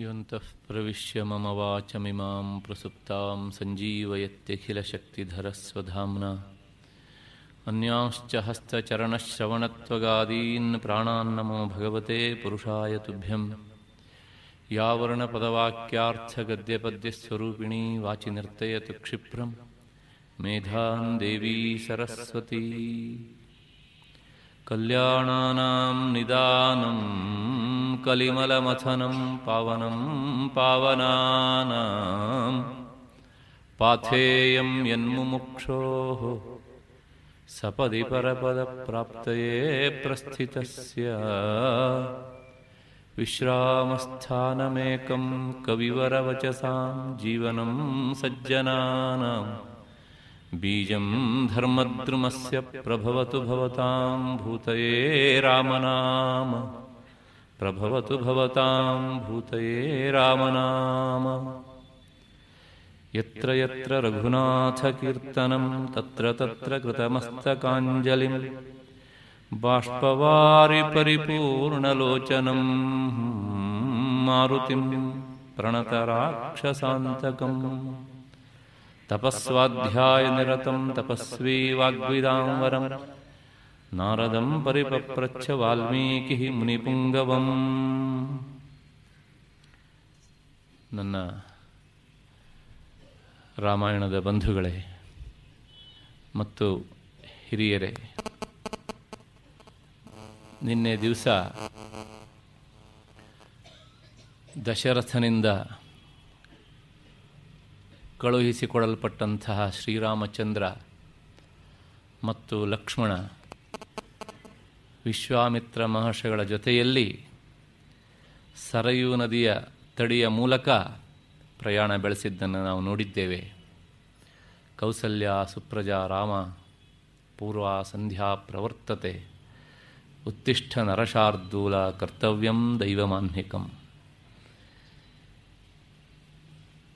यन्तः प्रविश्य मम वाचमिमां प्रसुप्तां सञ्जीवयत्यखिलशक्तिधरस्वधाम्ना अन्यांश्च हस्तचरणश्रवणत्वगादीन् नमो भगवते पुरुषाय तुभ्यं यावर्णपदवाक्यार्थगद्यपद्यस्वरूपिणी वाचि नर्तयतु क्षिप्रं देवी सरस्वती कल्याणानां निदानम् कलिमलमथनं पावनं पावनानां पाथेयं यन्मुमुक्षोः सपदि परपदप्राप्तये प्रस्थितस्य विश्रामस्थानमेकं कविवरवचसां जीवनं सज्जनानां बीजं धर्मद्रुमस्य प्रभवतु भवतां भूतये रामनाम प्रभवतु भवताम् भूतये रामनाम यत्र यत्र रघुनाथकीर्तनं तत्र तत्र कृतमस्तकाञ्जलिं बाष्पवारिपरिपूर्णलोचनं मारुतिं प्रणतराक्षसान्तकम् तपःस्वाध्यायनिरतम् तपस्वी वरम् ನಾರದಂ ಪರಿಪಪ್ರಚ್ಛ ವಾಲ್ಮೀಕಿ ಮುನಿಪುಂಗವಂ ನನ್ನ ರಾಮಾಯಣದ ಬಂಧುಗಳೇ ಮತ್ತು ಹಿರಿಯರೇ ನಿನ್ನೆ ದಿವಸ ದಶರಥನಿಂದ ಕಳುಹಿಸಿಕೊಡಲ್ಪಟ್ಟಂತಹ ಶ್ರೀರಾಮಚಂದ್ರ ಮತ್ತು ಲಕ್ಷ್ಮಣ ವಿಶ್ವಾಮಿತ್ರ ಮಹರ್ಷಿಗಳ ಜೊತೆಯಲ್ಲಿ ಸರಯೂ ನದಿಯ ತಡಿಯ ಮೂಲಕ ಪ್ರಯಾಣ ಬೆಳೆಸಿದ್ದನ್ನು ನಾವು ನೋಡಿದ್ದೇವೆ ಕೌಸಲ್ಯ ಸುಪ್ರಜಾ ರಾಮ ಪೂರ್ವ ಸಂಧ್ಯಾ ಪ್ರವರ್ತತೆ ಉತ್ತಿಷ್ಠ ನರಶಾರ್ದೂಲ ಕರ್ತವ್ಯಂ ದೈವಮಾನ್ಹಿಕಂ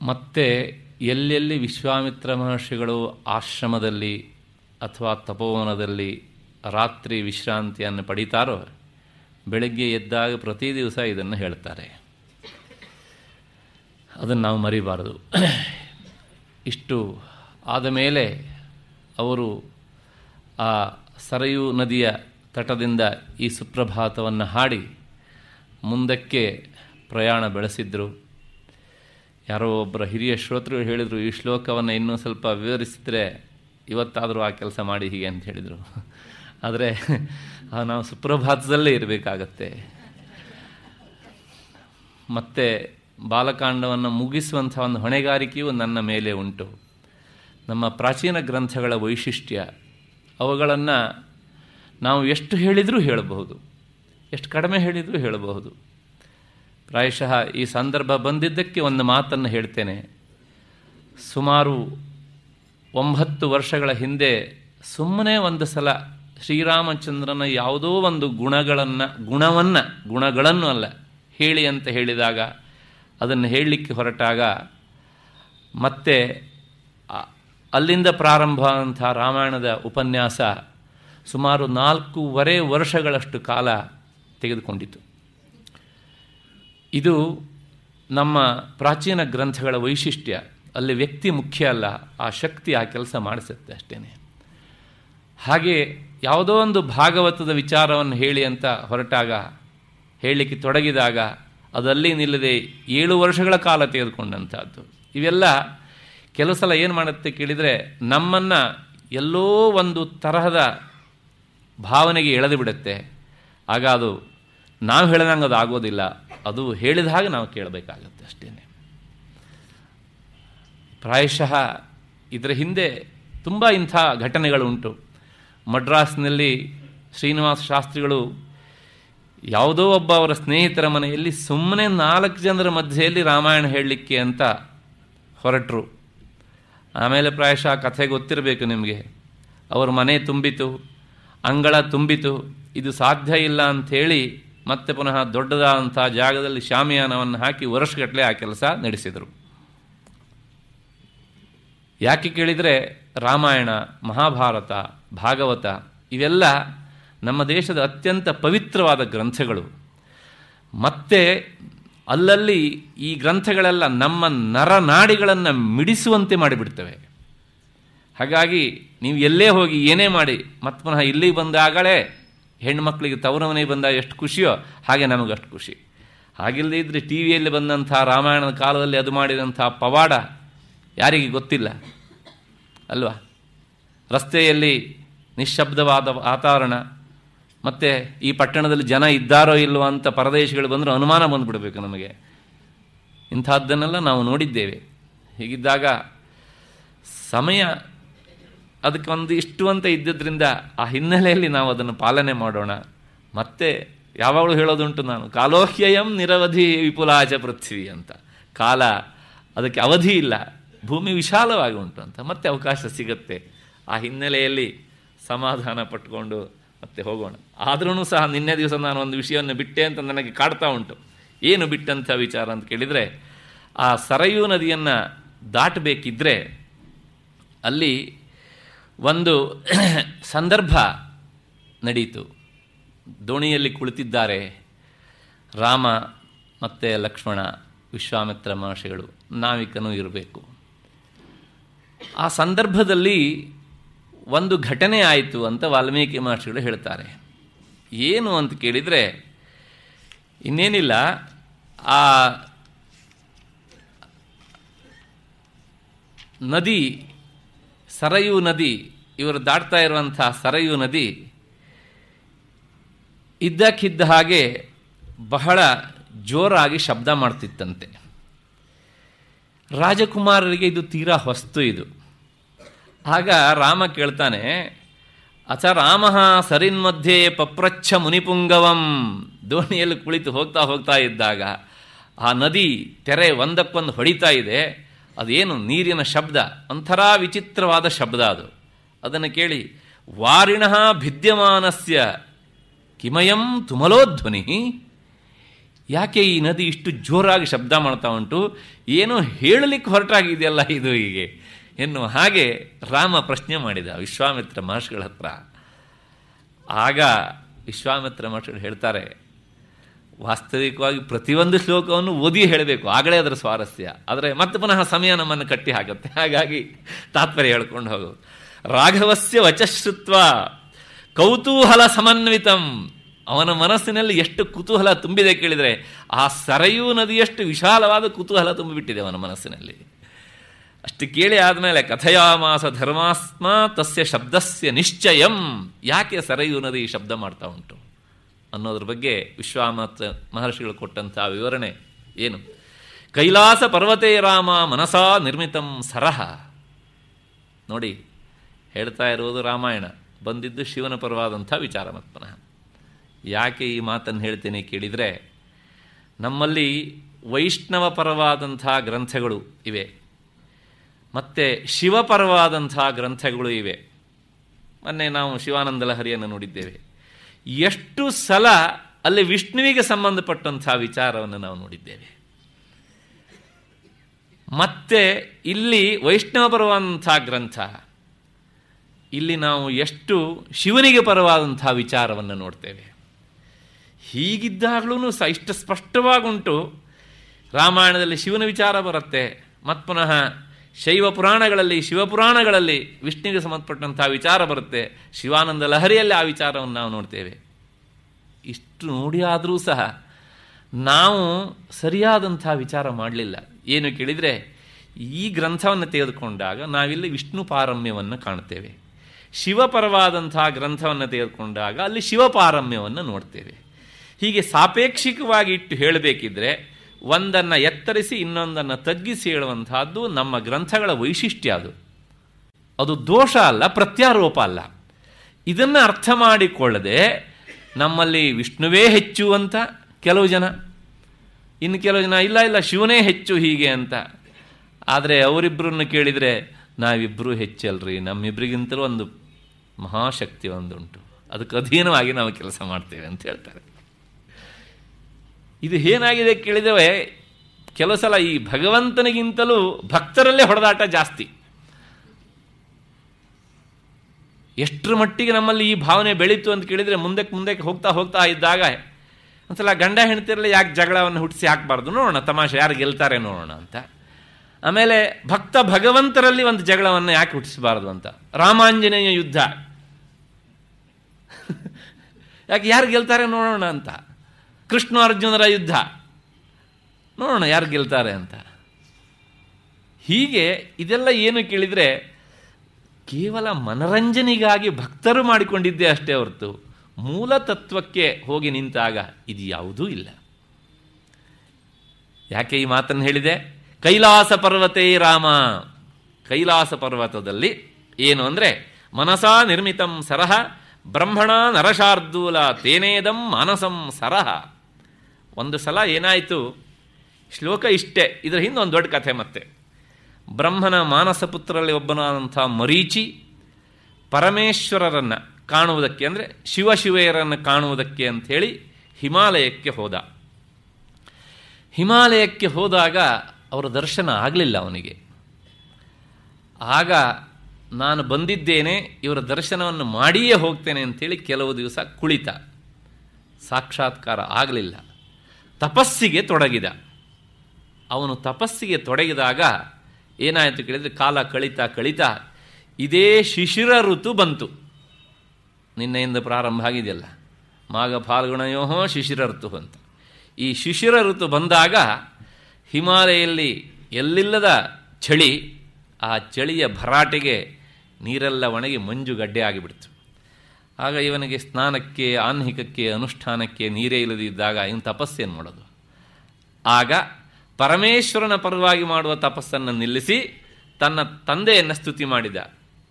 ಮತ್ತೆ ಎಲ್ಲೆಲ್ಲಿ ವಿಶ್ವಾಮಿತ್ರ ಮಹರ್ಷಿಗಳು ಆಶ್ರಮದಲ್ಲಿ ಅಥವಾ ತಪೋವನದಲ್ಲಿ ರಾತ್ರಿ ವಿಶ್ರಾಂತಿಯನ್ನು ಪಡೀತಾರೋ ಬೆಳಗ್ಗೆ ಎದ್ದಾಗ ಪ್ರತಿ ದಿವಸ ಇದನ್ನು ಹೇಳ್ತಾರೆ ಅದನ್ನು ನಾವು ಮರಿಬಾರದು ಇಷ್ಟು ಆದ ಮೇಲೆ ಅವರು ಆ ಸರಯೂ ನದಿಯ ತಟದಿಂದ ಈ ಸುಪ್ರಭಾತವನ್ನು ಹಾಡಿ ಮುಂದಕ್ಕೆ ಪ್ರಯಾಣ ಬೆಳೆಸಿದ್ರು ಯಾರೋ ಒಬ್ಬರ ಹಿರಿಯ ಶ್ರೋತೃಗಳು ಹೇಳಿದರು ಈ ಶ್ಲೋಕವನ್ನು ಇನ್ನೂ ಸ್ವಲ್ಪ ವಿವರಿಸಿದರೆ ಇವತ್ತಾದರೂ ಆ ಕೆಲಸ ಮಾಡಿ ಹೀಗೆ ಅಂತ ಹೇಳಿದರು ಆದರೆ ನಾವು ಸುಪ್ರಭಾತದಲ್ಲೇ ಇರಬೇಕಾಗತ್ತೆ ಮತ್ತು ಬಾಲಕಾಂಡವನ್ನು ಮುಗಿಸುವಂಥ ಒಂದು ಹೊಣೆಗಾರಿಕೆಯು ನನ್ನ ಮೇಲೆ ಉಂಟು ನಮ್ಮ ಪ್ರಾಚೀನ ಗ್ರಂಥಗಳ ವೈಶಿಷ್ಟ್ಯ ಅವುಗಳನ್ನು ನಾವು ಎಷ್ಟು ಹೇಳಿದರೂ ಹೇಳಬಹುದು ಎಷ್ಟು ಕಡಿಮೆ ಹೇಳಿದರೂ ಹೇಳಬಹುದು ಪ್ರಾಯಶಃ ಈ ಸಂದರ್ಭ ಬಂದಿದ್ದಕ್ಕೆ ಒಂದು ಮಾತನ್ನು ಹೇಳ್ತೇನೆ ಸುಮಾರು ಒಂಬತ್ತು ವರ್ಷಗಳ ಹಿಂದೆ ಸುಮ್ಮನೆ ಒಂದು ಸಲ ಶ್ರೀರಾಮಚಂದ್ರನ ಯಾವುದೋ ಒಂದು ಗುಣಗಳನ್ನು ಗುಣವನ್ನು ಗುಣಗಳನ್ನು ಅಲ್ಲ ಹೇಳಿ ಅಂತ ಹೇಳಿದಾಗ ಅದನ್ನು ಹೇಳಲಿಕ್ಕೆ ಹೊರಟಾಗ ಮತ್ತೆ ಅಲ್ಲಿಂದ ಪ್ರಾರಂಭ ರಾಮಾಯಣದ ಉಪನ್ಯಾಸ ಸುಮಾರು ನಾಲ್ಕೂವರೆ ವರ್ಷಗಳಷ್ಟು ಕಾಲ ತೆಗೆದುಕೊಂಡಿತು ಇದು ನಮ್ಮ ಪ್ರಾಚೀನ ಗ್ರಂಥಗಳ ವೈಶಿಷ್ಟ್ಯ ಅಲ್ಲಿ ವ್ಯಕ್ತಿ ಮುಖ್ಯ ಅಲ್ಲ ಆ ಶಕ್ತಿ ಆ ಕೆಲಸ ಮಾಡಿಸುತ್ತೆ ಅಷ್ಟೇ ಹಾಗೆ ಯಾವುದೋ ಒಂದು ಭಾಗವತದ ವಿಚಾರವನ್ನು ಹೇಳಿ ಅಂತ ಹೊರಟಾಗ ಹೇಳಲಿಕ್ಕೆ ತೊಡಗಿದಾಗ ಅದಲ್ಲಿ ನಿಲ್ಲದೆ ಏಳು ವರ್ಷಗಳ ಕಾಲ ತೆಗೆದುಕೊಂಡಂಥದ್ದು ಇವೆಲ್ಲ ಕೆಲವು ಸಲ ಏನು ಮಾಡುತ್ತೆ ಕೇಳಿದರೆ ನಮ್ಮನ್ನು ಎಲ್ಲೋ ಒಂದು ತರಹದ ಭಾವನೆಗೆ ಎಳೆದು ಬಿಡುತ್ತೆ ಆಗ ಅದು ನಾವು ಹೇಳಿದಂಗೆ ಅದು ಆಗೋದಿಲ್ಲ ಅದು ಹೇಳಿದ ಹಾಗೆ ನಾವು ಕೇಳಬೇಕಾಗತ್ತೆ ಅಷ್ಟೇ ಪ್ರಾಯಶಃ ಇದರ ಹಿಂದೆ ತುಂಬ ಇಂಥ ಘಟನೆಗಳುಂಟು ಮಡ್ರಾಸ್ನಲ್ಲಿ ಶ್ರೀನಿವಾಸ ಶಾಸ್ತ್ರಿಗಳು ಯಾವುದೋ ಒಬ್ಬ ಅವರ ಸ್ನೇಹಿತರ ಮನೆಯಲ್ಲಿ ಸುಮ್ಮನೆ ನಾಲ್ಕು ಜನರ ಮಧ್ಯೆಯಲ್ಲಿ ರಾಮಾಯಣ ಹೇಳಲಿಕ್ಕೆ ಅಂತ ಹೊರಟರು ಆಮೇಲೆ ಪ್ರಾಯಶಃ ಕಥೆ ಗೊತ್ತಿರಬೇಕು ನಿಮಗೆ ಅವರ ಮನೆ ತುಂಬಿತು ಅಂಗಳ ತುಂಬಿತು ಇದು ಸಾಧ್ಯ ಇಲ್ಲ ಅಂಥೇಳಿ ಮತ್ತೆ ಪುನಃ ದೊಡ್ಡದಾದಂಥ ಜಾಗದಲ್ಲಿ ಶಾಮಿಯಾನವನ್ನು ಹಾಕಿ ವರ್ಷಗಟ್ಟಲೆ ಆ ಕೆಲಸ ನಡೆಸಿದರು ಯಾಕೆ ಕೇಳಿದರೆ ರಾಮಾಯಣ ಮಹಾಭಾರತ ಭಾಗವತ ಇವೆಲ್ಲ ನಮ್ಮ ದೇಶದ ಅತ್ಯಂತ ಪವಿತ್ರವಾದ ಗ್ರಂಥಗಳು ಮತ್ತೆ ಅಲ್ಲಲ್ಲಿ ಈ ಗ್ರಂಥಗಳೆಲ್ಲ ನಮ್ಮ ನರನಾಡಿಗಳನ್ನು ಮಿಡಿಸುವಂತೆ ಮಾಡಿಬಿಡ್ತವೆ ಹಾಗಾಗಿ ನೀವು ಎಲ್ಲೇ ಹೋಗಿ ಏನೇ ಮಾಡಿ ಮತ್ತೆ ಪುನಃ ಇಲ್ಲಿ ಬಂದಾಗಲೇ ಹೆಣ್ಮಕ್ಳಿಗೆ ತವರವನೇ ಬಂದಾಗ ಎಷ್ಟು ಖುಷಿಯೋ ಹಾಗೆ ನಮಗಷ್ಟು ಖುಷಿ ಹಾಗಿಲ್ಲದೇ ಇದ್ದರೆ ಟಿ ವಿಯಲ್ಲಿ ಬಂದಂಥ ರಾಮಾಯಣದ ಕಾಲದಲ್ಲಿ ಅದು ಮಾಡಿದಂಥ ಪವಾಡ ಯಾರಿಗೆ ಗೊತ್ತಿಲ್ಲ ಅಲ್ವಾ ರಸ್ತೆಯಲ್ಲಿ ನಿಶಬ್ದವಾದ ವಾತಾವರಣ ಮತ್ತು ಈ ಪಟ್ಟಣದಲ್ಲಿ ಜನ ಇದ್ದಾರೋ ಇಲ್ಲವೋ ಅಂತ ಪರದೇಶಗಳು ಬಂದರೂ ಅನುಮಾನ ಬಂದುಬಿಡಬೇಕು ನಮಗೆ ಇಂಥದ್ದನ್ನೆಲ್ಲ ನಾವು ನೋಡಿದ್ದೇವೆ ಹೀಗಿದ್ದಾಗ ಸಮಯ ಅದಕ್ಕೊಂದು ಇಷ್ಟು ಅಂತ ಇದ್ದಿದ್ದರಿಂದ ಆ ಹಿನ್ನೆಲೆಯಲ್ಲಿ ನಾವು ಅದನ್ನು ಪಾಲನೆ ಮಾಡೋಣ ಮತ್ತೆ ಯಾವಾಗಲೂ ಹೇಳೋದುಂಟು ನಾನು ಕಾಲೋಹ್ಯಯಂ ನಿರವಧಿ ವಿಪುಲಾಚ ಪೃಥ್ವಿ ಅಂತ ಕಾಲ ಅದಕ್ಕೆ ಅವಧಿ ಇಲ್ಲ ಭೂಮಿ ವಿಶಾಲವಾಗಿ ಉಂಟು ಅಂತ ಮತ್ತೆ ಅವಕಾಶ ಸಿಗುತ್ತೆ ಆ ಹಿನ್ನೆಲೆಯಲ್ಲಿ ಸಮಾಧಾನ ಪಟ್ಕೊಂಡು ಮತ್ತೆ ಹೋಗೋಣ ಆದ್ರೂ ಸಹ ನಿನ್ನೆ ದಿವಸ ನಾನು ಒಂದು ವಿಷಯವನ್ನು ಬಿಟ್ಟೆ ಅಂತ ನನಗೆ ಕಾಡ್ತಾ ಉಂಟು ಏನು ಬಿಟ್ಟಂಥ ವಿಚಾರ ಅಂತ ಕೇಳಿದರೆ ಆ ಸರಯೂ ನದಿಯನ್ನು ದಾಟಬೇಕಿದ್ರೆ ಅಲ್ಲಿ ಒಂದು ಸಂದರ್ಭ ನಡೀತು ದೋಣಿಯಲ್ಲಿ ಕುಳಿತಿದ್ದಾರೆ ರಾಮ ಮತ್ತು ಲಕ್ಷ್ಮಣ ವಿಶ್ವಾಮಿತ್ರ ಮಹರ್ಷಿಗಳು ನಾವಿಕನೂ ಇರಬೇಕು ಆ ಸಂದರ್ಭದಲ್ಲಿ ಒಂದು ಘಟನೆ ಆಯಿತು ಅಂತ ವಾಲ್ಮೀಕಿ ಮಹರ್ಷಿಗಳು ಹೇಳ್ತಾರೆ ಏನು ಅಂತ ಕೇಳಿದರೆ ಇನ್ನೇನಿಲ್ಲ ಆ ನದಿ ಸರಯು ನದಿ ಇವರು ದಾಟ್ತಾ ಇರುವಂಥ ಸರಯು ನದಿ ಇದ್ದಕ್ಕಿದ್ದ ಹಾಗೆ ಬಹಳ ಜೋರಾಗಿ ಶಬ್ದ ಮಾಡ್ತಿತ್ತಂತೆ ರಾಜಕುಮಾರರಿಗೆ ಇದು ತೀರಾ ಹೊಸ್ತು ಇದು ಆಗ ರಾಮ ಕೇಳ್ತಾನೆ ಅಚ ರಾಮ ಸರಿನ್ ಮಧ್ಯೆ ಪಪ್ರಚ್ಛ ಮುನಿಪುಂಗವಂ ದೋಣಿಯಲ್ಲಿ ಕುಳಿತು ಹೋಗ್ತಾ ಹೋಗ್ತಾ ಇದ್ದಾಗ ಆ ನದಿ ತೆರೆ ಒಂದಕ್ಕೊಂದು ಹೊಡಿತಾ ಇದೆ ಅದೇನು ನೀರಿನ ಶಬ್ದ ಒಂಥರ ವಿಚಿತ್ರವಾದ ಶಬ್ದ ಅದು ಅದನ್ನು ಕೇಳಿ ವಾರಿಣ ಭಿದ್ಯಮಾನಸ್ಯ ಕಿಮಯಂ ತುಮಲೋಧ್ವನಿ ಯಾಕೆ ಈ ನದಿ ಇಷ್ಟು ಜೋರಾಗಿ ಶಬ್ದ ಮಾಡ್ತಾ ಉಂಟು ಏನೋ ಹೇಳಲಿಕ್ಕೆ ಹೊರಟಾಗಿದೆಯಲ್ಲ ಇದು ಹೀಗೆ ಎನ್ನುವ ಹಾಗೆ ರಾಮ ಪ್ರಶ್ನೆ ಮಾಡಿದ ವಿಶ್ವಾಮಿತ್ರ ಮಹರ್ಷಿಗಳ ಹತ್ರ ಆಗ ವಿಶ್ವಾಮಿತ್ರ ಮಹರ್ಷಿಗಳು ಹೇಳ್ತಾರೆ ವಾಸ್ತವಿಕವಾಗಿ ಪ್ರತಿಯೊಂದು ಶ್ಲೋಕವನ್ನು ಓದಿ ಹೇಳಬೇಕು ಆಗಲೇ ಅದರ ಸ್ವಾರಸ್ಯ ಆದರೆ ಮತ್ತೆ ಪುನಃ ಸಮಯ ನಮ್ಮನ್ನು ಕಟ್ಟಿ ಹಾಕುತ್ತೆ ಹಾಗಾಗಿ ತಾತ್ಪರ್ಯ ಹೇಳ್ಕೊಂಡು ಹೋಗೋದು ರಾಘವಸ್ಯ ವಚಶ್ರುತ್ವ ಕೌತೂಹಲ ಸಮನ್ವಿತಂ ಅವನ ಮನಸ್ಸಿನಲ್ಲಿ ಎಷ್ಟು ಕುತೂಹಲ ತುಂಬಿದೆ ಕೇಳಿದರೆ ಆ ಸರಯೂ ನದಿಯಷ್ಟು ವಿಶಾಲವಾದ ಕುತೂಹಲ ತುಂಬಿಬಿಟ್ಟಿದೆ ಅವನ ಮನಸ್ಸಿನಲ್ಲಿ ಅಷ್ಟು ಕೇಳಿ ಆದಮೇಲೆ ಕಥಯಾಮಾಸ ಧರ್ಮಾತ್ಮ ತಸ್ಯ ಶಬ್ದಸ್ಯ ನಿಶ್ಚಯಂ ಯಾಕೆ ಸರಯೂ ನದಿ ಶಬ್ದ ಮಾಡ್ತಾ ಉಂಟು ಅನ್ನೋದ್ರ ಬಗ್ಗೆ ವಿಶ್ವಾಮತ್ ಮಹರ್ಷಿಗಳು ಕೊಟ್ಟಂತಹ ವಿವರಣೆ ಏನು ಕೈಲಾಸ ಪರ್ವತೇ ರಾಮ ಮನಸಾ ನಿರ್ಮಿತಂ ಸರಹ ನೋಡಿ ಹೇಳ್ತಾ ಇರುವುದು ರಾಮಾಯಣ ಬಂದಿದ್ದು ಶಿವನ ಪರವಾದಂಥ ವಿಚಾರ ಮತ್ಪನಃ ಯಾಕೆ ಈ ಮಾತನ್ನು ಹೇಳ್ತೇನೆ ಕೇಳಿದರೆ ನಮ್ಮಲ್ಲಿ ವೈಷ್ಣವ ಪರವಾದಂಥ ಗ್ರಂಥಗಳು ಇವೆ ಮತ್ತು ಶಿವಪರವಾದಂಥ ಗ್ರಂಥಗಳು ಇವೆ ಮೊನ್ನೆ ನಾವು ಶಿವಾನಂದ ಲಹರಿಯನ್ನು ನೋಡಿದ್ದೇವೆ ಎಷ್ಟು ಸಲ ಅಲ್ಲಿ ವಿಷ್ಣುವಿಗೆ ಸಂಬಂಧಪಟ್ಟಂಥ ವಿಚಾರವನ್ನು ನಾವು ನೋಡಿದ್ದೇವೆ ಮತ್ತೆ ಇಲ್ಲಿ ವೈಷ್ಣವ ಪರವಾದಂಥ ಗ್ರಂಥ ಇಲ್ಲಿ ನಾವು ಎಷ್ಟು ಶಿವನಿಗೆ ಪರವಾದಂಥ ವಿಚಾರವನ್ನು ನೋಡ್ತೇವೆ ಹೀಗಿದ್ದಾಗಲೂ ಸಹ ಇಷ್ಟು ಸ್ಪಷ್ಟವಾಗುಂಟು ರಾಮಾಯಣದಲ್ಲಿ ಶಿವನ ವಿಚಾರ ಬರುತ್ತೆ ಪುನಃ ಶೈವ ಪುರಾಣಗಳಲ್ಲಿ ಶಿವಪುರಾಣಗಳಲ್ಲಿ ವಿಷ್ಣುವಿಗೆ ಸಂಬಂಧಪಟ್ಟಂತಹ ವಿಚಾರ ಬರುತ್ತೆ ಶಿವಾನಂದ ಲಹರಿಯಲ್ಲಿ ಆ ವಿಚಾರವನ್ನು ನಾವು ನೋಡ್ತೇವೆ ಇಷ್ಟು ನೋಡಿ ಆದರೂ ಸಹ ನಾವು ಸರಿಯಾದಂಥ ವಿಚಾರ ಮಾಡಲಿಲ್ಲ ಏನು ಕೇಳಿದರೆ ಈ ಗ್ರಂಥವನ್ನು ತೆಗೆದುಕೊಂಡಾಗ ನಾವಿಲ್ಲಿ ವಿಷ್ಣು ಪಾರಮ್ಯವನ್ನು ಕಾಣ್ತೇವೆ ಶಿವಪರವಾದಂಥ ಗ್ರಂಥವನ್ನು ತೆಗೆದುಕೊಂಡಾಗ ಅಲ್ಲಿ ಶಿವಪಾರಮ್ಯವನ್ನು ನೋಡ್ತೇವೆ ಹೀಗೆ ಸಾಪೇಕ್ಷಿಕವಾಗಿ ಇಟ್ಟು ಹೇಳಬೇಕಿದ್ರೆ ಒಂದನ್ನು ಎತ್ತರಿಸಿ ಇನ್ನೊಂದನ್ನು ತಗ್ಗಿಸಿ ಹೇಳುವಂತಹದ್ದು ನಮ್ಮ ಗ್ರಂಥಗಳ ವೈಶಿಷ್ಟ್ಯ ಅದು ಅದು ದೋಷ ಅಲ್ಲ ಪ್ರತ್ಯಾರೋಪ ಅಲ್ಲ ಇದನ್ನು ಅರ್ಥ ಮಾಡಿಕೊಳ್ಳದೆ ನಮ್ಮಲ್ಲಿ ವಿಷ್ಣುವೇ ಹೆಚ್ಚು ಅಂತ ಕೆಲವು ಜನ ಇನ್ನು ಕೆಲವು ಜನ ಇಲ್ಲ ಇಲ್ಲ ಶಿವನೇ ಹೆಚ್ಚು ಹೀಗೆ ಅಂತ ಆದರೆ ಅವರಿಬ್ಬರನ್ನು ಕೇಳಿದರೆ ನಾವಿಬ್ಬರು ಹೆಚ್ಚಲ್ರಿ ನಮ್ಮಿಬ್ಬರಿಗಿಂತಲೂ ಒಂದು ಮಹಾಶಕ್ತಿ ಒಂದುಂಟು ಅದಕ್ಕೆ ಅಧೀನವಾಗಿ ನಾವು ಕೆಲಸ ಮಾಡ್ತೇವೆ ಅಂತ ಹೇಳ್ತಾರೆ ಇದು ಏನಾಗಿದೆ ಕೇಳಿದವೆ ಕೆಲವು ಸಲ ಈ ಭಗವಂತನಿಗಿಂತಲೂ ಭಕ್ತರಲ್ಲೇ ಹೊಡೆದಾಟ ಜಾಸ್ತಿ ಎಷ್ಟರ ಮಟ್ಟಿಗೆ ನಮ್ಮಲ್ಲಿ ಈ ಭಾವನೆ ಬೆಳೀತು ಅಂತ ಕೇಳಿದರೆ ಮುಂದಕ್ಕೆ ಮುಂದಕ್ಕೆ ಹೋಗ್ತಾ ಹೋಗ್ತಾ ಇದ್ದಾಗ ಒಂದ್ಸಲ ಗಂಡ ಹೆಣ್ತಿರಲ್ಲ ಯಾಕೆ ಜಗಳವನ್ನು ಹುಟ್ಟಿಸಿ ಹಾಕಬಾರ್ದು ನೋಡೋಣ ತಮಾಷೆ ಯಾರು ಗೆಲ್ತಾರೆ ನೋಡೋಣ ಅಂತ ಆಮೇಲೆ ಭಕ್ತ ಭಗವಂತರಲ್ಲಿ ಒಂದು ಜಗಳವನ್ನು ಯಾಕೆ ಹುಟ್ಟಿಸಬಾರ್ದು ಅಂತ ರಾಮಾಂಜನೇಯ ಯುದ್ಧ ಯಾಕೆ ಯಾರು ಗೆಲ್ತಾರೆ ನೋಡೋಣ ಅಂತ ಕೃಷ್ಣ ಅರ್ಜುನರ ಯುದ್ಧ ನೋಡೋಣ ಯಾರು ಗೆಲ್ತಾರೆ ಅಂತ ಹೀಗೆ ಇದೆಲ್ಲ ಏನು ಕೇಳಿದರೆ ಕೇವಲ ಮನರಂಜನೆಗಾಗಿ ಭಕ್ತರು ಮಾಡಿಕೊಂಡಿದ್ದೆ ಅಷ್ಟೇ ಹೊರತು ಮೂಲ ತತ್ವಕ್ಕೆ ಹೋಗಿ ನಿಂತಾಗ ಇದು ಯಾವುದೂ ಇಲ್ಲ ಯಾಕೆ ಈ ಮಾತನ್ನು ಹೇಳಿದೆ ಕೈಲಾಸ ಪರ್ವತೇ ರಾಮ ಕೈಲಾಸ ಪರ್ವತದಲ್ಲಿ ಏನು ಅಂದರೆ ಮನಸಾ ನಿರ್ಮಿತಂ ಸರಹ ಬ್ರಹ್ಮಣ ನರಶಾರ್ದೂಲ ತೇನೇದಂ ಮಾನಸಂ ಸರಹ ಒಂದು ಸಲ ಏನಾಯಿತು ಶ್ಲೋಕ ಇಷ್ಟೇ ಇದರ ಹಿಂದೆ ಒಂದು ದೊಡ್ಡ ಕಥೆ ಮತ್ತೆ ಬ್ರಹ್ಮನ ಮಾನಸ ಪುತ್ರರಲ್ಲಿ ಒಬ್ಬನಾದಂಥ ಮರೀಚಿ ಪರಮೇಶ್ವರರನ್ನು ಕಾಣುವುದಕ್ಕೆ ಅಂದರೆ ಶಿವಶಿವೆಯರನ್ನು ಕಾಣುವುದಕ್ಕೆ ಅಂಥೇಳಿ ಹಿಮಾಲಯಕ್ಕೆ ಹೋದ ಹಿಮಾಲಯಕ್ಕೆ ಹೋದಾಗ ಅವರ ದರ್ಶನ ಆಗಲಿಲ್ಲ ಅವನಿಗೆ ಆಗ ನಾನು ಬಂದಿದ್ದೇನೆ ಇವರ ದರ್ಶನವನ್ನು ಮಾಡಿಯೇ ಹೋಗ್ತೇನೆ ಅಂಥೇಳಿ ಕೆಲವು ದಿವಸ ಕುಳಿತ ಸಾಕ್ಷಾತ್ಕಾರ ಆಗಲಿಲ್ಲ ತಪಸ್ಸಿಗೆ ತೊಡಗಿದ ಅವನು ತಪಸ್ಸಿಗೆ ತೊಡಗಿದಾಗ ಏನಾಯಿತು ಕೇಳಿದರೆ ಕಾಲ ಕಳೀತಾ ಕಳೀತಾ ಇದೇ ಶಿಶಿರ ಋತು ಬಂತು ನಿನ್ನೆಯಿಂದ ಪ್ರಾರಂಭ ಆಗಿದೆಯಲ್ಲ ಮಾಘ ಫಾಲ್ಗುಣಯೋಹ ಶಿಶಿರ ಋತು ಅಂತ ಈ ಶಿಶಿರ ಋತು ಬಂದಾಗ ಹಿಮಾಲಯಲ್ಲಿ ಎಲ್ಲಿಲ್ಲದ ಚಳಿ ಆ ಚಳಿಯ ಭರಾಟೆಗೆ ನೀರೆಲ್ಲ ಒಣಗಿ ಮಂಜುಗಡ್ಡೆ ಆಗಿಬಿಡ್ತು ಆಗ ಇವನಿಗೆ ಸ್ನಾನಕ್ಕೆ ಆನ್ಹಿಕಕ್ಕೆ ಅನುಷ್ಠಾನಕ್ಕೆ ನೀರೇ ಇಲ್ಲದಿದ್ದಾಗ ಇವನು ತಪಸ್ಸೇನು ಮಾಡೋದು ಆಗ ಪರಮೇಶ್ವರನ ಪರವಾಗಿ ಮಾಡುವ ತಪಸ್ಸನ್ನು ನಿಲ್ಲಿಸಿ ತನ್ನ ತಂದೆಯನ್ನು ಸ್ತುತಿ ಮಾಡಿದ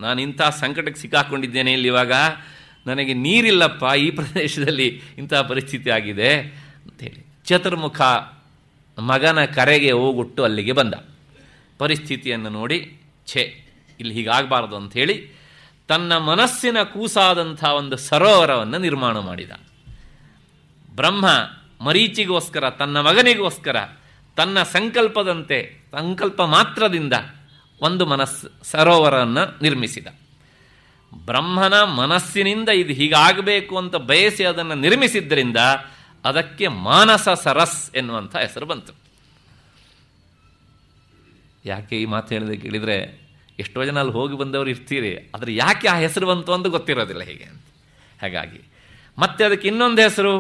ನಾನು ಇಂಥ ಸಂಕಟಕ್ಕೆ ಸಿಕ್ಕಾಕೊಂಡಿದ್ದೇನೆ ಇಲ್ಲಿ ಇವಾಗ ನನಗೆ ನೀರಿಲ್ಲಪ್ಪ ಈ ಪ್ರದೇಶದಲ್ಲಿ ಇಂಥ ಪರಿಸ್ಥಿತಿ ಆಗಿದೆ ಅಂತೇಳಿ ಚತುರ್ಮುಖ ಮಗನ ಕರೆಗೆ ಹೋಗುಟ್ಟು ಅಲ್ಲಿಗೆ ಬಂದ ಪರಿಸ್ಥಿತಿಯನ್ನು ನೋಡಿ ಛೇ ಇಲ್ಲಿ ಹೀಗಾಗಬಾರ್ದು ಅಂಥೇಳಿ ತನ್ನ ಮನಸ್ಸಿನ ಕೂಸಾದಂಥ ಒಂದು ಸರೋವರವನ್ನು ನಿರ್ಮಾಣ ಮಾಡಿದ ಬ್ರಹ್ಮ ಮರೀಚಿಗೋಸ್ಕರ ತನ್ನ ಮಗನಿಗೋಸ್ಕರ ತನ್ನ ಸಂಕಲ್ಪದಂತೆ ಸಂಕಲ್ಪ ಮಾತ್ರದಿಂದ ಒಂದು ಮನಸ್ಸು ಸರೋವರವನ್ನು ನಿರ್ಮಿಸಿದ ಬ್ರಹ್ಮನ ಮನಸ್ಸಿನಿಂದ ಇದು ಹೀಗಾಗಬೇಕು ಅಂತ ಬಯಸಿ ಅದನ್ನು ನಿರ್ಮಿಸಿದ್ದರಿಂದ ಅದಕ್ಕೆ ಮಾನಸ ಸರಸ್ ಎನ್ನುವಂಥ ಹೆಸರು ಬಂತು ಯಾಕೆ ಈ ಮಾತು ಹೇಳಿದ ಕೇಳಿದರೆ ಎಷ್ಟೋ ಜನ ಅಲ್ಲಿ ಹೋಗಿ ಬಂದವರು ಇರ್ತೀರಿ ಆದರೆ ಯಾಕೆ ಆ ಹೆಸರು ಬಂತು ಅಂತ ಗೊತ್ತಿರೋದಿಲ್ಲ ಹೀಗೆ ಅಂತ ಹಾಗಾಗಿ ಮತ್ತೆ ಅದಕ್ಕೆ ಇನ್ನೊಂದು ಹೆಸರು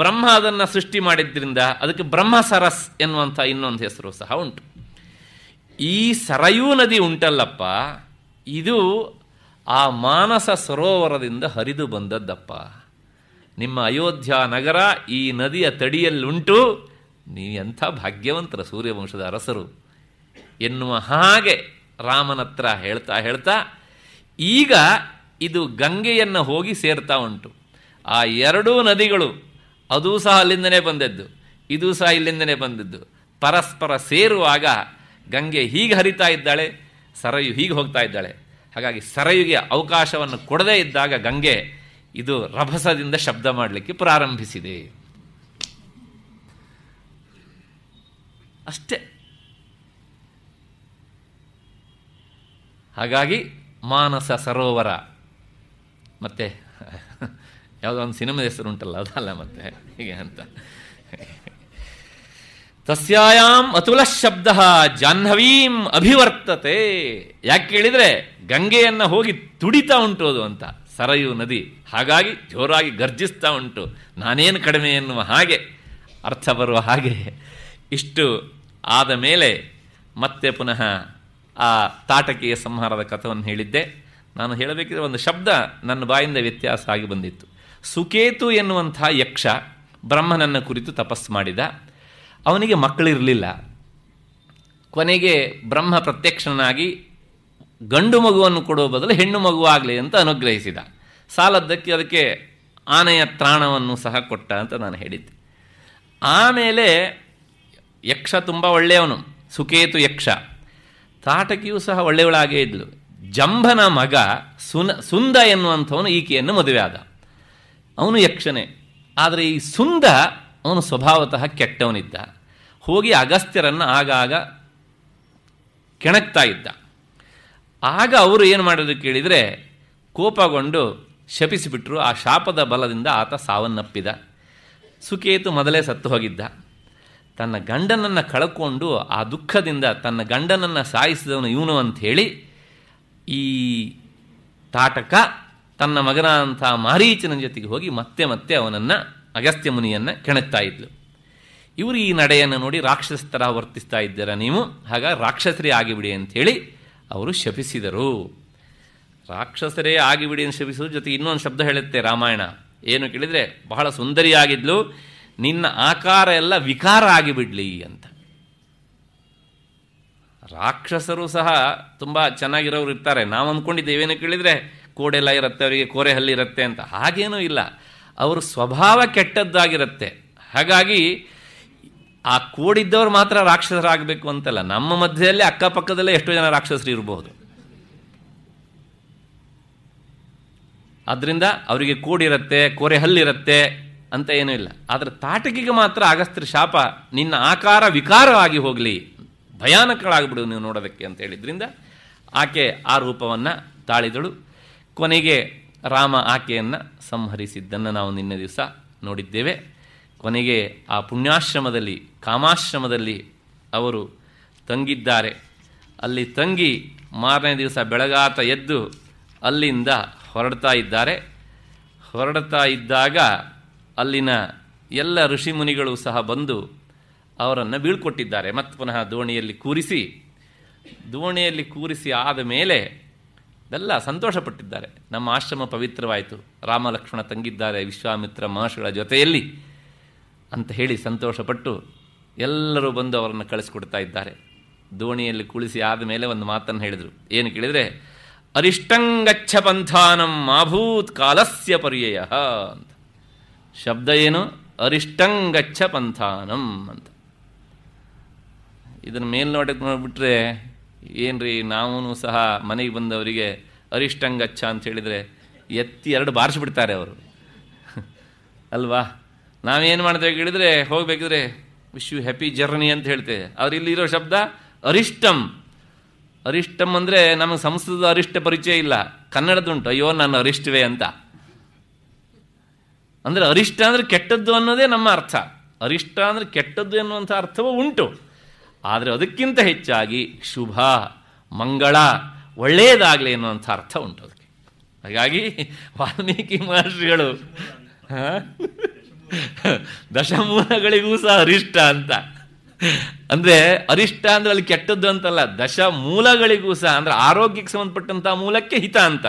ಬ್ರಹ್ಮ ಅದನ್ನು ಸೃಷ್ಟಿ ಮಾಡಿದ್ರಿಂದ ಅದಕ್ಕೆ ಬ್ರಹ್ಮ ಸರಸ್ ಎನ್ನುವಂಥ ಇನ್ನೊಂದು ಹೆಸರು ಸಹ ಉಂಟು ಈ ಸರಯೂ ನದಿ ಉಂಟಲ್ಲಪ್ಪ ಇದು ಆ ಮಾನಸ ಸರೋವರದಿಂದ ಹರಿದು ಬಂದದ್ದಪ್ಪ ನಿಮ್ಮ ಅಯೋಧ್ಯ ನಗರ ಈ ನದಿಯ ತಡಿಯಲ್ಲುಂಟು ಎಂಥ ಭಾಗ್ಯವಂತರ ಸೂರ್ಯವಂಶದ ಅರಸರು ಎನ್ನುವ ಹಾಗೆ ರಾಮನತ್ರ ಹೇಳ್ತಾ ಹೇಳ್ತಾ ಈಗ ಇದು ಗಂಗೆಯನ್ನು ಹೋಗಿ ಸೇರ್ತಾ ಉಂಟು ಆ ಎರಡೂ ನದಿಗಳು ಅದು ಸಹ ಅಲ್ಲಿಂದನೇ ಬಂದದ್ದು ಇದು ಸಹ ಇಲ್ಲಿಂದನೇ ಬಂದದ್ದು ಪರಸ್ಪರ ಸೇರುವಾಗ ಗಂಗೆ ಹೀಗೆ ಹರಿತಾ ಇದ್ದಾಳೆ ಸರಯು ಹೀಗೆ ಹೋಗ್ತಾ ಇದ್ದಾಳೆ ಹಾಗಾಗಿ ಸರಯುಗೆ ಅವಕಾಶವನ್ನು ಕೊಡದೇ ಇದ್ದಾಗ ಗಂಗೆ ಇದು ರಭಸದಿಂದ ಶಬ್ದ ಮಾಡಲಿಕ್ಕೆ ಪ್ರಾರಂಭಿಸಿದೆ ಅಷ್ಟೇ ಹಾಗಾಗಿ ಮಾನಸ ಸರೋವರ ಮತ್ತೆ ಯಾವುದೋ ಒಂದು ಸಿನಿಮಾದ ಹೆಸರು ಉಂಟಲ್ಲ ಅದಲ್ಲ ಮತ್ತೆ ಹೀಗೆ ಅಂತ ತಸ್ಯಾಯಾಮ್ ಅತುಲ ಶಬ್ದ ಜಾಹ್ನವೀಂ ಅಭಿವರ್ತತೆ ಯಾಕೆ ಕೇಳಿದರೆ ಗಂಗೆಯನ್ನು ಹೋಗಿ ತುಡಿತಾ ಉಂಟು ಅದು ಅಂತ ಸರಯು ನದಿ ಹಾಗಾಗಿ ಜೋರಾಗಿ ಗರ್ಜಿಸ್ತಾ ಉಂಟು ನಾನೇನು ಕಡಿಮೆ ಎನ್ನುವ ಹಾಗೆ ಅರ್ಥ ಬರುವ ಹಾಗೆ ಇಷ್ಟು ಆದ ಮೇಲೆ ಮತ್ತೆ ಪುನಃ ಆ ತಾಟಕೀಯ ಸಂಹಾರದ ಕಥವನ್ನು ಹೇಳಿದ್ದೆ ನಾನು ಹೇಳಬೇಕಿದ್ರೆ ಒಂದು ಶಬ್ದ ನನ್ನ ಬಾಯಿಂದ ವ್ಯತ್ಯಾಸ ಆಗಿ ಬಂದಿತ್ತು ಸುಕೇತು ಎನ್ನುವಂಥ ಯಕ್ಷ ಬ್ರಹ್ಮನನ್ನು ಕುರಿತು ತಪಸ್ಸು ಮಾಡಿದ ಅವನಿಗೆ ಮಕ್ಕಳಿರಲಿಲ್ಲ ಕೊನೆಗೆ ಬ್ರಹ್ಮ ಪ್ರತ್ಯಕ್ಷನಾಗಿ ಗಂಡು ಮಗುವನ್ನು ಕೊಡುವ ಬದಲು ಹೆಣ್ಣು ಮಗುವಾಗಲಿ ಅಂತ ಅನುಗ್ರಹಿಸಿದ ಸಾಲದ್ದಕ್ಕೆ ಅದಕ್ಕೆ ಆನೆಯ ತ್ರಾಣವನ್ನು ಸಹ ಕೊಟ್ಟ ಅಂತ ನಾನು ಹೇಳಿದ್ದೆ ಆಮೇಲೆ ಯಕ್ಷ ತುಂಬ ಒಳ್ಳೆಯವನು ಸುಕೇತು ಯಕ್ಷ ತಾಟಕಿಯೂ ಸಹ ಒಳ್ಳೆಯವಳಾಗೇ ಇದ್ಲು ಜಂಭನ ಮಗ ಸುನ ಸುಂದ ಎನ್ನುವಂಥವನು ಈಕೆಯನ್ನು ಮದುವೆ ಆದ ಅವನು ಯಕ್ಷನೇ ಆದರೆ ಈ ಸುಂದ ಅವನು ಸ್ವಭಾವತಃ ಕೆಟ್ಟವನಿದ್ದ ಹೋಗಿ ಅಗಸ್ತ್ಯರನ್ನು ಆಗಾಗ ಕೆಣಕ್ತಾ ಇದ್ದ ಆಗ ಅವರು ಏನು ಮಾಡೋದು ಕೇಳಿದರೆ ಕೋಪಗೊಂಡು ಶಪಿಸಿಬಿಟ್ರು ಆ ಶಾಪದ ಬಲದಿಂದ ಆತ ಸಾವನ್ನಪ್ಪಿದ ಸುಕೇತು ಮೊದಲೇ ಸತ್ತು ಹೋಗಿದ್ದ ತನ್ನ ಗಂಡನನ್ನು ಕಳಕೊಂಡು ಆ ದುಃಖದಿಂದ ತನ್ನ ಗಂಡನನ್ನು ಸಾಯಿಸಿದವನು ಇವನು ಅಂಥೇಳಿ ಈ ತಾಟಕ ತನ್ನ ಮಗನ ಅಂಥ ಮಾರೀಚನ ಜೊತೆಗೆ ಹೋಗಿ ಮತ್ತೆ ಮತ್ತೆ ಅವನನ್ನು ಅಗಸ್ತ್ಯ ಮುನಿಯನ್ನು ಕೆಣಕ್ತಾ ಇದ್ಲು ಇವರು ಈ ನಡೆಯನ್ನು ನೋಡಿ ರಾಕ್ಷಸ ಥರ ವರ್ತಿಸ್ತಾ ಇದ್ದೀರಾ ನೀವು ಹಾಗಾಗಿ ರಾಕ್ಷಸರೇ ಆಗಿಬಿಡಿ ಅಂಥೇಳಿ ಅವರು ಶಪಿಸಿದರು ರಾಕ್ಷಸರೇ ಆಗಿಬಿಡಿ ಅಂತ ಶಪಿಸಿದ ಜೊತೆಗೆ ಇನ್ನೊಂದು ಶಬ್ದ ಹೇಳುತ್ತೆ ರಾಮಾಯಣ ಏನು ಕೇಳಿದರೆ ಬಹಳ ಸುಂದರಿಯಾಗಿದ್ಲು ನಿನ್ನ ಆಕಾರ ಎಲ್ಲ ವಿಕಾರ ಆಗಿಬಿಡಲಿ ಅಂತ ರಾಕ್ಷಸರು ಸಹ ತುಂಬ ಚೆನ್ನಾಗಿರೋರು ಇರ್ತಾರೆ ನಾವು ಅಂದ್ಕೊಂಡಿದ್ದು ಕೇಳಿದರೆ ಕೋಡೆಲ್ಲ ಇರುತ್ತೆ ಅವರಿಗೆ ಕೋರೆ ಇರುತ್ತೆ ಅಂತ ಹಾಗೇನೂ ಇಲ್ಲ ಅವ್ರ ಸ್ವಭಾವ ಕೆಟ್ಟದ್ದಾಗಿರುತ್ತೆ ಹಾಗಾಗಿ ಆ ಕೋಡಿದ್ದವ್ರು ಮಾತ್ರ ರಾಕ್ಷಸರಾಗಬೇಕು ಅಂತಲ್ಲ ನಮ್ಮ ಮಧ್ಯದಲ್ಲಿ ಅಕ್ಕಪಕ್ಕದಲ್ಲೇ ಎಷ್ಟೋ ಜನ ರಾಕ್ಷಸರು ಇರಬಹುದು ಅದರಿಂದ ಅವರಿಗೆ ಕೂಡಿರುತ್ತೆ ಕೋರೆ ಹಲ್ಲಿರುತ್ತೆ ಅಂತ ಏನೂ ಇಲ್ಲ ಆದರೆ ತಾಟಕಿಗೆ ಮಾತ್ರ ಅಗಸ್ತ್ರ ಶಾಪ ನಿನ್ನ ಆಕಾರ ವಿಕಾರವಾಗಿ ಹೋಗಲಿ ಭಯಾನಕಳಾಗ್ಬಿಡು ನೀವು ನೋಡೋದಕ್ಕೆ ಅಂತ ಹೇಳಿದ್ರಿಂದ ಆಕೆ ಆ ರೂಪವನ್ನು ತಾಳಿದಳು ಕೊನೆಗೆ ರಾಮ ಆಕೆಯನ್ನು ಸಂಹರಿಸಿದ್ದನ್ನು ನಾವು ನಿನ್ನೆ ದಿವಸ ನೋಡಿದ್ದೇವೆ ಕೊನೆಗೆ ಆ ಪುಣ್ಯಾಶ್ರಮದಲ್ಲಿ ಕಾಮಾಶ್ರಮದಲ್ಲಿ ಅವರು ತಂಗಿದ್ದಾರೆ ಅಲ್ಲಿ ತಂಗಿ ಮಾರನೇ ದಿವಸ ಬೆಳಗಾತ ಎದ್ದು ಅಲ್ಲಿಂದ ಹೊರಡ್ತಾ ಇದ್ದಾರೆ ಹೊರಡ್ತಾ ಇದ್ದಾಗ ಅಲ್ಲಿನ ಎಲ್ಲ ಋಷಿಮುನಿಗಳು ಸಹ ಬಂದು ಅವರನ್ನು ಬೀಳ್ಕೊಟ್ಟಿದ್ದಾರೆ ಮತ್ತು ಪುನಃ ದೋಣಿಯಲ್ಲಿ ಕೂರಿಸಿ ದೋಣಿಯಲ್ಲಿ ಕೂರಿಸಿ ಆದ ಮೇಲೆ ಎಲ್ಲ ಸಂತೋಷಪಟ್ಟಿದ್ದಾರೆ ನಮ್ಮ ಆಶ್ರಮ ಪವಿತ್ರವಾಯಿತು ರಾಮ ಲಕ್ಷ್ಮಣ ತಂಗಿದ್ದಾರೆ ವಿಶ್ವಾಮಿತ್ರ ಮಹರ್ಷಿಗಳ ಜೊತೆಯಲ್ಲಿ ಅಂತ ಹೇಳಿ ಸಂತೋಷಪಟ್ಟು ಎಲ್ಲರೂ ಬಂದು ಅವರನ್ನು ಕಳಿಸ್ಕೊಡ್ತಾ ಇದ್ದಾರೆ ದೋಣಿಯಲ್ಲಿ ಕುಳಿಸಿ ಆದ ಮೇಲೆ ಒಂದು ಮಾತನ್ನು ಹೇಳಿದರು ಏನು ಕೇಳಿದರೆ ಅರಿಷ್ಟಂಗಚ್ಛ ಪಂಥಾನಂ ಮಾಭೂತ್ ಕಾಲಸ್ಯ ಪರ್ಯಯ ಅಂತ ಶಬ್ದ ಏನು ಅರಿಷ್ಟಂಗಚ್ಚ ಪಂಥಾನಂ ಅಂತ ಇದನ್ನು ಮೇಲ್ನೋಟಕ್ಕೆ ನೋಡಿಬಿಟ್ರೆ ಏನ್ರಿ ನಾವೂ ಸಹ ಮನೆಗೆ ಬಂದವರಿಗೆ ಅರಿಷ್ಟಂಗಚ್ಚ ಅಂತ ಹೇಳಿದರೆ ಎತ್ತಿ ಎರಡು ಬಾರಿಸ್ಬಿಡ್ತಾರೆ ಅವರು ಅಲ್ವಾ ನಾವೇನು ಮಾಡ್ತೇವೆ ಹೇಳಿದರೆ ಹೋಗಬೇಕಿದ್ರೆ ವಿಶ್ ಯು ಹ್ಯಾಪಿ ಜರ್ನಿ ಅಂತ ಹೇಳ್ತೇವೆ ಅವ್ರು ಇಲ್ಲಿರೋ ಶಬ್ದ ಅರಿಷ್ಟಂ ಅರಿಷ್ಟಂ ಅಂದರೆ ನಮಗೆ ಸಂಸ್ಕೃತದ ಅರಿಷ್ಟ ಪರಿಚಯ ಇಲ್ಲ ಕನ್ನಡದುಂಟು ಅಯ್ಯೋ ನಾನು ಅರಿಷ್ಟವೇ ಅಂತ ಅಂದರೆ ಅರಿಷ್ಟ ಅಂದರೆ ಕೆಟ್ಟದ್ದು ಅನ್ನೋದೇ ನಮ್ಮ ಅರ್ಥ ಅರಿಷ್ಟ ಅಂದರೆ ಕೆಟ್ಟದ್ದು ಎನ್ನುವಂಥ ಅರ್ಥವೂ ಉಂಟು ಆದರೆ ಅದಕ್ಕಿಂತ ಹೆಚ್ಚಾಗಿ ಶುಭ ಮಂಗಳ ಒಳ್ಳೆಯದಾಗಲಿ ಎನ್ನುವಂಥ ಅರ್ಥ ಉಂಟು ಅದಕ್ಕೆ ಹಾಗಾಗಿ ವಾಲ್ಮೀಕಿ ಮಹರ್ಷಿಗಳು ದಶಮೂಲಗಳಿಗೂ ಸಹ ಅರಿಷ್ಟ ಅಂತ ಅಂದ್ರೆ ಅರಿಷ್ಟ ಅಂದ್ರೆ ಅಲ್ಲಿ ಕೆಟ್ಟದ್ದು ಅಂತಲ್ಲ ದಶ ಮೂಲಗಳಿಗೂ ಸಹ ಅಂದ್ರೆ ಆರೋಗ್ಯಕ್ಕೆ ಸಂಬಂಧಪಟ್ಟಂಥ ಮೂಲಕ್ಕೆ ಹಿತ ಅಂತ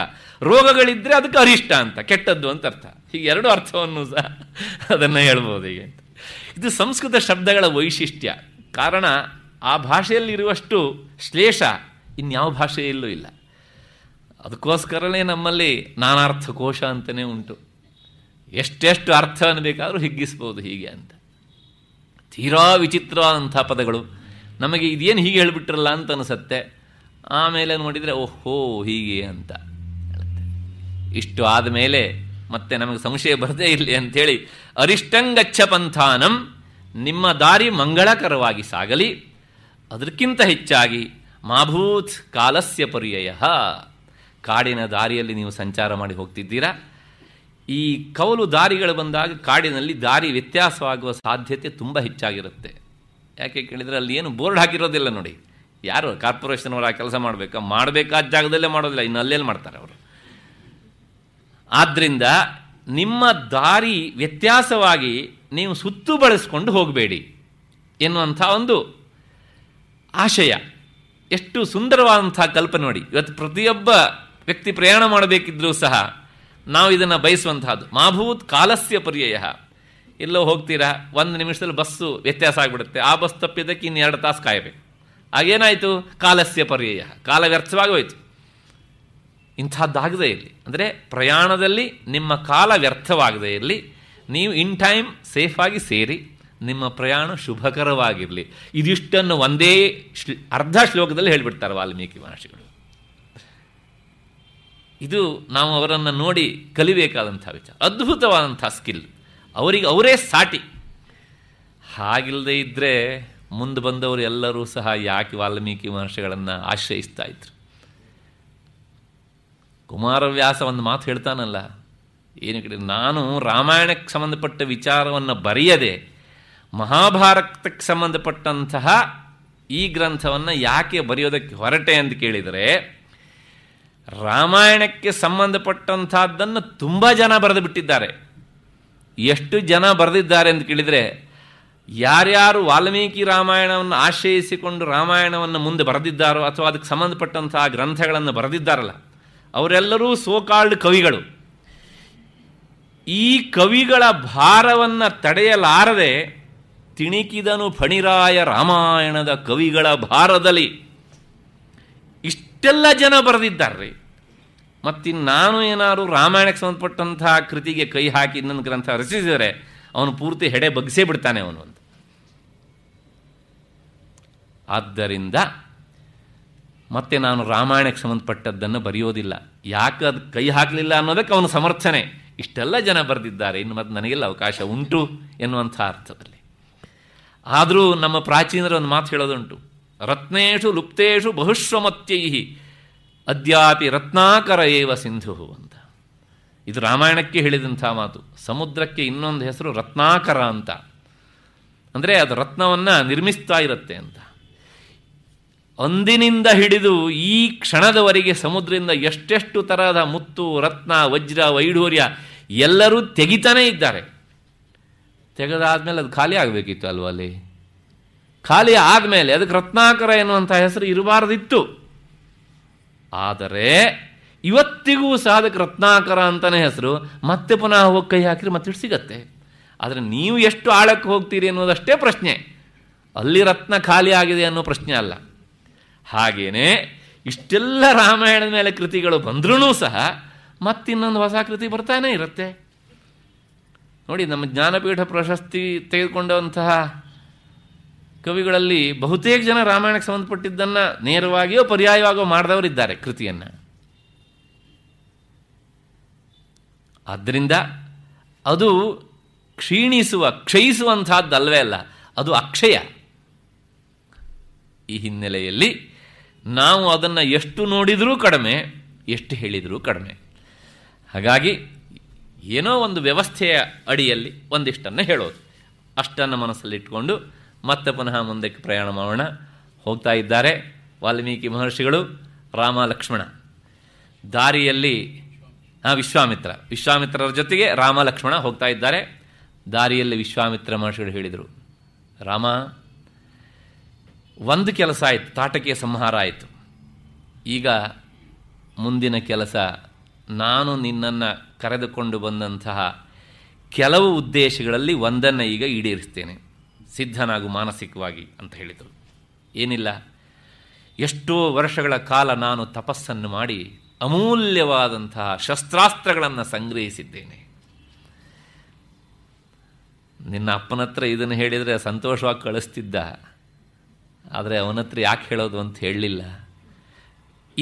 ರೋಗಗಳಿದ್ರೆ ಅದಕ್ಕೆ ಅರಿಷ್ಟ ಅಂತ ಕೆಟ್ಟದ್ದು ಅಂತ ಅರ್ಥ ಹೀಗೆ ಎರಡು ಅರ್ಥವನ್ನು ಸಹ ಅದನ್ನು ಹೇಳ್ಬೋದು ಹೀಗೆ ಅಂತ ಇದು ಸಂಸ್ಕೃತ ಶಬ್ದಗಳ ವೈಶಿಷ್ಟ್ಯ ಕಾರಣ ಆ ಭಾಷೆಯಲ್ಲಿರುವಷ್ಟು ಶ್ಲೇಷ ಇನ್ಯಾವ ಭಾಷೆಯಲ್ಲೂ ಇಲ್ಲ ಅದಕ್ಕೋಸ್ಕರನೇ ನಮ್ಮಲ್ಲಿ ನಾನಾರ್ಥ ಕೋಶ ಅಂತಲೇ ಉಂಟು ಎಷ್ಟೆಷ್ಟು ಅರ್ಥವನ್ನು ಬೇಕಾದರೂ ಹಿಗ್ಗಿಸ್ಬೋದು ಹೀಗೆ ಅಂತ ತೀರಾ ವಿಚಿತ್ರವಾದಂಥ ಪದಗಳು ನಮಗೆ ಇದೇನು ಹೀಗೆ ಹೇಳಿಬಿಟ್ರಲ್ಲ ಅಂತ ಅನಿಸತ್ತೆ ಆಮೇಲೆ ನೋಡಿದರೆ ಓಹೋ ಹೀಗೆ ಅಂತ ಹೇಳುತ್ತೆ ಇಷ್ಟು ಆದಮೇಲೆ ಮತ್ತೆ ನಮಗೆ ಸಂಶಯ ಬರದೇ ಇರಲಿ ಅಂಥೇಳಿ ಅರಿಷ್ಟಂಗಚ್ಚ ಪಂಥಾನಂ ನಿಮ್ಮ ದಾರಿ ಮಂಗಳಕರವಾಗಿ ಸಾಗಲಿ ಅದಕ್ಕಿಂತ ಹೆಚ್ಚಾಗಿ ಮಾಭೂತ್ ಕಾಲಸ್ಯ ಪರ್ಯಯ ಕಾಡಿನ ದಾರಿಯಲ್ಲಿ ನೀವು ಸಂಚಾರ ಮಾಡಿ ಹೋಗ್ತಿದ್ದೀರಾ ಈ ಕವಲು ದಾರಿಗಳು ಬಂದಾಗ ಕಾಡಿನಲ್ಲಿ ದಾರಿ ವ್ಯತ್ಯಾಸವಾಗುವ ಸಾಧ್ಯತೆ ತುಂಬ ಹೆಚ್ಚಾಗಿರುತ್ತೆ ಯಾಕೆ ಕೇಳಿದರೆ ಅಲ್ಲಿ ಏನು ಬೋರ್ಡ್ ಹಾಕಿರೋದಿಲ್ಲ ನೋಡಿ ಯಾರು ಕಾರ್ಪೊರೇಷನ್ ಆ ಕೆಲಸ ಮಾಡಬೇಕಾ ಮಾಡಬೇಕಾದ ಜಾಗದಲ್ಲೇ ಮಾಡೋದಿಲ್ಲ ಇನ್ನು ಅಲ್ಲೇ ಮಾಡ್ತಾರೆ ಅವರು ಆದ್ದರಿಂದ ನಿಮ್ಮ ದಾರಿ ವ್ಯತ್ಯಾಸವಾಗಿ ನೀವು ಸುತ್ತು ಬಳಸ್ಕೊಂಡು ಹೋಗಬೇಡಿ ಎನ್ನುವಂಥ ಒಂದು ಆಶಯ ಎಷ್ಟು ಸುಂದರವಾದಂಥ ಕಲ್ಪನೆ ನೋಡಿ ಇವತ್ತು ಪ್ರತಿಯೊಬ್ಬ ವ್ಯಕ್ತಿ ಪ್ರಯಾಣ ಮಾಡಬೇಕಿದ್ರೂ ಸಹ ನಾವು ಇದನ್ನು ಬಯಸುವಂತಹದ್ದು ಮಾಭೂತ್ ಕಾಲಸ್ಯ ಪರ್ಯಯ ಎಲ್ಲೋ ಹೋಗ್ತೀರಾ ಒಂದು ನಿಮಿಷದಲ್ಲಿ ಬಸ್ಸು ವ್ಯತ್ಯಾಸ ಆಗಿಬಿಡುತ್ತೆ ಆ ಬಸ್ ತಪ್ಪಿದ್ದಕ್ಕೆ ಇನ್ನು ಎರಡು ತಾಸು ಕಾಯಬೇಕು ಆಗೇನಾಯಿತು ಕಾಲಸ್ಯ ಪರ್ಯಯ ಕಾಲ ವ್ಯರ್ಥವಾಗಿ ಹೋಯಿತು ಇಂಥದ್ದಾಗದೇ ಇರಲಿ ಅಂದರೆ ಪ್ರಯಾಣದಲ್ಲಿ ನಿಮ್ಮ ಕಾಲ ವ್ಯರ್ಥವಾಗದೇ ಇರಲಿ ನೀವು ಇನ್ ಟೈಮ್ ಸೇಫಾಗಿ ಸೇರಿ ನಿಮ್ಮ ಪ್ರಯಾಣ ಶುಭಕರವಾಗಿರಲಿ ಇದಿಷ್ಟನ್ನು ಒಂದೇ ಅರ್ಧ ಶ್ಲೋಕದಲ್ಲಿ ಹೇಳಿಬಿಡ್ತಾರೆ ವಾಲ್ಮೀಕಿ ಮಹರ್ಷಿಗಳು ಇದು ನಾವು ಅವರನ್ನು ನೋಡಿ ಕಲಿಬೇಕಾದಂಥ ವಿಚಾರ ಅದ್ಭುತವಾದಂಥ ಸ್ಕಿಲ್ ಅವರಿಗೆ ಅವರೇ ಸಾಟಿ ಹಾಗಿಲ್ಲದೆ ಇದ್ದರೆ ಮುಂದೆ ಬಂದವರು ಎಲ್ಲರೂ ಸಹ ಯಾಕೆ ವಾಲ್ಮೀಕಿ ಮಹರ್ಷಿಗಳನ್ನು ಆಶ್ರಯಿಸ್ತಾ ಇದ್ರು ಕುಮಾರವ್ಯಾಸ ಒಂದು ಮಾತು ಹೇಳ್ತಾನಲ್ಲ ಏನು ಕಡೆ ನಾನು ರಾಮಾಯಣಕ್ಕೆ ಸಂಬಂಧಪಟ್ಟ ವಿಚಾರವನ್ನು ಬರೆಯದೆ ಮಹಾಭಾರತಕ್ಕೆ ಸಂಬಂಧಪಟ್ಟಂತಹ ಈ ಗ್ರಂಥವನ್ನು ಯಾಕೆ ಬರೆಯೋದಕ್ಕೆ ಹೊರಟೆ ಅಂತ ಕೇಳಿದರೆ ರಾಮಾಯಣಕ್ಕೆ ಸಂಬಂಧಪಟ್ಟಂಥದ್ದನ್ನು ತುಂಬ ಜನ ಬರೆದು ಬಿಟ್ಟಿದ್ದಾರೆ ಎಷ್ಟು ಜನ ಬರೆದಿದ್ದಾರೆ ಅಂತ ಕೇಳಿದರೆ ಯಾರ್ಯಾರು ವಾಲ್ಮೀಕಿ ರಾಮಾಯಣವನ್ನು ಆಶ್ರಯಿಸಿಕೊಂಡು ರಾಮಾಯಣವನ್ನು ಮುಂದೆ ಬರೆದಿದ್ದಾರೋ ಅಥವಾ ಅದಕ್ಕೆ ಸಂಬಂಧಪಟ್ಟಂತಹ ಗ್ರಂಥಗಳನ್ನು ಬರೆದಿದ್ದಾರಲ್ಲ ಅವರೆಲ್ಲರೂ ಸೋಕಾಲ್ಡ್ ಕವಿಗಳು ಈ ಕವಿಗಳ ಭಾರವನ್ನು ತಡೆಯಲಾರದೆ ತಿಣಿಕಿದನು ಫಣಿರಾಯ ರಾಮಾಯಣದ ಕವಿಗಳ ಭಾರದಲ್ಲಿ ಇಷ್ಟೆಲ್ಲ ಜನ ಬರೆದಿದ್ದಾರೆ ಮತ್ತಿನ್ನು ನಾನು ಏನಾದರೂ ರಾಮಾಯಣಕ್ಕೆ ಸಂಬಂಧಪಟ್ಟಂತಹ ಕೃತಿಗೆ ಕೈ ಹಾಕಿ ಇನ್ನೊಂದು ಗ್ರಂಥ ರಚಿಸಿದರೆ ಅವನು ಪೂರ್ತಿ ಹೆಡೆ ಬಗ್ಸೇ ಬಿಡ್ತಾನೆ ಅವನು ಅಂತ ಆದ್ದರಿಂದ ಮತ್ತೆ ನಾನು ರಾಮಾಯಣಕ್ಕೆ ಸಂಬಂಧಪಟ್ಟದ್ದನ್ನು ಬರೆಯೋದಿಲ್ಲ ಯಾಕೆ ಅದು ಕೈ ಹಾಕಲಿಲ್ಲ ಅನ್ನೋದಕ್ಕೆ ಅವನು ಸಮರ್ಥನೆ ಇಷ್ಟೆಲ್ಲ ಜನ ಬರೆದಿದ್ದಾರೆ ಇನ್ನು ಮತ್ತು ನನಗೆಲ್ಲ ಅವಕಾಶ ಉಂಟು ಎನ್ನುವಂಥ ಅರ್ಥದಲ್ಲಿ ಆದರೂ ನಮ್ಮ ಪ್ರಾಚೀನರ ಒಂದು ಮಾತು ಹೇಳೋದುಂಟು ರತ್ನೇಶು ಲುಪ್ತೇಶು ಬಹುಶ್ರಮತ್ಯೈಹಿ ಅದ್ಯಾಪಿ ರತ್ನಾಕರ ಏವ ಸಿಂಧು ಅಂತ ಇದು ರಾಮಾಯಣಕ್ಕೆ ಹೇಳಿದಂಥ ಮಾತು ಸಮುದ್ರಕ್ಕೆ ಇನ್ನೊಂದು ಹೆಸರು ರತ್ನಾಕರ ಅಂತ ಅಂದರೆ ಅದು ರತ್ನವನ್ನು ನಿರ್ಮಿಸ್ತಾ ಇರುತ್ತೆ ಅಂತ ಅಂದಿನಿಂದ ಹಿಡಿದು ಈ ಕ್ಷಣದವರೆಗೆ ಸಮುದ್ರದಿಂದ ಎಷ್ಟೆಷ್ಟು ತರಹದ ಮುತ್ತು ರತ್ನ ವಜ್ರ ವೈಢೂರ್ಯ ಎಲ್ಲರೂ ತೆಗಿತಾನೇ ಇದ್ದಾರೆ ತೆಗೆದಾದ್ಮೇಲೆ ಅದು ಖಾಲಿ ಆಗಬೇಕಿತ್ತು ಅಲ್ಲಿ ಖಾಲಿ ಆದಮೇಲೆ ಅದಕ್ಕೆ ರತ್ನಾಕರ ಎನ್ನುವಂಥ ಹೆಸರು ಇರಬಾರದಿತ್ತು ಆದರೆ ಇವತ್ತಿಗೂ ಸಹ ಅದಕ್ಕೆ ರತ್ನಾಕರ ಅಂತಲೇ ಹೆಸರು ಮತ್ತೆ ಪುನಃ ಹೋಗಿ ಕೈ ಹಾಕಿದ್ರೆ ಮತ್ತೆ ಸಿಗತ್ತೆ ಆದರೆ ನೀವು ಎಷ್ಟು ಆಳಕ್ಕೆ ಹೋಗ್ತೀರಿ ಅನ್ನೋದಷ್ಟೇ ಪ್ರಶ್ನೆ ಅಲ್ಲಿ ರತ್ನ ಖಾಲಿ ಆಗಿದೆ ಅನ್ನೋ ಪ್ರಶ್ನೆ ಅಲ್ಲ ಹಾಗೆಯೇ ಇಷ್ಟೆಲ್ಲ ರಾಮಾಯಣದ ಮೇಲೆ ಕೃತಿಗಳು ಬಂದ್ರೂ ಸಹ ಮತ್ತಿನ್ನೊಂದು ಹೊಸ ಕೃತಿ ಬರ್ತಾನೆ ಇರುತ್ತೆ ನೋಡಿ ನಮ್ಮ ಜ್ಞಾನಪೀಠ ಪ್ರಶಸ್ತಿ ತೆಗೆದುಕೊಂಡಂತಹ ಕವಿಗಳಲ್ಲಿ ಬಹುತೇಕ ಜನ ರಾಮಾಯಣಕ್ಕೆ ಸಂಬಂಧಪಟ್ಟಿದ್ದನ್ನು ನೇರವಾಗಿಯೋ ಪರ್ಯಾಯವಾಗಿಯೋ ಇದ್ದಾರೆ ಕೃತಿಯನ್ನು ಆದ್ದರಿಂದ ಅದು ಕ್ಷೀಣಿಸುವ ಕ್ಷಯಿಸುವಂತಹದ್ದಲ್ವೇ ಅಲ್ಲ ಅದು ಅಕ್ಷಯ ಈ ಹಿನ್ನೆಲೆಯಲ್ಲಿ ನಾವು ಅದನ್ನು ಎಷ್ಟು ನೋಡಿದರೂ ಕಡಿಮೆ ಎಷ್ಟು ಹೇಳಿದರೂ ಕಡಿಮೆ ಹಾಗಾಗಿ ಏನೋ ಒಂದು ವ್ಯವಸ್ಥೆಯ ಅಡಿಯಲ್ಲಿ ಒಂದಿಷ್ಟನ್ನು ಹೇಳೋದು ಅಷ್ಟನ್ನು ಮನಸ್ಸಲ್ಲಿಟ್ಕೊಂಡು ಮತ್ತೆ ಪುನಃ ಮುಂದಕ್ಕೆ ಪ್ರಯಾಣ ಮಾಡೋಣ ಹೋಗ್ತಾ ಇದ್ದಾರೆ ವಾಲ್ಮೀಕಿ ಮಹರ್ಷಿಗಳು ರಾಮ ಲಕ್ಷ್ಮಣ ದಾರಿಯಲ್ಲಿ ಹಾಂ ವಿಶ್ವಾಮಿತ್ರ ವಿಶ್ವಾಮಿತ್ರರ ಜೊತೆಗೆ ರಾಮ ಲಕ್ಷ್ಮಣ ಹೋಗ್ತಾ ಇದ್ದಾರೆ ದಾರಿಯಲ್ಲಿ ವಿಶ್ವಾಮಿತ್ರ ಮಹರ್ಷಿಗಳು ಹೇಳಿದರು ರಾಮ ಒಂದು ಕೆಲಸ ಆಯಿತು ತಾಟಕೀಯ ಸಂಹಾರ ಆಯಿತು ಈಗ ಮುಂದಿನ ಕೆಲಸ ನಾನು ನಿನ್ನನ್ನು ಕರೆದುಕೊಂಡು ಬಂದಂತಹ ಕೆಲವು ಉದ್ದೇಶಗಳಲ್ಲಿ ಒಂದನ್ನು ಈಗ ಈಡೇರಿಸ್ತೇನೆ ಸಿದ್ಧನಾಗು ಮಾನಸಿಕವಾಗಿ ಅಂತ ಹೇಳಿದರು ಏನಿಲ್ಲ ಎಷ್ಟೋ ವರ್ಷಗಳ ಕಾಲ ನಾನು ತಪಸ್ಸನ್ನು ಮಾಡಿ ಅಮೂಲ್ಯವಾದಂತಹ ಶಸ್ತ್ರಾಸ್ತ್ರಗಳನ್ನು ಸಂಗ್ರಹಿಸಿದ್ದೇನೆ ನಿನ್ನ ಅಪ್ಪನ ಹತ್ರ ಇದನ್ನು ಹೇಳಿದರೆ ಸಂತೋಷವಾಗಿ ಕಳಿಸ್ತಿದ್ದ ಆದರೆ ಅವನತ್ರ ಯಾಕೆ ಹೇಳೋದು ಅಂತ ಹೇಳಲಿಲ್ಲ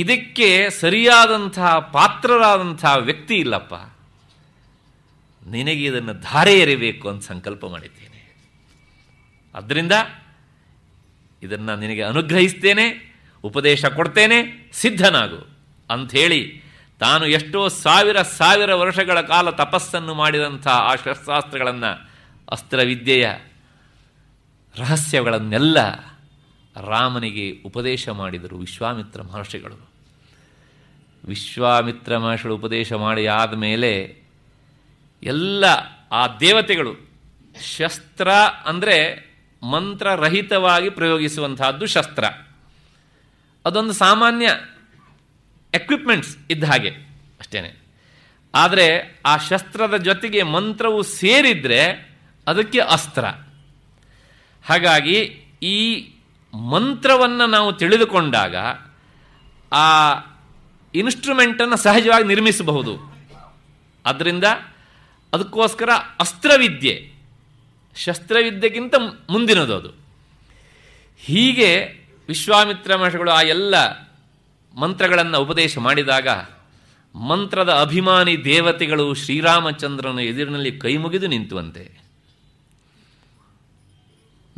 ಇದಕ್ಕೆ ಸರಿಯಾದಂತಹ ಪಾತ್ರರಾದಂಥ ವ್ಯಕ್ತಿ ಇಲ್ಲಪ್ಪ ನಿನಗೆ ಇದನ್ನು ಧಾರೆ ಎರಿಬೇಕು ಅಂತ ಸಂಕಲ್ಪ ಮಾಡಿದ್ದೇನೆ ಅದರಿಂದ ಇದನ್ನು ನಿನಗೆ ಅನುಗ್ರಹಿಸ್ತೇನೆ ಉಪದೇಶ ಕೊಡ್ತೇನೆ ಸಿದ್ಧನಾಗು ಅಂಥೇಳಿ ತಾನು ಎಷ್ಟೋ ಸಾವಿರ ಸಾವಿರ ವರ್ಷಗಳ ಕಾಲ ತಪಸ್ಸನ್ನು ಮಾಡಿದಂಥ ಆ ಶಸ್ತ್ರಾಸ್ತ್ರಗಳನ್ನು ಅಸ್ತ್ರವಿದ್ಯೆಯ ರಹಸ್ಯಗಳನ್ನೆಲ್ಲ ರಾಮನಿಗೆ ಉಪದೇಶ ಮಾಡಿದರು ವಿಶ್ವಾಮಿತ್ರ ಮಹರ್ಷಿಗಳು ವಿಶ್ವಾಮಿತ್ರ ಮಹರ್ಷಿಗಳು ಉಪದೇಶ ಮಾಡಿ ಆದಮೇಲೆ ಎಲ್ಲ ಆ ದೇವತೆಗಳು ಶಸ್ತ್ರ ಅಂದರೆ ಮಂತ್ರರಹಿತವಾಗಿ ಪ್ರಯೋಗಿಸುವಂತಹದ್ದು ಶಸ್ತ್ರ ಅದೊಂದು ಸಾಮಾನ್ಯ ಎಕ್ವಿಪ್ಮೆಂಟ್ಸ್ ಇದ್ದ ಹಾಗೆ ಅಷ್ಟೇ ಆದರೆ ಆ ಶಸ್ತ್ರದ ಜೊತೆಗೆ ಮಂತ್ರವು ಸೇರಿದರೆ ಅದಕ್ಕೆ ಅಸ್ತ್ರ ಹಾಗಾಗಿ ಈ ಮಂತ್ರವನ್ನು ನಾವು ತಿಳಿದುಕೊಂಡಾಗ ಆ ಇನ್ಸ್ಟ್ರೂಮೆಂಟನ್ನು ಸಹಜವಾಗಿ ನಿರ್ಮಿಸಬಹುದು ಅದರಿಂದ ಅದಕ್ಕೋಸ್ಕರ ಅಸ್ತ್ರವಿದ್ಯೆ ಶಸ್ತ್ರವಿದ್ಯೆಗಿಂತ ಮುಂದಿನದು ಅದು ಹೀಗೆ ವಿಶ್ವಾಮಿತ್ರ ಮಹರ್ಷಿಗಳು ಆ ಎಲ್ಲ ಮಂತ್ರಗಳನ್ನು ಉಪದೇಶ ಮಾಡಿದಾಗ ಮಂತ್ರದ ಅಭಿಮಾನಿ ದೇವತೆಗಳು ಶ್ರೀರಾಮಚಂದ್ರನ ಎದುರಿನಲ್ಲಿ ಕೈ ಮುಗಿದು ನಿಂತುವಂತೆ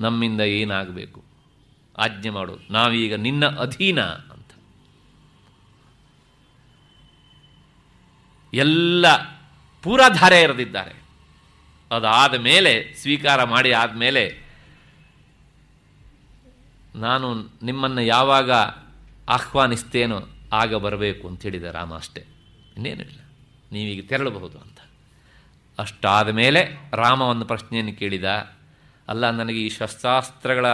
ನಮ್ಮಿಂದ ಏನಾಗಬೇಕು ಆಜ್ಞೆ ಮಾಡು ನಾವೀಗ ನಿನ್ನ ಅಧೀನ ಅಂತ ಎಲ್ಲ ಪೂರಾಧಾರೆ ಇರದಿದ್ದಾರೆ ಅದಾದ ಮೇಲೆ ಸ್ವೀಕಾರ ಮಾಡಿ ಆದಮೇಲೆ ನಾನು ನಿಮ್ಮನ್ನು ಯಾವಾಗ ಆಹ್ವಾನಿಸ್ತೇನೋ ಆಗ ಬರಬೇಕು ಅಂತ ಹೇಳಿದ ರಾಮ ಅಷ್ಟೇ ಇನ್ನೇನಿಲ್ಲ ನೀವೀಗ ತೆರಳಬಹುದು ಅಂತ ಅಷ್ಟಾದ ಮೇಲೆ ರಾಮ ಒಂದು ಪ್ರಶ್ನೆಯನ್ನು ಕೇಳಿದ ಅಲ್ಲ ನನಗೆ ಈ ಶಸ್ತ್ರಾಸ್ತ್ರಗಳ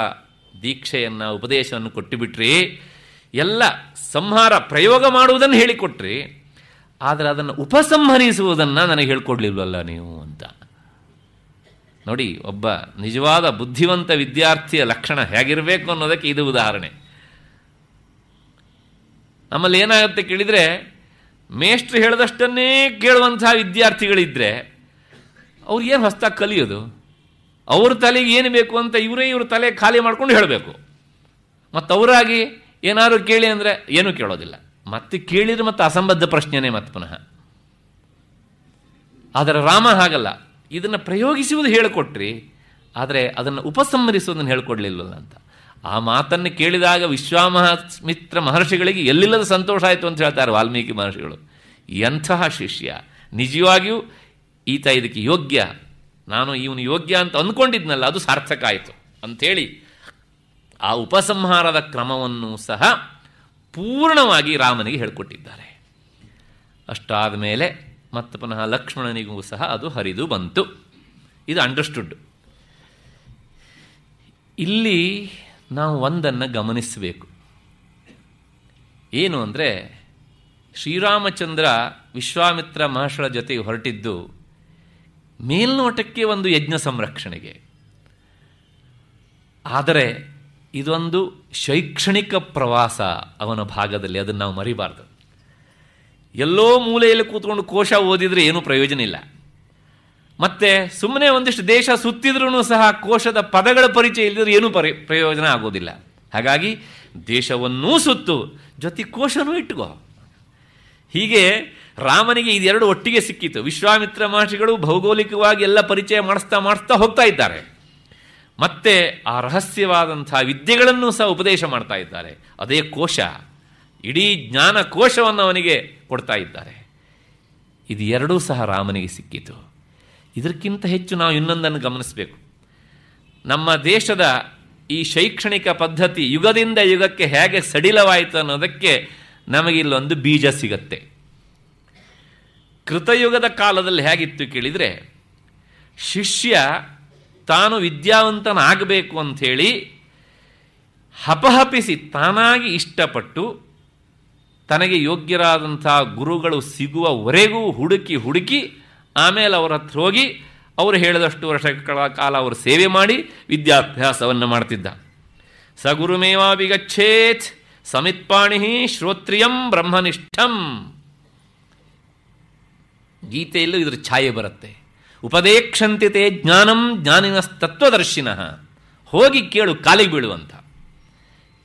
ದೀಕ್ಷೆಯನ್ನು ಉಪದೇಶವನ್ನು ಕೊಟ್ಟುಬಿಟ್ರಿ ಎಲ್ಲ ಸಂಹಾರ ಪ್ರಯೋಗ ಮಾಡುವುದನ್ನು ಹೇಳಿಕೊಟ್ರಿ ಆದರೆ ಅದನ್ನು ಉಪಸಂಹರಿಸುವುದನ್ನು ನನಗೆ ಹೇಳ್ಕೊಡ್ಲಿಲ್ವಲ್ಲ ನೀವು ಅಂತ ನೋಡಿ ಒಬ್ಬ ನಿಜವಾದ ಬುದ್ಧಿವಂತ ವಿದ್ಯಾರ್ಥಿಯ ಲಕ್ಷಣ ಹೇಗಿರಬೇಕು ಅನ್ನೋದಕ್ಕೆ ಇದು ಉದಾಹರಣೆ ನಮ್ಮಲ್ಲಿ ಏನಾಗುತ್ತೆ ಕೇಳಿದರೆ ಮೇಷ್ಟ್ರು ಹೇಳಿದಷ್ಟನ್ನೇ ಕೇಳುವಂತಹ ವಿದ್ಯಾರ್ಥಿಗಳಿದ್ದರೆ ಅವ್ರು ಏನು ಹೊಸ್ತಾಗಿ ಕಲಿಯೋದು ಅವ್ರ ತಲೆಗೆ ಏನು ಬೇಕು ಅಂತ ಇವರೇ ಇವ್ರ ತಲೆ ಖಾಲಿ ಮಾಡ್ಕೊಂಡು ಹೇಳಬೇಕು ಮತ್ತು ಅವರಾಗಿ ಏನಾದರೂ ಕೇಳಿ ಅಂದರೆ ಏನೂ ಕೇಳೋದಿಲ್ಲ ಮತ್ತೆ ಕೇಳಿದ್ರೆ ಮತ್ತೆ ಅಸಂಬದ್ಧ ಪ್ರಶ್ನೆನೇ ಮತ್ತೆ ಪುನಃ ಆದರೆ ರಾಮ ಹಾಗಲ್ಲ ಇದನ್ನು ಪ್ರಯೋಗಿಸುವುದು ಹೇಳಿಕೊಟ್ರಿ ಆದರೆ ಅದನ್ನು ಉಪಸಂಹರಿಸುವುದನ್ನು ಹೇಳ್ಕೊಡ್ಲಿಲ್ಲ ಅಂತ ಆ ಮಾತನ್ನು ಕೇಳಿದಾಗ ವಿಶ್ವಾಮಹ ಮಿತ್ರ ಮಹರ್ಷಿಗಳಿಗೆ ಎಲ್ಲಿಲ್ಲದ ಸಂತೋಷ ಆಯಿತು ಅಂತ ಹೇಳ್ತಾರೆ ವಾಲ್ಮೀಕಿ ಮಹರ್ಷಿಗಳು ಎಂತಹ ಶಿಷ್ಯ ನಿಜವಾಗಿಯೂ ಈತ ಇದಕ್ಕೆ ಯೋಗ್ಯ ನಾನು ಇವನು ಯೋಗ್ಯ ಅಂತ ಅಂದ್ಕೊಂಡಿದ್ನಲ್ಲ ಅದು ಸಾರ್ಥಕ ಆಯಿತು ಅಂಥೇಳಿ ಆ ಉಪಸಂಹಾರದ ಕ್ರಮವನ್ನು ಸಹ ಪೂರ್ಣವಾಗಿ ರಾಮನಿಗೆ ಹೇಳಿಕೊಟ್ಟಿದ್ದಾರೆ ಅಷ್ಟಾದ ಮೇಲೆ ಮತ್ತು ಪುನಃ ಲಕ್ಷ್ಮಣನಿಗೂ ಸಹ ಅದು ಹರಿದು ಬಂತು ಇದು ಅಂಡರ್ಸ್ಟುಡ್ ಇಲ್ಲಿ ನಾವು ಒಂದನ್ನು ಗಮನಿಸಬೇಕು ಏನು ಅಂದರೆ ಶ್ರೀರಾಮಚಂದ್ರ ವಿಶ್ವಾಮಿತ್ರ ಮಹರ್ಷರ ಜೊತೆ ಹೊರಟಿದ್ದು ಮೇಲ್ನೋಟಕ್ಕೆ ಒಂದು ಯಜ್ಞ ಸಂರಕ್ಷಣೆಗೆ ಆದರೆ ಇದೊಂದು ಶೈಕ್ಷಣಿಕ ಪ್ರವಾಸ ಅವನ ಭಾಗದಲ್ಲಿ ಅದನ್ನು ನಾವು ಮರಿಬಾರ್ದು ಎಲ್ಲೋ ಮೂಲೆಯಲ್ಲಿ ಕೂತ್ಕೊಂಡು ಕೋಶ ಓದಿದರೆ ಏನೂ ಪ್ರಯೋಜನ ಇಲ್ಲ ಮತ್ತೆ ಸುಮ್ಮನೆ ಒಂದಿಷ್ಟು ದೇಶ ಸುತ್ತಿದ್ರೂ ಸಹ ಕೋಶದ ಪದಗಳ ಪರಿಚಯ ಇಲ್ಲದ್ರೆ ಏನೂ ಪರಿ ಪ್ರಯೋಜನ ಆಗೋದಿಲ್ಲ ಹಾಗಾಗಿ ದೇಶವನ್ನೂ ಸುತ್ತು ಜೊತೆ ಕೋಶನೂ ಇಟ್ಕೋ ಹೀಗೆ ರಾಮನಿಗೆ ಇದೆರಡು ಒಟ್ಟಿಗೆ ಸಿಕ್ಕಿತು ವಿಶ್ವಾಮಿತ್ರ ಮಹರ್ಷಿಗಳು ಭೌಗೋಳಿಕವಾಗಿ ಎಲ್ಲ ಪರಿಚಯ ಮಾಡಿಸ್ತಾ ಮಾಡಿಸ್ತಾ ಹೋಗ್ತಾ ಇದ್ದಾರೆ ಮತ್ತೆ ಆ ರಹಸ್ಯವಾದಂತಹ ವಿದ್ಯೆಗಳನ್ನು ಸಹ ಉಪದೇಶ ಮಾಡ್ತಾ ಇದ್ದಾರೆ ಅದೇ ಕೋಶ ಇಡೀ ಜ್ಞಾನ ಕೋಶವನ್ನು ಅವನಿಗೆ ಕೊಡ್ತಾ ಇದ್ದಾರೆ ಇದು ಎರಡೂ ಸಹ ರಾಮನಿಗೆ ಸಿಕ್ಕಿತು ಇದಕ್ಕಿಂತ ಹೆಚ್ಚು ನಾವು ಇನ್ನೊಂದನ್ನು ಗಮನಿಸಬೇಕು ನಮ್ಮ ದೇಶದ ಈ ಶೈಕ್ಷಣಿಕ ಪದ್ಧತಿ ಯುಗದಿಂದ ಯುಗಕ್ಕೆ ಹೇಗೆ ಸಡಿಲವಾಯಿತು ಅನ್ನೋದಕ್ಕೆ ನಮಗಿಲ್ಲೊಂದು ಬೀಜ ಸಿಗತ್ತೆ ಕೃತಯುಗದ ಕಾಲದಲ್ಲಿ ಹೇಗಿತ್ತು ಕೇಳಿದರೆ ಶಿಷ್ಯ ತಾನು ವಿದ್ಯಾವಂತನಾಗಬೇಕು ಅಂಥೇಳಿ ಹಪಹಪಿಸಿ ತಾನಾಗಿ ಇಷ್ಟಪಟ್ಟು ತನಗೆ ಯೋಗ್ಯರಾದಂಥ ಗುರುಗಳು ಸಿಗುವವರೆಗೂ ಹುಡುಕಿ ಹುಡುಕಿ ಆಮೇಲೆ ಅವರ ಹತ್ರ ಹೋಗಿ ಅವರು ಹೇಳಿದಷ್ಟು ವರ್ಷಗಳ ಕಾಲ ಅವರು ಸೇವೆ ಮಾಡಿ ವಿದ್ಯಾಭ್ಯಾಸವನ್ನು ಮಾಡ್ತಿದ್ದ ಸಗುರುಮೇವಾವಿಗಚ್ಛೇತ್ ಸಮಿತ್ಪಾಣಿ ಶ್ರೋತ್ರಿಯಂ ಬ್ರಹ್ಮನಿಷ್ಠಂ ಗೀತೆಯಲ್ಲೂ ಇದ್ರ ಛಾಯೆ ಬರುತ್ತೆ ಉಪದೇಕ್ಷಂತಿತೆ ಜ್ಞಾನಂ ಜ್ಞಾನಿನ ತತ್ವದರ್ಶಿನ ಹೋಗಿ ಕೇಳು ಕಾಲಿಗೆ ಬೀಳುವಂಥ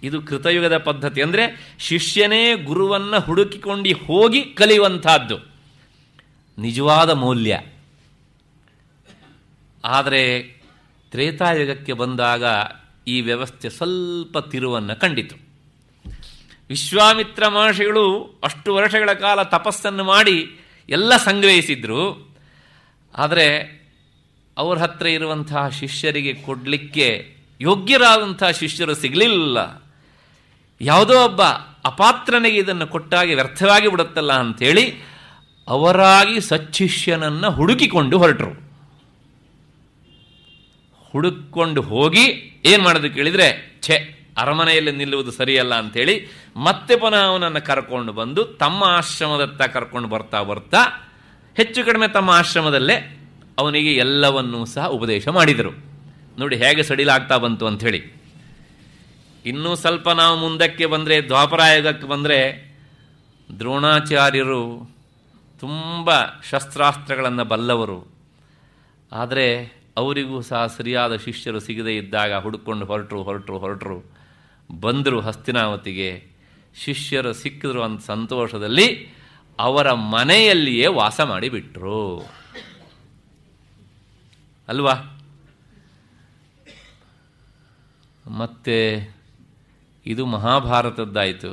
ಇದು ಕೃತಯುಗದ ಪದ್ಧತಿ ಅಂದರೆ ಶಿಷ್ಯನೇ ಗುರುವನ್ನು ಹುಡುಕಿಕೊಂಡು ಹೋಗಿ ಕಲಿಯುವಂಥದ್ದು ನಿಜವಾದ ಮೌಲ್ಯ ಆದರೆ ತ್ರೇತಾಯುಗಕ್ಕೆ ಬಂದಾಗ ಈ ವ್ಯವಸ್ಥೆ ಸ್ವಲ್ಪ ತಿರುವನ್ನು ಕಂಡಿತು ವಿಶ್ವಾಮಿತ್ರ ಮಹರ್ಷಿಗಳು ಅಷ್ಟು ವರ್ಷಗಳ ಕಾಲ ತಪಸ್ಸನ್ನು ಮಾಡಿ ಎಲ್ಲ ಸಂಗ್ರಹಿಸಿದ್ರು ಆದರೆ ಅವ್ರ ಹತ್ರ ಇರುವಂತಹ ಶಿಷ್ಯರಿಗೆ ಕೊಡಲಿಕ್ಕೆ ಯೋಗ್ಯರಾದಂತಹ ಶಿಷ್ಯರು ಸಿಗಲಿಲ್ಲ ಯಾವುದೋ ಒಬ್ಬ ಅಪಾತ್ರನಿಗೆ ಇದನ್ನು ಕೊಟ್ಟಾಗಿ ವ್ಯರ್ಥವಾಗಿ ಬಿಡುತ್ತಲ್ಲ ಅಂಥೇಳಿ ಅವರಾಗಿ ಸಚ್ಚಿಷ್ಯನನ್ನು ಹುಡುಕಿಕೊಂಡು ಹೊರಟರು ಹುಡುಕೊಂಡು ಹೋಗಿ ಏನು ಮಾಡೋದು ಕೇಳಿದರೆ ಛೆ ಅರಮನೆಯಲ್ಲಿ ನಿಲ್ಲುವುದು ಸರಿಯಲ್ಲ ಅಂಥೇಳಿ ಮತ್ತೆ ಪುನಃ ಅವನನ್ನು ಕರ್ಕೊಂಡು ಬಂದು ತಮ್ಮ ಆಶ್ರಮದತ್ತ ಕರ್ಕೊಂಡು ಬರ್ತಾ ಬರ್ತಾ ಹೆಚ್ಚು ಕಡಿಮೆ ತಮ್ಮ ಆಶ್ರಮದಲ್ಲೇ ಅವನಿಗೆ ಎಲ್ಲವನ್ನೂ ಸಹ ಉಪದೇಶ ಮಾಡಿದರು ನೋಡಿ ಹೇಗೆ ಸಡಿಲಾಗ್ತಾ ಬಂತು ಅಂಥೇಳಿ ಇನ್ನೂ ಸ್ವಲ್ಪ ನಾವು ಮುಂದಕ್ಕೆ ಬಂದರೆ ದ್ವಾಪರಾಯುಗಕ್ಕೆ ಬಂದರೆ ದ್ರೋಣಾಚಾರ್ಯರು ತುಂಬ ಶಸ್ತ್ರಾಸ್ತ್ರಗಳನ್ನು ಬಲ್ಲವರು ಆದರೆ ಅವರಿಗೂ ಸಹ ಸರಿಯಾದ ಶಿಷ್ಯರು ಸಿಗದೇ ಇದ್ದಾಗ ಹುಡುಕೊಂಡು ಹೊರಟರು ಹೊರಟರು ಹೊರಟರು ಬಂದರು ಹಸ್ತಿನಾವತಿಗೆ ಶಿಷ್ಯರು ಸಿಕ್ಕಿದ್ರು ಅಂತ ಸಂತೋಷದಲ್ಲಿ ಅವರ ಮನೆಯಲ್ಲಿಯೇ ವಾಸ ಮಾಡಿಬಿಟ್ರು ಅಲ್ವಾ ಮತ್ತೆ ಇದು ಮಹಾಭಾರತದ್ದಾಯಿತು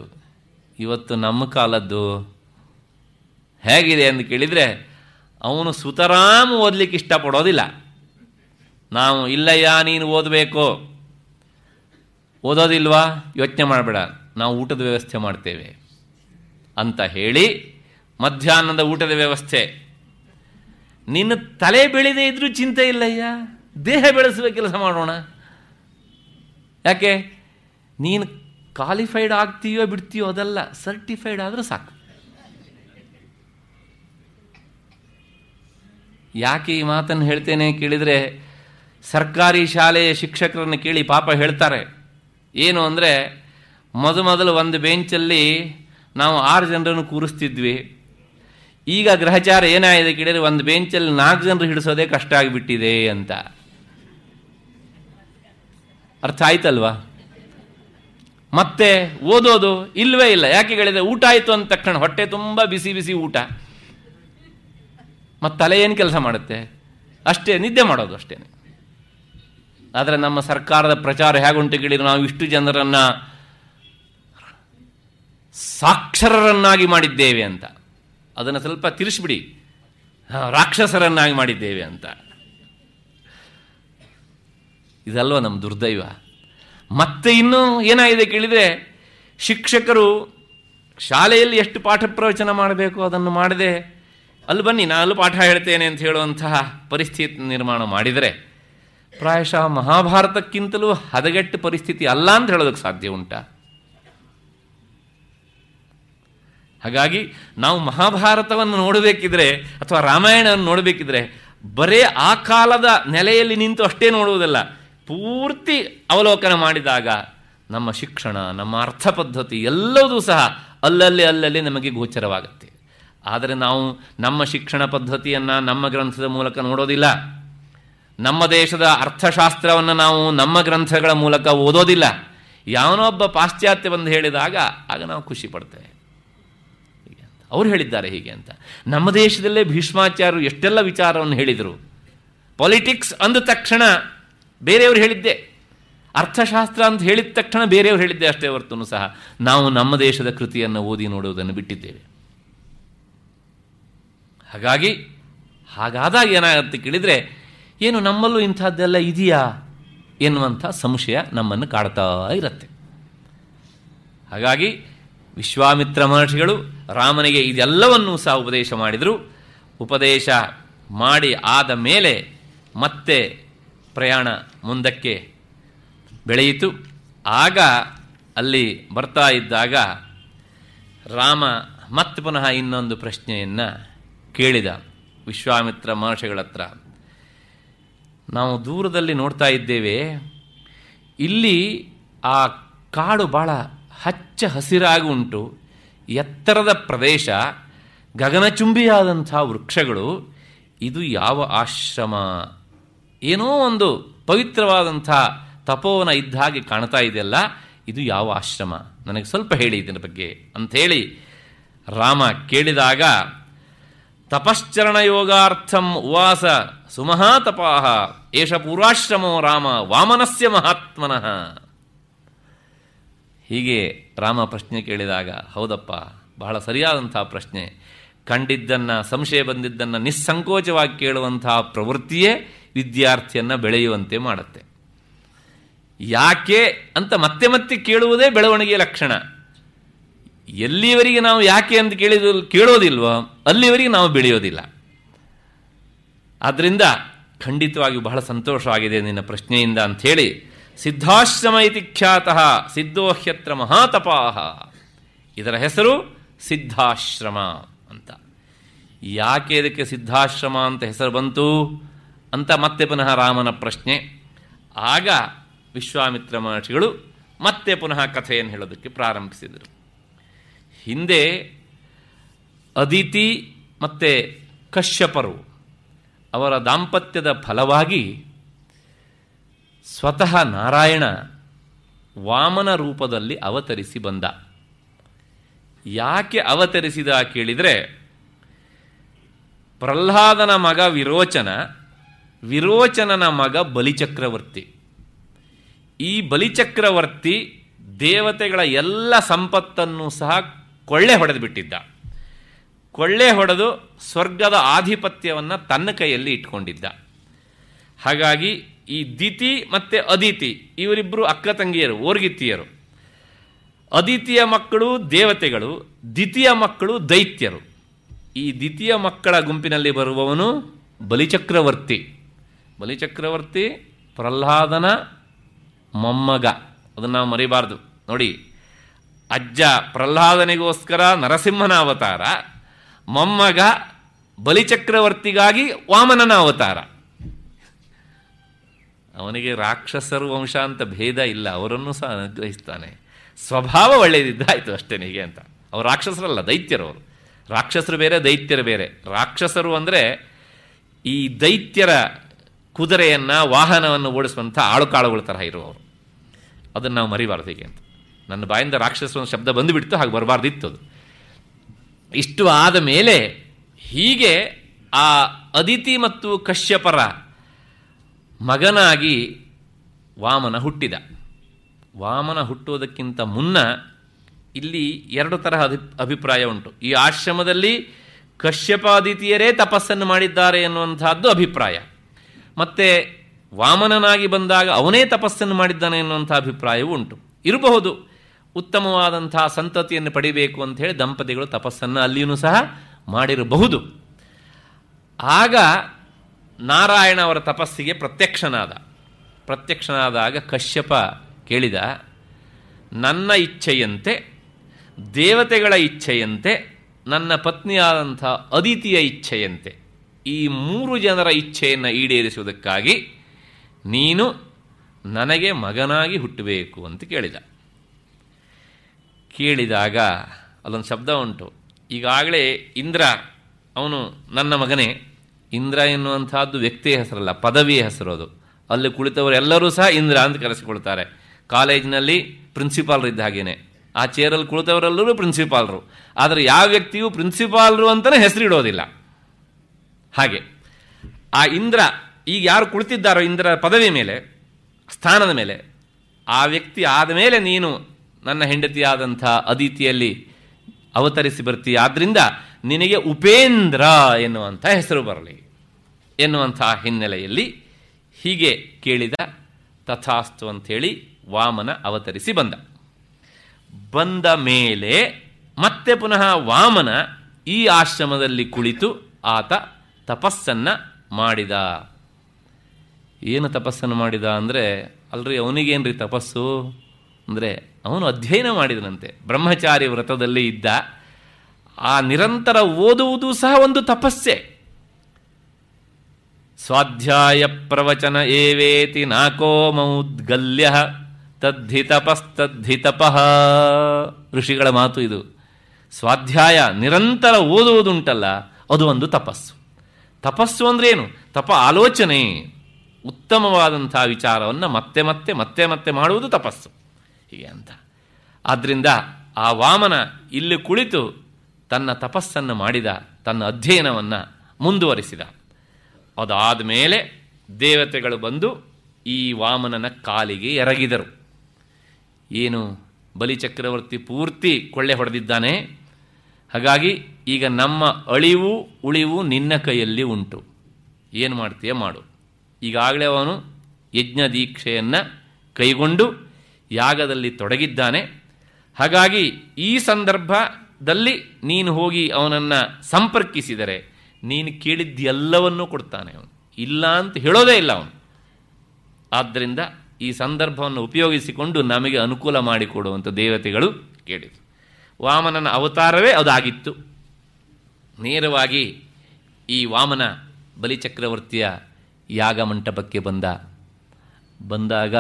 ಇವತ್ತು ನಮ್ಮ ಕಾಲದ್ದು ಹೇಗಿದೆ ಅಂತ ಕೇಳಿದರೆ ಅವನು ಸುತರಾಮ್ ಓದಲಿಕ್ಕೆ ಇಷ್ಟಪಡೋದಿಲ್ಲ ನಾವು ಇಲ್ಲಯ್ಯ ನೀನು ಓದಬೇಕು ಓದೋದಿಲ್ವಾ ಯೋಚನೆ ಮಾಡಬೇಡ ನಾವು ಊಟದ ವ್ಯವಸ್ಥೆ ಮಾಡ್ತೇವೆ ಅಂತ ಹೇಳಿ ಮಧ್ಯಾಹ್ನದ ಊಟದ ವ್ಯವಸ್ಥೆ ನಿನ್ನ ತಲೆ ಬೆಳೆದೇ ಇದ್ರೂ ಚಿಂತೆ ಇಲ್ಲಯ್ಯ ದೇಹ ಬೆಳೆಸುವ ಕೆಲಸ ಮಾಡೋಣ ಯಾಕೆ ನೀನು ಕ್ವಾಲಿಫೈಡ್ ಆಗ್ತೀಯೋ ಬಿಡ್ತೀಯೋ ಅದಲ್ಲ ಸರ್ಟಿಫೈಡ್ ಆದರೂ ಸಾಕು ಯಾಕೆ ಈ ಮಾತನ್ನು ಹೇಳ್ತೇನೆ ಕೇಳಿದರೆ ಸರ್ಕಾರಿ ಶಾಲೆಯ ಶಿಕ್ಷಕರನ್ನು ಕೇಳಿ ಪಾಪ ಹೇಳ್ತಾರೆ ಏನು ಅಂದರೆ ಮೊದ ಮೊದಲು ಒಂದು ಬೆಂಚಲ್ಲಿ ನಾವು ಆರು ಜನರನ್ನು ಕೂರಿಸ್ತಿದ್ವಿ ಈಗ ಗ್ರಹಚಾರ ಏನಾಗಿದೆ ಕೇಳಿದರೆ ಒಂದು ಬೆಂಚಲ್ಲಿ ನಾಲ್ಕು ಜನರು ಹಿಡಿಸೋದೇ ಕಷ್ಟ ಆಗಿಬಿಟ್ಟಿದೆ ಅಂತ ಅರ್ಥ ಆಯ್ತಲ್ವಾ ಮತ್ತೆ ಓದೋದು ಇಲ್ಲವೇ ಇಲ್ಲ ಯಾಕೆ ಹೇಳಿದೆ ಊಟ ಆಯಿತು ಅಂದ ತಕ್ಷಣ ಹೊಟ್ಟೆ ತುಂಬ ಬಿಸಿ ಬಿಸಿ ಊಟ ಮತ್ತು ತಲೆ ಏನು ಕೆಲಸ ಮಾಡುತ್ತೆ ಅಷ್ಟೇ ನಿದ್ದೆ ಮಾಡೋದು ಅಷ್ಟೇ ಆದರೆ ನಮ್ಮ ಸರ್ಕಾರದ ಪ್ರಚಾರ ಹೇಗುಂಟು ಕೇಳಿದ್ರು ನಾವು ಇಷ್ಟು ಜನರನ್ನು ಸಾಕ್ಷರರನ್ನಾಗಿ ಮಾಡಿದ್ದೇವೆ ಅಂತ ಅದನ್ನು ಸ್ವಲ್ಪ ತಿರ್ಸ್ಬಿಡಿ ರಾಕ್ಷಸರನ್ನಾಗಿ ಮಾಡಿದ್ದೇವೆ ಅಂತ ಇದಲ್ವ ನಮ್ಮ ದುರ್ದೈವ ಮತ್ತೆ ಇನ್ನೂ ಏನಾಗಿದೆ ಕೇಳಿದರೆ ಶಿಕ್ಷಕರು ಶಾಲೆಯಲ್ಲಿ ಎಷ್ಟು ಪಾಠ ಪ್ರವಚನ ಮಾಡಬೇಕು ಅದನ್ನು ಮಾಡಿದೆ ಅಲ್ಲಿ ಬನ್ನಿ ನಾನು ಪಾಠ ಹೇಳ್ತೇನೆ ಅಂತ ಹೇಳುವಂತಹ ಪರಿಸ್ಥಿತಿ ನಿರ್ಮಾಣ ಮಾಡಿದರೆ ಪ್ರಾಯಶಃ ಮಹಾಭಾರತಕ್ಕಿಂತಲೂ ಹದಗೆಟ್ಟು ಪರಿಸ್ಥಿತಿ ಅಲ್ಲ ಅಂತ ಹೇಳೋದಕ್ಕೆ ಸಾಧ್ಯ ಉಂಟ ಹಾಗಾಗಿ ನಾವು ಮಹಾಭಾರತವನ್ನು ನೋಡಬೇಕಿದ್ರೆ ಅಥವಾ ರಾಮಾಯಣವನ್ನು ನೋಡಬೇಕಿದ್ರೆ ಬರೇ ಆ ಕಾಲದ ನೆಲೆಯಲ್ಲಿ ನಿಂತು ಅಷ್ಟೇ ನೋಡುವುದಲ್ಲ ಪೂರ್ತಿ ಅವಲೋಕನ ಮಾಡಿದಾಗ ನಮ್ಮ ಶಿಕ್ಷಣ ನಮ್ಮ ಅರ್ಥ ಪದ್ಧತಿ ಎಲ್ಲವೂ ಸಹ ಅಲ್ಲಲ್ಲಿ ಅಲ್ಲಲ್ಲಿ ನಮಗೆ ಗೋಚರವಾಗುತ್ತೆ ಆದರೆ ನಾವು ನಮ್ಮ ಶಿಕ್ಷಣ ಪದ್ಧತಿಯನ್ನು ನಮ್ಮ ಗ್ರಂಥದ ಮೂಲಕ ನೋಡೋದಿಲ್ಲ ನಮ್ಮ ದೇಶದ ಅರ್ಥಶಾಸ್ತ್ರವನ್ನು ನಾವು ನಮ್ಮ ಗ್ರಂಥಗಳ ಮೂಲಕ ಓದೋದಿಲ್ಲ ಯಾವನೊಬ್ಬ ಪಾಶ್ಚಾತ್ಯ ಬಂದು ಹೇಳಿದಾಗ ಆಗ ನಾವು ಖುಷಿ ಪಡ್ತೇವೆ ಹೀಗೆ ಅವ್ರು ಹೇಳಿದ್ದಾರೆ ಹೀಗೆ ಅಂತ ನಮ್ಮ ದೇಶದಲ್ಲೇ ಭೀಷ್ಮಾಚಾರ್ಯರು ಎಷ್ಟೆಲ್ಲ ವಿಚಾರವನ್ನು ಹೇಳಿದರು ಪಾಲಿಟಿಕ್ಸ್ ಅಂದ ತಕ್ಷಣ ಬೇರೆಯವರು ಹೇಳಿದ್ದೆ ಅರ್ಥಶಾಸ್ತ್ರ ಅಂತ ಹೇಳಿದ ತಕ್ಷಣ ಬೇರೆಯವರು ಹೇಳಿದ್ದೆ ಅಷ್ಟೇ ಹೊರತು ಸಹ ನಾವು ನಮ್ಮ ದೇಶದ ಕೃತಿಯನ್ನು ಓದಿ ನೋಡುವುದನ್ನು ಬಿಟ್ಟಿದ್ದೇವೆ ಹಾಗಾಗಿ ಹಾಗಾದಾಗ ಏನಾಗುತ್ತೆ ಕೇಳಿದರೆ ಏನು ನಮ್ಮಲ್ಲೂ ಇಂಥದ್ದೆಲ್ಲ ಇದೆಯಾ ಎನ್ನುವಂಥ ಸಂಶಯ ನಮ್ಮನ್ನು ಕಾಡ್ತಾ ಇರುತ್ತೆ ಹಾಗಾಗಿ ವಿಶ್ವಾಮಿತ್ರ ಮಹರ್ಷಿಗಳು ರಾಮನಿಗೆ ಇದೆಲ್ಲವನ್ನೂ ಸಹ ಉಪದೇಶ ಮಾಡಿದರು ಉಪದೇಶ ಮಾಡಿ ಆದ ಮೇಲೆ ಮತ್ತೆ ಪ್ರಯಾಣ ಮುಂದಕ್ಕೆ ಬೆಳೆಯಿತು ಆಗ ಅಲ್ಲಿ ಬರ್ತಾ ಇದ್ದಾಗ ರಾಮ ಮತ್ತೆ ಪುನಃ ಇನ್ನೊಂದು ಪ್ರಶ್ನೆಯನ್ನು ಕೇಳಿದ ವಿಶ್ವಾಮಿತ್ರ ಮಹರ್ಷಿಗಳತ್ರ ಹತ್ರ ನಾವು ದೂರದಲ್ಲಿ ನೋಡ್ತಾ ಇದ್ದೇವೆ ಇಲ್ಲಿ ಆ ಕಾಡು ಭಾಳ ಹಚ್ಚ ಹಸಿರಾಗಿ ಉಂಟು ಎತ್ತರದ ಪ್ರದೇಶ ಗಗನಚುಂಬಿಯಾದಂಥ ವೃಕ್ಷಗಳು ಇದು ಯಾವ ಆಶ್ರಮ ಏನೋ ಒಂದು ಪವಿತ್ರವಾದಂಥ ತಪೋವನ ಇದ್ದ ಹಾಗೆ ಕಾಣ್ತಾ ಇದೆಯಲ್ಲ ಇದು ಯಾವ ಆಶ್ರಮ ನನಗೆ ಸ್ವಲ್ಪ ಹೇಳಿ ಇದರ ಬಗ್ಗೆ ಅಂಥೇಳಿ ರಾಮ ಕೇಳಿದಾಗ ತಪಶ್ಚರಣ ಯೋಗಾರ್ಥಂ ಉವಾಸ ಸುಮಹಾ ತಪಾಹ ಏಷ ಪೂರ್ವಾಶ್ರಮೋ ರಾಮ ವಾಮನಸ್ಯ ಮಹಾತ್ಮನಃ ಹೀಗೆ ರಾಮ ಪ್ರಶ್ನೆ ಕೇಳಿದಾಗ ಹೌದಪ್ಪ ಬಹಳ ಸರಿಯಾದಂಥ ಪ್ರಶ್ನೆ ಕಂಡಿದ್ದನ್ನು ಸಂಶಯ ಬಂದಿದ್ದನ್ನು ನಿಸ್ಸಂಕೋಚವಾಗಿ ಕೇಳುವಂತಹ ಪ್ರವೃತ್ತಿಯೇ ವಿದ್ಯಾರ್ಥಿಯನ್ನು ಬೆಳೆಯುವಂತೆ ಮಾಡುತ್ತೆ ಯಾಕೆ ಅಂತ ಮತ್ತೆ ಮತ್ತೆ ಕೇಳುವುದೇ ಬೆಳವಣಿಗೆಯ ಲಕ್ಷಣ ಎಲ್ಲಿವರೆಗೆ ನಾವು ಯಾಕೆ ಅಂತ ಕೇಳಿದ ಕೇಳೋದಿಲ್ವೋ ಅಲ್ಲಿವರೆಗೆ ನಾವು ಬೆಳೆಯೋದಿಲ್ಲ ಆದ್ದರಿಂದ ಖಂಡಿತವಾಗಿ ಬಹಳ ಸಂತೋಷವಾಗಿದೆ ನಿನ್ನ ಪ್ರಶ್ನೆಯಿಂದ ಅಂಥೇಳಿ ಸಿದ್ಧಾಶ್ರಮ ಇತಿ ಖ್ಯಾತ ಸಿದ್ಧೋಹ್ಯತ್ರ ಮಹಾತಪಾಹ ಇದರ ಹೆಸರು ಸಿದ್ಧಾಶ್ರಮ ಅಂತ ಯಾಕೆ ಇದಕ್ಕೆ ಸಿದ್ಧಾಶ್ರಮ ಅಂತ ಹೆಸರು ಬಂತು ಅಂತ ಮತ್ತೆ ಪುನಃ ರಾಮನ ಪ್ರಶ್ನೆ ಆಗ ವಿಶ್ವಾಮಿತ್ರ ಮಹರ್ಷಿಗಳು ಮತ್ತೆ ಪುನಃ ಕಥೆಯನ್ನು ಹೇಳೋದಕ್ಕೆ ಪ್ರಾರಂಭಿಸಿದರು ಹಿಂದೆ ಅದಿತಿ ಮತ್ತು ಕಶ್ಯಪರು ಅವರ ದಾಂಪತ್ಯದ ಫಲವಾಗಿ ಸ್ವತಃ ನಾರಾಯಣ ವಾಮನ ರೂಪದಲ್ಲಿ ಅವತರಿಸಿ ಬಂದ ಯಾಕೆ ಅವತರಿಸಿದ ಕೇಳಿದರೆ ಪ್ರಹ್ಲಾದನ ಮಗ ವಿರೋಚನ ವಿರೋಚನನ ಮಗ ಬಲಿಚಕ್ರವರ್ತಿ ಈ ಬಲಿಚಕ್ರವರ್ತಿ ದೇವತೆಗಳ ಎಲ್ಲ ಸಂಪತ್ತನ್ನು ಸಹ ಕೊಳ್ಳೆ ಹೊಡೆದು ಬಿಟ್ಟಿದ್ದ ಕೊಳ್ಳೆ ಹೊಡೆದು ಸ್ವರ್ಗದ ಆಧಿಪತ್ಯವನ್ನು ತನ್ನ ಕೈಯಲ್ಲಿ ಇಟ್ಕೊಂಡಿದ್ದ ಹಾಗಾಗಿ ಈ ದಿತಿ ಮತ್ತು ಅದಿತಿ ಇವರಿಬ್ಬರು ಅಕ್ಕ ತಂಗಿಯರು ಓರ್ಗಿತ್ತಿಯರು ಅದಿತಿಯ ಮಕ್ಕಳು ದೇವತೆಗಳು ದ್ವಿತೀಯ ಮಕ್ಕಳು ದೈತ್ಯರು ಈ ದ್ವಿತೀಯ ಮಕ್ಕಳ ಗುಂಪಿನಲ್ಲಿ ಬರುವವನು ಬಲಿಚಕ್ರವರ್ತಿ ಬಲಿಚಕ್ರವರ್ತಿ ಪ್ರಹ್ಲಾದನ ಮೊಮ್ಮಗ ಅದನ್ನು ನಾವು ಮರಿಬಾರ್ದು ನೋಡಿ ಅಜ್ಜ ಪ್ರಹ್ಲಾದನಿಗೋಸ್ಕರ ನರಸಿಂಹನ ಅವತಾರ ಮೊಮ್ಮಗ ಬಲಿಚಕ್ರವರ್ತಿಗಾಗಿ ವಾಮನನ ಅವತಾರ ಅವನಿಗೆ ರಾಕ್ಷಸರು ವಂಶ ಅಂತ ಭೇದ ಇಲ್ಲ ಅವರನ್ನು ಸಹ ಅನುಗ್ರಹಿಸ್ತಾನೆ ಸ್ವಭಾವ ಒಳ್ಳೆಯದಿದ್ದಾಯಿತು ಹೀಗೆ ಅಂತ ಅವರು ರಾಕ್ಷಸರಲ್ಲ ದೈತ್ಯರು ಅವರು ರಾಕ್ಷಸರು ಬೇರೆ ದೈತ್ಯರು ಬೇರೆ ರಾಕ್ಷಸರು ಅಂದರೆ ಈ ದೈತ್ಯರ ಕುದುರೆಯನ್ನು ವಾಹನವನ್ನು ಓಡಿಸುವಂಥ ಆಳುಕಾಳುಗಳ ತರಹ ಇರುವವರು ಅದನ್ನು ನಾವು ಮರಿಬಾರ್ದು ಹೀಗೆ ಅಂತ ನನ್ನ ಬಾಯಿಂದ ರಾಕ್ಷಸ ಶಬ್ದ ಬಂದುಬಿಡ್ತು ಹಾಗೆ ಬರಬಾರ್ದಿತ್ತು ಅದು ಇಷ್ಟು ಆದ ಮೇಲೆ ಹೀಗೆ ಆ ಅದಿತಿ ಮತ್ತು ಕಶ್ಯಪರ ಮಗನಾಗಿ ವಾಮನ ಹುಟ್ಟಿದ ವಾಮನ ಹುಟ್ಟುವುದಕ್ಕಿಂತ ಮುನ್ನ ಇಲ್ಲಿ ಎರಡು ತರಹ ಅಭಿ ಅಭಿಪ್ರಾಯ ಉಂಟು ಈ ಆಶ್ರಮದಲ್ಲಿ ಕಶ್ಯಪಾದಿತಿಯರೇ ತಪಸ್ಸನ್ನು ಮಾಡಿದ್ದಾರೆ ಎನ್ನುವಂಥದ್ದು ಅಭಿಪ್ರಾಯ ಮತ್ತು ವಾಮನನಾಗಿ ಬಂದಾಗ ಅವನೇ ತಪಸ್ಸನ್ನು ಮಾಡಿದ್ದಾನೆ ಎನ್ನುವಂಥ ಅಭಿಪ್ರಾಯವೂ ಉಂಟು ಇರಬಹುದು ಉತ್ತಮವಾದಂಥ ಸಂತತಿಯನ್ನು ಪಡಿಬೇಕು ಅಂತ ಹೇಳಿ ದಂಪತಿಗಳು ತಪಸ್ಸನ್ನು ಅಲ್ಲಿಯೂ ಸಹ ಮಾಡಿರಬಹುದು ಆಗ ನಾರಾಯಣ ಅವರ ತಪಸ್ಸಿಗೆ ಪ್ರತ್ಯಕ್ಷನಾದ ಪ್ರತ್ಯಕ್ಷನಾದಾಗ ಕಶ್ಯಪ ಕೇಳಿದ ನನ್ನ ಇಚ್ಛೆಯಂತೆ ದೇವತೆಗಳ ಇಚ್ಛೆಯಂತೆ ನನ್ನ ಪತ್ನಿಯಾದಂಥ ಅದಿತಿಯ ಇಚ್ಛೆಯಂತೆ ಈ ಮೂರು ಜನರ ಇಚ್ಛೆಯನ್ನು ಈಡೇರಿಸುವುದಕ್ಕಾಗಿ ನೀನು ನನಗೆ ಮಗನಾಗಿ ಹುಟ್ಟಬೇಕು ಅಂತ ಕೇಳಿದ ಕೇಳಿದಾಗ ಅಲ್ಲೊಂದು ಶಬ್ದ ಉಂಟು ಈಗಾಗಲೇ ಇಂದ್ರ ಅವನು ನನ್ನ ಮಗನೇ ಇಂದ್ರ ಎನ್ನುವಂಥದ್ದು ವ್ಯಕ್ತಿಯ ಹೆಸರಲ್ಲ ಪದವಿಯ ಹೆಸರು ಅದು ಅಲ್ಲಿ ಕುಳಿತವರೆಲ್ಲರೂ ಸಹ ಇಂದ್ರ ಅಂತ ಕರೆಸಿಕೊಳ್ತಾರೆ ಕಾಲೇಜಿನಲ್ಲಿ ಇದ್ದ ಹಾಗೇನೆ ಆ ಚೇರಲ್ಲಿ ಕುಳಿತವರೆಲ್ಲರೂ ಪ್ರಿನ್ಸಿಪಾಲ್ರು ಆದರೆ ಯಾವ ವ್ಯಕ್ತಿಯೂ ಪ್ರಿನ್ಸಿಪಾಲ್ರು ಅಂತಲೇ ಹೆಸರಿಡೋದಿಲ್ಲ ಹಾಗೆ ಆ ಇಂದ್ರ ಈಗ ಯಾರು ಕುಳಿತಿದ್ದಾರೋ ಇಂದ್ರ ಪದವಿ ಮೇಲೆ ಸ್ಥಾನದ ಮೇಲೆ ಆ ವ್ಯಕ್ತಿ ಆದ ಮೇಲೆ ನೀನು ನನ್ನ ಹೆಂಡತಿಯಾದಂಥ ಅದಿತಿಯಲ್ಲಿ ಅವತರಿಸಿ ಬರ್ತೀಯ ಆದ್ದರಿಂದ ನಿನಗೆ ಉಪೇಂದ್ರ ಎನ್ನುವಂಥ ಹೆಸರು ಬರಲಿ ಎನ್ನುವಂಥ ಹಿನ್ನೆಲೆಯಲ್ಲಿ ಹೀಗೆ ಕೇಳಿದ ತಥಾಸ್ತು ಅಂಥೇಳಿ ವಾಮನ ಅವತರಿಸಿ ಬಂದ ಬಂದ ಮೇಲೆ ಮತ್ತೆ ಪುನಃ ವಾಮನ ಈ ಆಶ್ರಮದಲ್ಲಿ ಕುಳಿತು ಆತ ತಪಸ್ಸನ್ನು ಮಾಡಿದ ಏನು ತಪಸ್ಸನ್ನು ಮಾಡಿದ ಅಂದರೆ ಅಲ್ರಿ ಅವನಿಗೇನ್ರಿ ತಪಸ್ಸು ಅಂದರೆ ಅವನು ಅಧ್ಯಯನ ಮಾಡಿದನಂತೆ ಬ್ರಹ್ಮಚಾರಿ ವ್ರತದಲ್ಲಿ ಇದ್ದ ಆ ನಿರಂತರ ಓದುವುದು ಸಹ ಒಂದು ತಪಸ್ಸೆ ಸ್ವಾಧ್ಯಾಯ ಪ್ರವಚನ ಏವೇತಿ ನಾಕೋ ಮೌದ್ಗಲ್ಯ ತದ್ಧಿ ತಪಸ್ತದ್ಧಿ ಋಷಿಗಳ ಮಾತು ಇದು ಸ್ವಾಧ್ಯಾಯ ನಿರಂತರ ಓದುವುದುಂಟಲ್ಲ ಅದು ಒಂದು ತಪಸ್ಸು ತಪಸ್ಸು ಅಂದ್ರೇನು ತಪ ಆಲೋಚನೆ ಉತ್ತಮವಾದಂಥ ವಿಚಾರವನ್ನು ಮತ್ತೆ ಮತ್ತೆ ಮತ್ತೆ ಮತ್ತೆ ಮಾಡುವುದು ತಪಸ್ಸು ಹೀಗೆ ಅಂತ ಆದ್ದರಿಂದ ಆ ವಾಮನ ಇಲ್ಲಿ ಕುಳಿತು ತನ್ನ ತಪಸ್ಸನ್ನು ಮಾಡಿದ ತನ್ನ ಅಧ್ಯಯನವನ್ನು ಮುಂದುವರಿಸಿದ ಅದಾದ ಮೇಲೆ ದೇವತೆಗಳು ಬಂದು ಈ ವಾಮನನ ಕಾಲಿಗೆ ಎರಗಿದರು ಏನು ಬಲಿಚಕ್ರವರ್ತಿ ಪೂರ್ತಿ ಕೊಳ್ಳೆ ಹೊಡೆದಿದ್ದಾನೆ ಹಾಗಾಗಿ ಈಗ ನಮ್ಮ ಅಳಿವು ಉಳಿವು ನಿನ್ನ ಕೈಯಲ್ಲಿ ಉಂಟು ಏನು ಮಾಡ್ತೀಯ ಮಾಡು ಈಗಾಗಲೇ ಅವನು ಯಜ್ಞ ದೀಕ್ಷೆಯನ್ನು ಕೈಗೊಂಡು ಯಾಗದಲ್ಲಿ ತೊಡಗಿದ್ದಾನೆ ಹಾಗಾಗಿ ಈ ಸಂದರ್ಭದಲ್ಲಿ ನೀನು ಹೋಗಿ ಅವನನ್ನು ಸಂಪರ್ಕಿಸಿದರೆ ನೀನು ಕೇಳಿದ್ದೆಲ್ಲವನ್ನೂ ಕೊಡ್ತಾನೆ ಅವನು ಇಲ್ಲ ಅಂತ ಹೇಳೋದೇ ಇಲ್ಲ ಅವನು ಆದ್ದರಿಂದ ಈ ಸಂದರ್ಭವನ್ನು ಉಪಯೋಗಿಸಿಕೊಂಡು ನಮಗೆ ಅನುಕೂಲ ಮಾಡಿಕೊಡುವಂಥ ದೇವತೆಗಳು ಕೇಳಿದರು ವಾಮನನ ಅವತಾರವೇ ಅದಾಗಿತ್ತು ನೇರವಾಗಿ ಈ ವಾಮನ ಬಲಿಚಕ್ರವರ್ತಿಯ ಯಾಗ ಮಂಟಪಕ್ಕೆ ಬಂದ ಬಂದಾಗ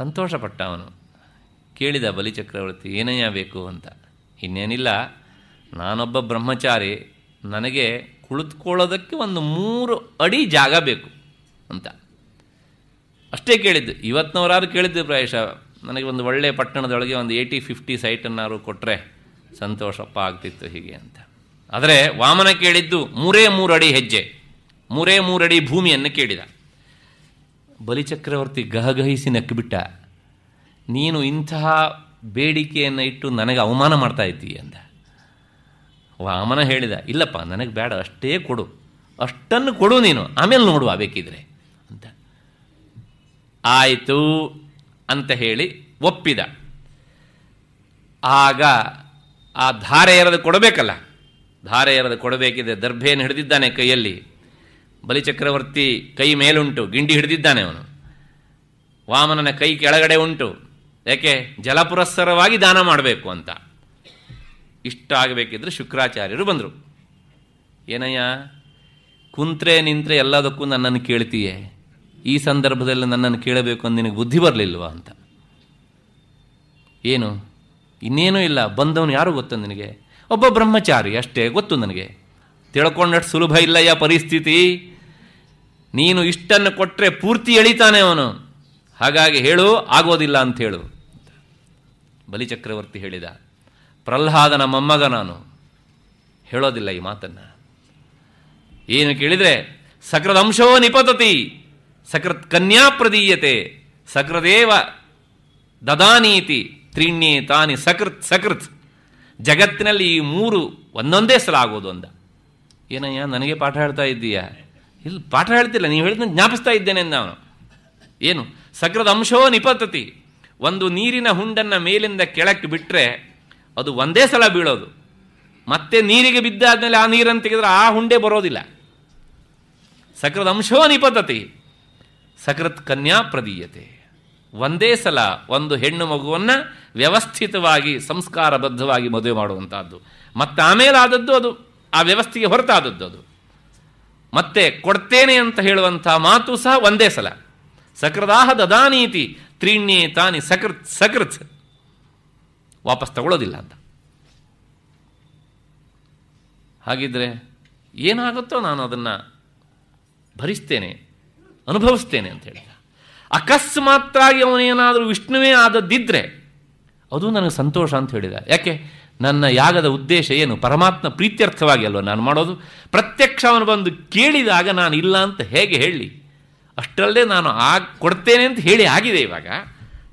ಸಂತೋಷಪಟ್ಟ ಅವನು ಕೇಳಿದ ಬಲಿಚಕ್ರವರ್ತಿ ಏನಯ್ಯ ಬೇಕು ಅಂತ ಇನ್ನೇನಿಲ್ಲ ನಾನೊಬ್ಬ ಬ್ರಹ್ಮಚಾರಿ ನನಗೆ ಕುಳಿತುಕೊಳ್ಳೋದಕ್ಕೆ ಒಂದು ಮೂರು ಅಡಿ ಜಾಗ ಬೇಕು ಅಂತ ಅಷ್ಟೇ ಕೇಳಿದ್ದು ಇವತ್ತಿನವರಾದ್ರೂ ಕೇಳಿದ್ದು ಪ್ರಾಯಶಃ ನನಗೆ ಒಂದು ಒಳ್ಳೆಯ ಪಟ್ಟಣದೊಳಗೆ ಒಂದು ಏಯ್ಟಿ ಫಿಫ್ಟಿ ಸೈಟನ್ನಾರು ಕೊಟ್ಟರೆ ಸಂತೋಷಪ್ಪ ಆಗ್ತಿತ್ತು ಹೀಗೆ ಅಂತ ಆದರೆ ವಾಮನ ಕೇಳಿದ್ದು ಮೂರೇ ಮೂರಡಿ ಹೆಜ್ಜೆ ಮೂರೇ ಮೂರಡಿ ಭೂಮಿಯನ್ನು ಕೇಳಿದ ಬಲಿಚಕ್ರವರ್ತಿ ಗಹಗಹಿಸಿ ನಕ್ಕಿಬಿಟ್ಟ ನೀನು ಇಂತಹ ಬೇಡಿಕೆಯನ್ನು ಇಟ್ಟು ನನಗೆ ಅವಮಾನ ಮಾಡ್ತಾ ಇದ್ದೀಯ ಅಂತ ವಾಮನ ಹೇಳಿದ ಇಲ್ಲಪ್ಪ ನನಗೆ ಬೇಡ ಅಷ್ಟೇ ಕೊಡು ಅಷ್ಟನ್ನು ಕೊಡು ನೀನು ಆಮೇಲೆ ನೋಡುವ ಬೇಕಿದ್ರೆ ಅಂತ ಆಯಿತು ಅಂತ ಹೇಳಿ ಒಪ್ಪಿದ ಆಗ ಆ ಧಾರೆ ಎರೆದು ಕೊಡಬೇಕಲ್ಲ ಧಾರೆ ಎರೆದು ಕೊಡಬೇಕಿದೆ ದರ್ಭೆಯನ್ನು ಹಿಡಿದಿದ್ದಾನೆ ಕೈಯಲ್ಲಿ ಬಲಿಚಕ್ರವರ್ತಿ ಕೈ ಮೇಲುಂಟು ಗಿಂಡಿ ಹಿಡಿದಿದ್ದಾನೆ ಅವನು ವಾಮನನ ಕೈ ಕೆಳಗಡೆ ಉಂಟು ಯಾಕೆ ಜಲಪುರಸ್ಸರವಾಗಿ ದಾನ ಮಾಡಬೇಕು ಅಂತ ಇಷ್ಟ ಆಗಬೇಕಿದ್ರೆ ಶುಕ್ರಾಚಾರ್ಯರು ಬಂದರು ಏನಯ್ಯ ಕುಂತ್ರೆ ನಿಂತ್ರೆ ಎಲ್ಲದಕ್ಕೂ ನನ್ನನ್ನು ಕೇಳ್ತೀಯೇ ಈ ಸಂದರ್ಭದಲ್ಲಿ ನನ್ನನ್ನು ಕೇಳಬೇಕು ಅಂತ ನಿನಗೆ ಬುದ್ಧಿ ಬರಲಿಲ್ವಾ ಅಂತ ಏನು ಇನ್ನೇನೂ ಇಲ್ಲ ಬಂದವನು ಯಾರು ಗೊತ್ತು ನಿನಗೆ ಒಬ್ಬ ಬ್ರಹ್ಮಚಾರಿ ಅಷ್ಟೇ ಗೊತ್ತು ನನಗೆ ತಿಳ್ಕೊಂಡಷ್ಟು ಸುಲಭ ಇಲ್ಲಯ್ಯ ಪರಿಸ್ಥಿತಿ ನೀನು ಇಷ್ಟನ್ನು ಕೊಟ್ಟರೆ ಪೂರ್ತಿ ಎಳಿತಾನೆ ಅವನು ಹಾಗಾಗಿ ಹೇಳು ಆಗೋದಿಲ್ಲ ಅಂತ ಹೇಳು ಬಲಿಚಕ್ರವರ್ತಿ ಹೇಳಿದ ಪ್ರಹ್ಲಾದನ ನಮ್ಮಮ್ಮಗ ನಾನು ಹೇಳೋದಿಲ್ಲ ಈ ಮಾತನ್ನು ಏನು ಕೇಳಿದರೆ ಅಂಶವೋ ನಿಪತತಿ ಸಕೃತ್ ಕನ್ಯಾ ಪ್ರದೀಯತೆ ಸಕೃದೇವ ದದಾನೀತಿ ತ್ರೀಣ್ಯೇ ತಾನಿ ಸಕೃತ್ ಸಕೃತ್ ಜಗತ್ತಿನಲ್ಲಿ ಈ ಮೂರು ಒಂದೊಂದೇ ಸಲ ಆಗೋದು ಅಂದ ಏನಯ್ಯ ನನಗೆ ಪಾಠ ಹೇಳ್ತಾ ಇದ್ದೀಯಾ ಇಲ್ಲಿ ಪಾಠ ಹೇಳ್ತಿಲ್ಲ ನೀವು ಹೇಳಿದ್ನ ಜ್ಞಾಪಿಸ್ತಾ ಇದ್ದೇನೆ ನಾನು ಏನು ಸಕೃದ ಅಂಶೋ ನಿಪತತಿ ಒಂದು ನೀರಿನ ಹುಂಡನ್ನು ಮೇಲಿಂದ ಕೆಳಕ್ಕೆ ಬಿಟ್ಟರೆ ಅದು ಒಂದೇ ಸಲ ಬೀಳೋದು ಮತ್ತೆ ನೀರಿಗೆ ಬಿದ್ದಾದ್ಮೇಲೆ ಆ ನೀರನ್ನು ತೆಗೆದ್ರೆ ಆ ಹುಂಡೆ ಬರೋದಿಲ್ಲ ಸಕೃದ ಅಂಶೋ ನಿಪತತಿ ಸಕೃತ್ ಕನ್ಯಾ ಪ್ರದೀಯತೆ ಒಂದೇ ಸಲ ಒಂದು ಹೆಣ್ಣು ಮಗುವನ್ನು ವ್ಯವಸ್ಥಿತವಾಗಿ ಸಂಸ್ಕಾರಬದ್ಧವಾಗಿ ಮದುವೆ ಮಾಡುವಂಥದ್ದು ಮತ್ತೆ ಆಮೇಲೆ ಆದದ್ದು ಅದು ಆ ವ್ಯವಸ್ಥೆಗೆ ಹೊರತಾದದ್ದು ಅದು ಮತ್ತೆ ಕೊಡ್ತೇನೆ ಅಂತ ಹೇಳುವಂಥ ಮಾತು ಸಹ ಒಂದೇ ಸಲ ಸಕೃದಾಹ ದದಾನೀತಿ ತ್ರೀಣ್ಯೇ ತಾನಿ ಸಕೃತ್ ಸಕೃತ್ ವಾಪಸ್ ತಗೊಳ್ಳೋದಿಲ್ಲ ಅಂತ ಹಾಗಿದ್ರೆ ಏನಾಗುತ್ತೋ ನಾನು ಅದನ್ನು ಭರಿಸ್ತೇನೆ ಅನುಭವಿಸ್ತೇನೆ ಅಂತ ಹೇಳಿದ ಅಕಸ್ಮಾತ್ತಾಗಿ ಅವನೇನಾದರೂ ವಿಷ್ಣುವೇ ಆದದ್ದಿದ್ರೆ ಅದು ನನಗೆ ಸಂತೋಷ ಅಂತ ಹೇಳಿದ ಯಾಕೆ ನನ್ನ ಯಾಗದ ಉದ್ದೇಶ ಏನು ಪರಮಾತ್ಮ ಪ್ರೀತ್ಯರ್ಥವಾಗಿ ಅಲ್ವ ನಾನು ಮಾಡೋದು ಪ್ರತ್ಯಕ್ಷ ಅವನು ಬಂದು ಕೇಳಿದಾಗ ನಾನು ಇಲ್ಲ ಅಂತ ಹೇಗೆ ಹೇಳಿ ಅಷ್ಟರಲ್ಲೇ ನಾನು ಆಗ ಕೊಡ್ತೇನೆ ಅಂತ ಹೇಳಿ ಆಗಿದೆ ಇವಾಗ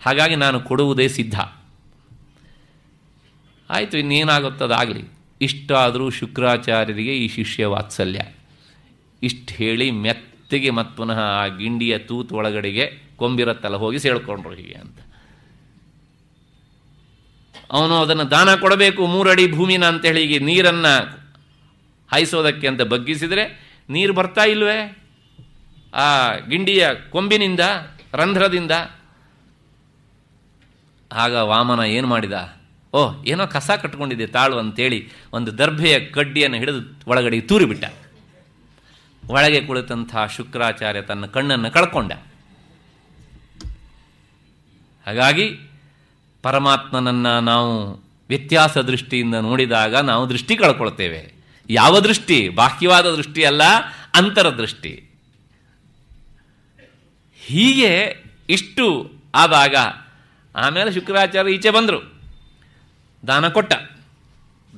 ಹಾಗಾಗಿ ನಾನು ಕೊಡುವುದೇ ಸಿದ್ಧ ಆಯಿತು ಇನ್ನೇನಾಗುತ್ತದಾಗಲಿ ಇಷ್ಟಾದರೂ ಶುಕ್ರಾಚಾರ್ಯರಿಗೆ ಈ ಶಿಷ್ಯ ವಾತ್ಸಲ್ಯ ಇಷ್ಟು ಹೇಳಿ ಮೆತ್ತ ಹೊತ್ತಿಗೆ ಮತ್ತು ಪುನಃ ಆ ಗಿಂಡಿಯ ತೂತು ಒಳಗಡೆಗೆ ಕೊಂಬಿರತ್ತಲ್ಲ ಹೋಗಿ ಸೇಳ್ಕೊಂಡ್ರು ಹೀಗೆ ಅಂತ ಅವನು ಅದನ್ನು ದಾನ ಕೊಡಬೇಕು ಮೂರಡಿ ಭೂಮಿನ ಅಂತೇಳಿ ಹೀಗೆ ನೀರನ್ನು ಹಾಯಿಸೋದಕ್ಕೆ ಅಂತ ಬಗ್ಗಿಸಿದರೆ ನೀರು ಬರ್ತಾ ಇಲ್ವೇ ಆ ಗಿಂಡಿಯ ಕೊಂಬಿನಿಂದ ರಂಧ್ರದಿಂದ ಆಗ ವಾಮನ ಏನು ಮಾಡಿದ ಓಹ್ ಏನೋ ಕಸ ಕಟ್ಕೊಂಡಿದೆ ತಾಳು ಅಂತೇಳಿ ಒಂದು ದರ್ಭೆಯ ಕಡ್ಡಿಯನ್ನು ಹಿಡಿದು ಒಳಗಡೆ ತೂರಿಬಿಟ್ಟ ಒಳಗೆ ಕುಳಿತಂತಹ ಶುಕ್ರಾಚಾರ್ಯ ತನ್ನ ಕಣ್ಣನ್ನು ಕಳ್ಕೊಂಡ ಹಾಗಾಗಿ ಪರಮಾತ್ಮನನ್ನು ನಾವು ವ್ಯತ್ಯಾಸ ದೃಷ್ಟಿಯಿಂದ ನೋಡಿದಾಗ ನಾವು ದೃಷ್ಟಿ ಕಳ್ಕೊಳ್ತೇವೆ ಯಾವ ದೃಷ್ಟಿ ಬಾಹ್ಯವಾದ ದೃಷ್ಟಿ ಅಲ್ಲ ಅಂತರದೃಷ್ಟಿ ಹೀಗೆ ಇಷ್ಟು ಆದಾಗ ಆಮೇಲೆ ಶುಕ್ರಾಚಾರ್ಯ ಈಚೆ ಬಂದರು ದಾನ ಕೊಟ್ಟ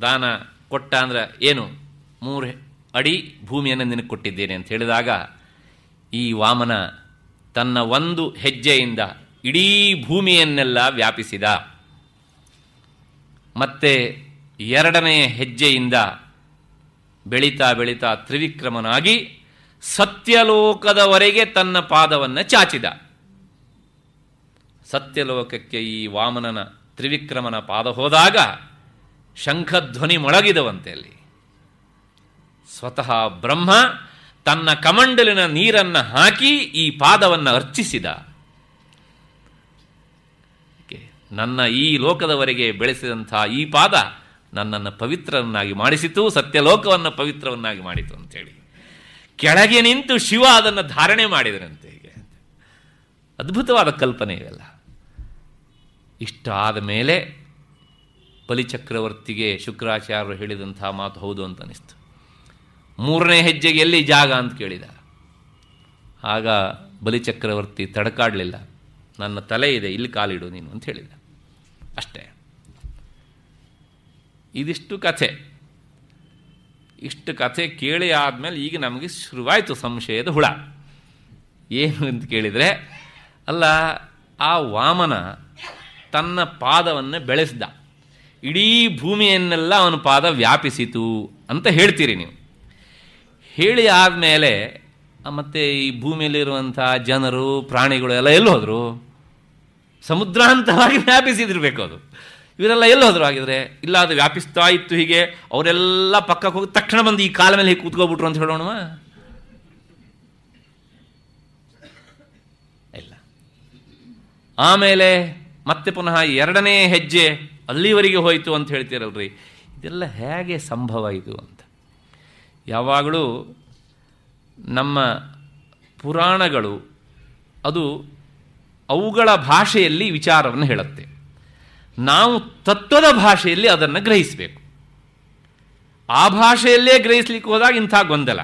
ದಾನ ಕೊಟ್ಟ ಅಂದರೆ ಏನು ಮೂರು ಅಡಿ ಭೂಮಿಯನ್ನು ನಿನಗೆ ಕೊಟ್ಟಿದ್ದೇನೆ ಅಂತ ಹೇಳಿದಾಗ ಈ ವಾಮನ ತನ್ನ ಒಂದು ಹೆಜ್ಜೆಯಿಂದ ಇಡೀ ಭೂಮಿಯನ್ನೆಲ್ಲ ವ್ಯಾಪಿಸಿದ ಮತ್ತೆ ಎರಡನೆಯ ಹೆಜ್ಜೆಯಿಂದ ಬೆಳೀತಾ ಬೆಳೀತಾ ತ್ರಿವಿಕ್ರಮನಾಗಿ ಸತ್ಯಲೋಕದವರೆಗೆ ತನ್ನ ಪಾದವನ್ನು ಚಾಚಿದ ಸತ್ಯಲೋಕಕ್ಕೆ ಈ ವಾಮನನ ತ್ರಿವಿಕ್ರಮನ ಪಾದ ಹೋದಾಗ ಶಂಖಧ್ವನಿ ಮೊಳಗಿದವಂತೆ ಅಲ್ಲಿ ಸ್ವತಃ ಬ್ರಹ್ಮ ತನ್ನ ಕಮಂಡಲಿನ ನೀರನ್ನು ಹಾಕಿ ಈ ಪಾದವನ್ನು ಅರ್ಚಿಸಿದ ನನ್ನ ಈ ಲೋಕದವರೆಗೆ ಬೆಳೆಸಿದಂಥ ಈ ಪಾದ ನನ್ನನ್ನು ಪವಿತ್ರವನ್ನಾಗಿ ಮಾಡಿಸಿತು ಸತ್ಯಲೋಕವನ್ನು ಪವಿತ್ರವನ್ನಾಗಿ ಮಾಡಿತು ಅಂತೇಳಿ ಕೆಳಗೆ ನಿಂತು ಶಿವ ಅದನ್ನು ಧಾರಣೆ ಮಾಡಿದನಂತೆ ಹೀಗೆ ಅದ್ಭುತವಾದ ಕಲ್ಪನೆ ಇವೆಲ್ಲ ಇಷ್ಟಾದ ಮೇಲೆ ಬಲಿಚಕ್ರವರ್ತಿಗೆ ಶುಕ್ರಾಚಾರ್ಯರು ಹೇಳಿದಂಥ ಮಾತು ಹೌದು ಅಂತ ಅನ್ನಿಸ್ತು ಮೂರನೇ ಹೆಜ್ಜೆಗೆ ಎಲ್ಲಿ ಜಾಗ ಅಂತ ಕೇಳಿದ ಆಗ ಬಲಿಚಕ್ರವರ್ತಿ ತಡಕಾಡಲಿಲ್ಲ ನನ್ನ ತಲೆ ಇದೆ ಇಲ್ಲಿ ಕಾಲಿಡು ನೀನು ಅಂತ ಹೇಳಿದ ಅಷ್ಟೇ ಇದಿಷ್ಟು ಕಥೆ ಇಷ್ಟು ಕಥೆ ಕೇಳಿ ಆದಮೇಲೆ ಈಗ ನಮಗೆ ಶುರುವಾಯಿತು ಸಂಶಯದ ಹುಳ ಏನು ಅಂತ ಕೇಳಿದರೆ ಅಲ್ಲ ಆ ವಾಮನ ತನ್ನ ಪಾದವನ್ನು ಬೆಳೆಸಿದ ಇಡೀ ಭೂಮಿಯನ್ನೆಲ್ಲ ಅವನ ಪಾದ ವ್ಯಾಪಿಸಿತು ಅಂತ ಹೇಳ್ತೀರಿ ನೀವು ಹೇಳಿ ಆದಮೇಲೆ ಮತ್ತು ಈ ಭೂಮಿಯಲ್ಲಿರುವಂಥ ಜನರು ಪ್ರಾಣಿಗಳು ಎಲ್ಲ ಎಲ್ಲಿ ಹೋದರು ಸಮುದ್ರಾಂತವಾಗಿ ವ್ಯಾಪಿಸಿದಿರಬೇಕು ಅದು ಇವರೆಲ್ಲ ಎಲ್ಲಿ ಹೋದರು ಆಗಿದ್ರೆ ಇಲ್ಲ ಅದು ವ್ಯಾಪಿಸ್ತಾ ಇತ್ತು ಹೀಗೆ ಅವರೆಲ್ಲ ಪಕ್ಕಕ್ಕೆ ಹೋಗಿ ತಕ್ಷಣ ಬಂದು ಈ ಕಾಲ ಮೇಲೆ ಹೀಗೆ ಕೂತ್ಕೊಬಿಟ್ರು ಅಂತ ಹೇಳೋಣ ಇಲ್ಲ ಆಮೇಲೆ ಮತ್ತೆ ಪುನಃ ಎರಡನೇ ಹೆಜ್ಜೆ ಅಲ್ಲಿವರೆಗೆ ಹೋಯಿತು ಅಂತ ಹೇಳ್ತೀರಲ್ರಿ ಇದೆಲ್ಲ ಹೇಗೆ ಸಂಭವ ಇದು ಅಂತ ಯಾವಾಗಲೂ ನಮ್ಮ ಪುರಾಣಗಳು ಅದು ಅವುಗಳ ಭಾಷೆಯಲ್ಲಿ ವಿಚಾರವನ್ನು ಹೇಳುತ್ತೆ ನಾವು ತತ್ವದ ಭಾಷೆಯಲ್ಲಿ ಅದನ್ನು ಗ್ರಹಿಸಬೇಕು ಆ ಭಾಷೆಯಲ್ಲೇ ಗ್ರಹಿಸ್ಲಿಕ್ಕೆ ಹೋದಾಗ ಇಂಥ ಗೊಂದಲ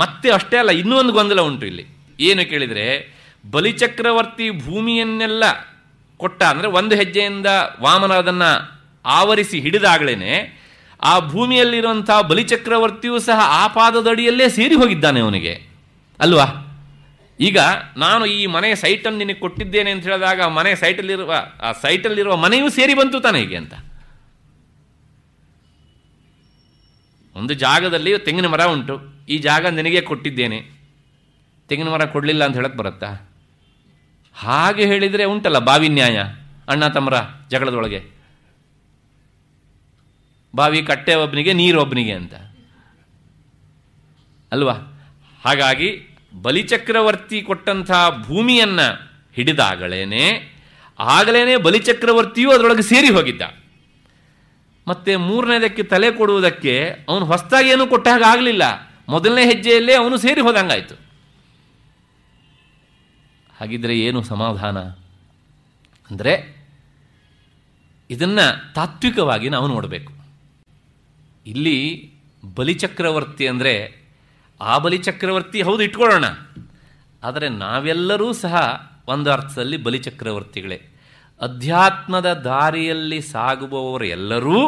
ಮತ್ತೆ ಅಷ್ಟೇ ಅಲ್ಲ ಇನ್ನೂ ಒಂದು ಗೊಂದಲ ಉಂಟು ಇಲ್ಲಿ ಏನು ಕೇಳಿದರೆ ಬಲಿಚಕ್ರವರ್ತಿ ಭೂಮಿಯನ್ನೆಲ್ಲ ಕೊಟ್ಟ ಅಂದರೆ ಒಂದು ಹೆಜ್ಜೆಯಿಂದ ವಾಮನ ಅದನ್ನು ಆವರಿಸಿ ಹಿಡಿದಾಗಲೇ ಆ ಭೂಮಿಯಲ್ಲಿರುವಂತಹ ಬಲಿಚಕ್ರವರ್ತಿಯೂ ಸಹ ಆ ಪಾದದಡಿಯಲ್ಲೇ ಸೇರಿ ಹೋಗಿದ್ದಾನೆ ಅವನಿಗೆ ಅಲ್ವಾ ಈಗ ನಾನು ಈ ಮನೆಯ ಸೈಟನ್ನು ನಿನಗೆ ಕೊಟ್ಟಿದ್ದೇನೆ ಅಂತ ಹೇಳಿದಾಗ ಮನೆ ಸೈಟಲ್ಲಿರುವ ಆ ಸೈಟಲ್ಲಿರುವ ಮನೆಯೂ ಸೇರಿ ಬಂತು ತಾನೆ ಹೀಗೆ ಅಂತ ಒಂದು ಜಾಗದಲ್ಲಿ ತೆಂಗಿನ ಮರ ಉಂಟು ಈ ಜಾಗ ನಿನಗೆ ಕೊಟ್ಟಿದ್ದೇನೆ ತೆಂಗಿನ ಮರ ಕೊಡಲಿಲ್ಲ ಅಂತ ಹೇಳಕ್ಕೆ ಬರುತ್ತಾ ಹಾಗೆ ಹೇಳಿದರೆ ಉಂಟಲ್ಲ ಬಾವಿ ನ್ಯಾಯ ಅಣ್ಣ ತಮ್ಮರ ಜಗಳದೊಳಗೆ ಬಾವಿ ಕಟ್ಟೆ ಒಬ್ಬನಿಗೆ ಒಬ್ಬನಿಗೆ ಅಂತ ಅಲ್ವಾ ಹಾಗಾಗಿ ಬಲಿಚಕ್ರವರ್ತಿ ಕೊಟ್ಟಂತಹ ಭೂಮಿಯನ್ನು ಹಿಡಿದಾಗಳೇನೆ ಆಗಲೇ ಬಲಿಚಕ್ರವರ್ತಿಯೂ ಅದರೊಳಗೆ ಸೇರಿ ಹೋಗಿದ್ದ ಮತ್ತೆ ಮೂರನೇದಕ್ಕೆ ತಲೆ ಕೊಡುವುದಕ್ಕೆ ಅವನು ಹೊಸದಾಗಿ ಏನು ಕೊಟ್ಟ ಹಾಗೆ ಆಗಲಿಲ್ಲ ಮೊದಲನೇ ಹೆಜ್ಜೆಯಲ್ಲೇ ಅವನು ಸೇರಿ ಹೋದಂಗಾಯಿತು ಹಾಗಿದ್ರೆ ಏನು ಸಮಾಧಾನ ಅಂದರೆ ಇದನ್ನ ತಾತ್ವಿಕವಾಗಿ ನಾವು ನೋಡಬೇಕು ಇಲ್ಲಿ ಬಲಿಚಕ್ರವರ್ತಿ ಅಂದರೆ ಆ ಬಲಿಚಕ್ರವರ್ತಿ ಹೌದು ಇಟ್ಕೊಳ್ಳೋಣ ಆದರೆ ನಾವೆಲ್ಲರೂ ಸಹ ಒಂದು ಅರ್ಥದಲ್ಲಿ ಬಲಿಚಕ್ರವರ್ತಿಗಳೇ ಅಧ್ಯಾತ್ಮದ ದಾರಿಯಲ್ಲಿ ಸಾಗುವವರೆಲ್ಲರೂ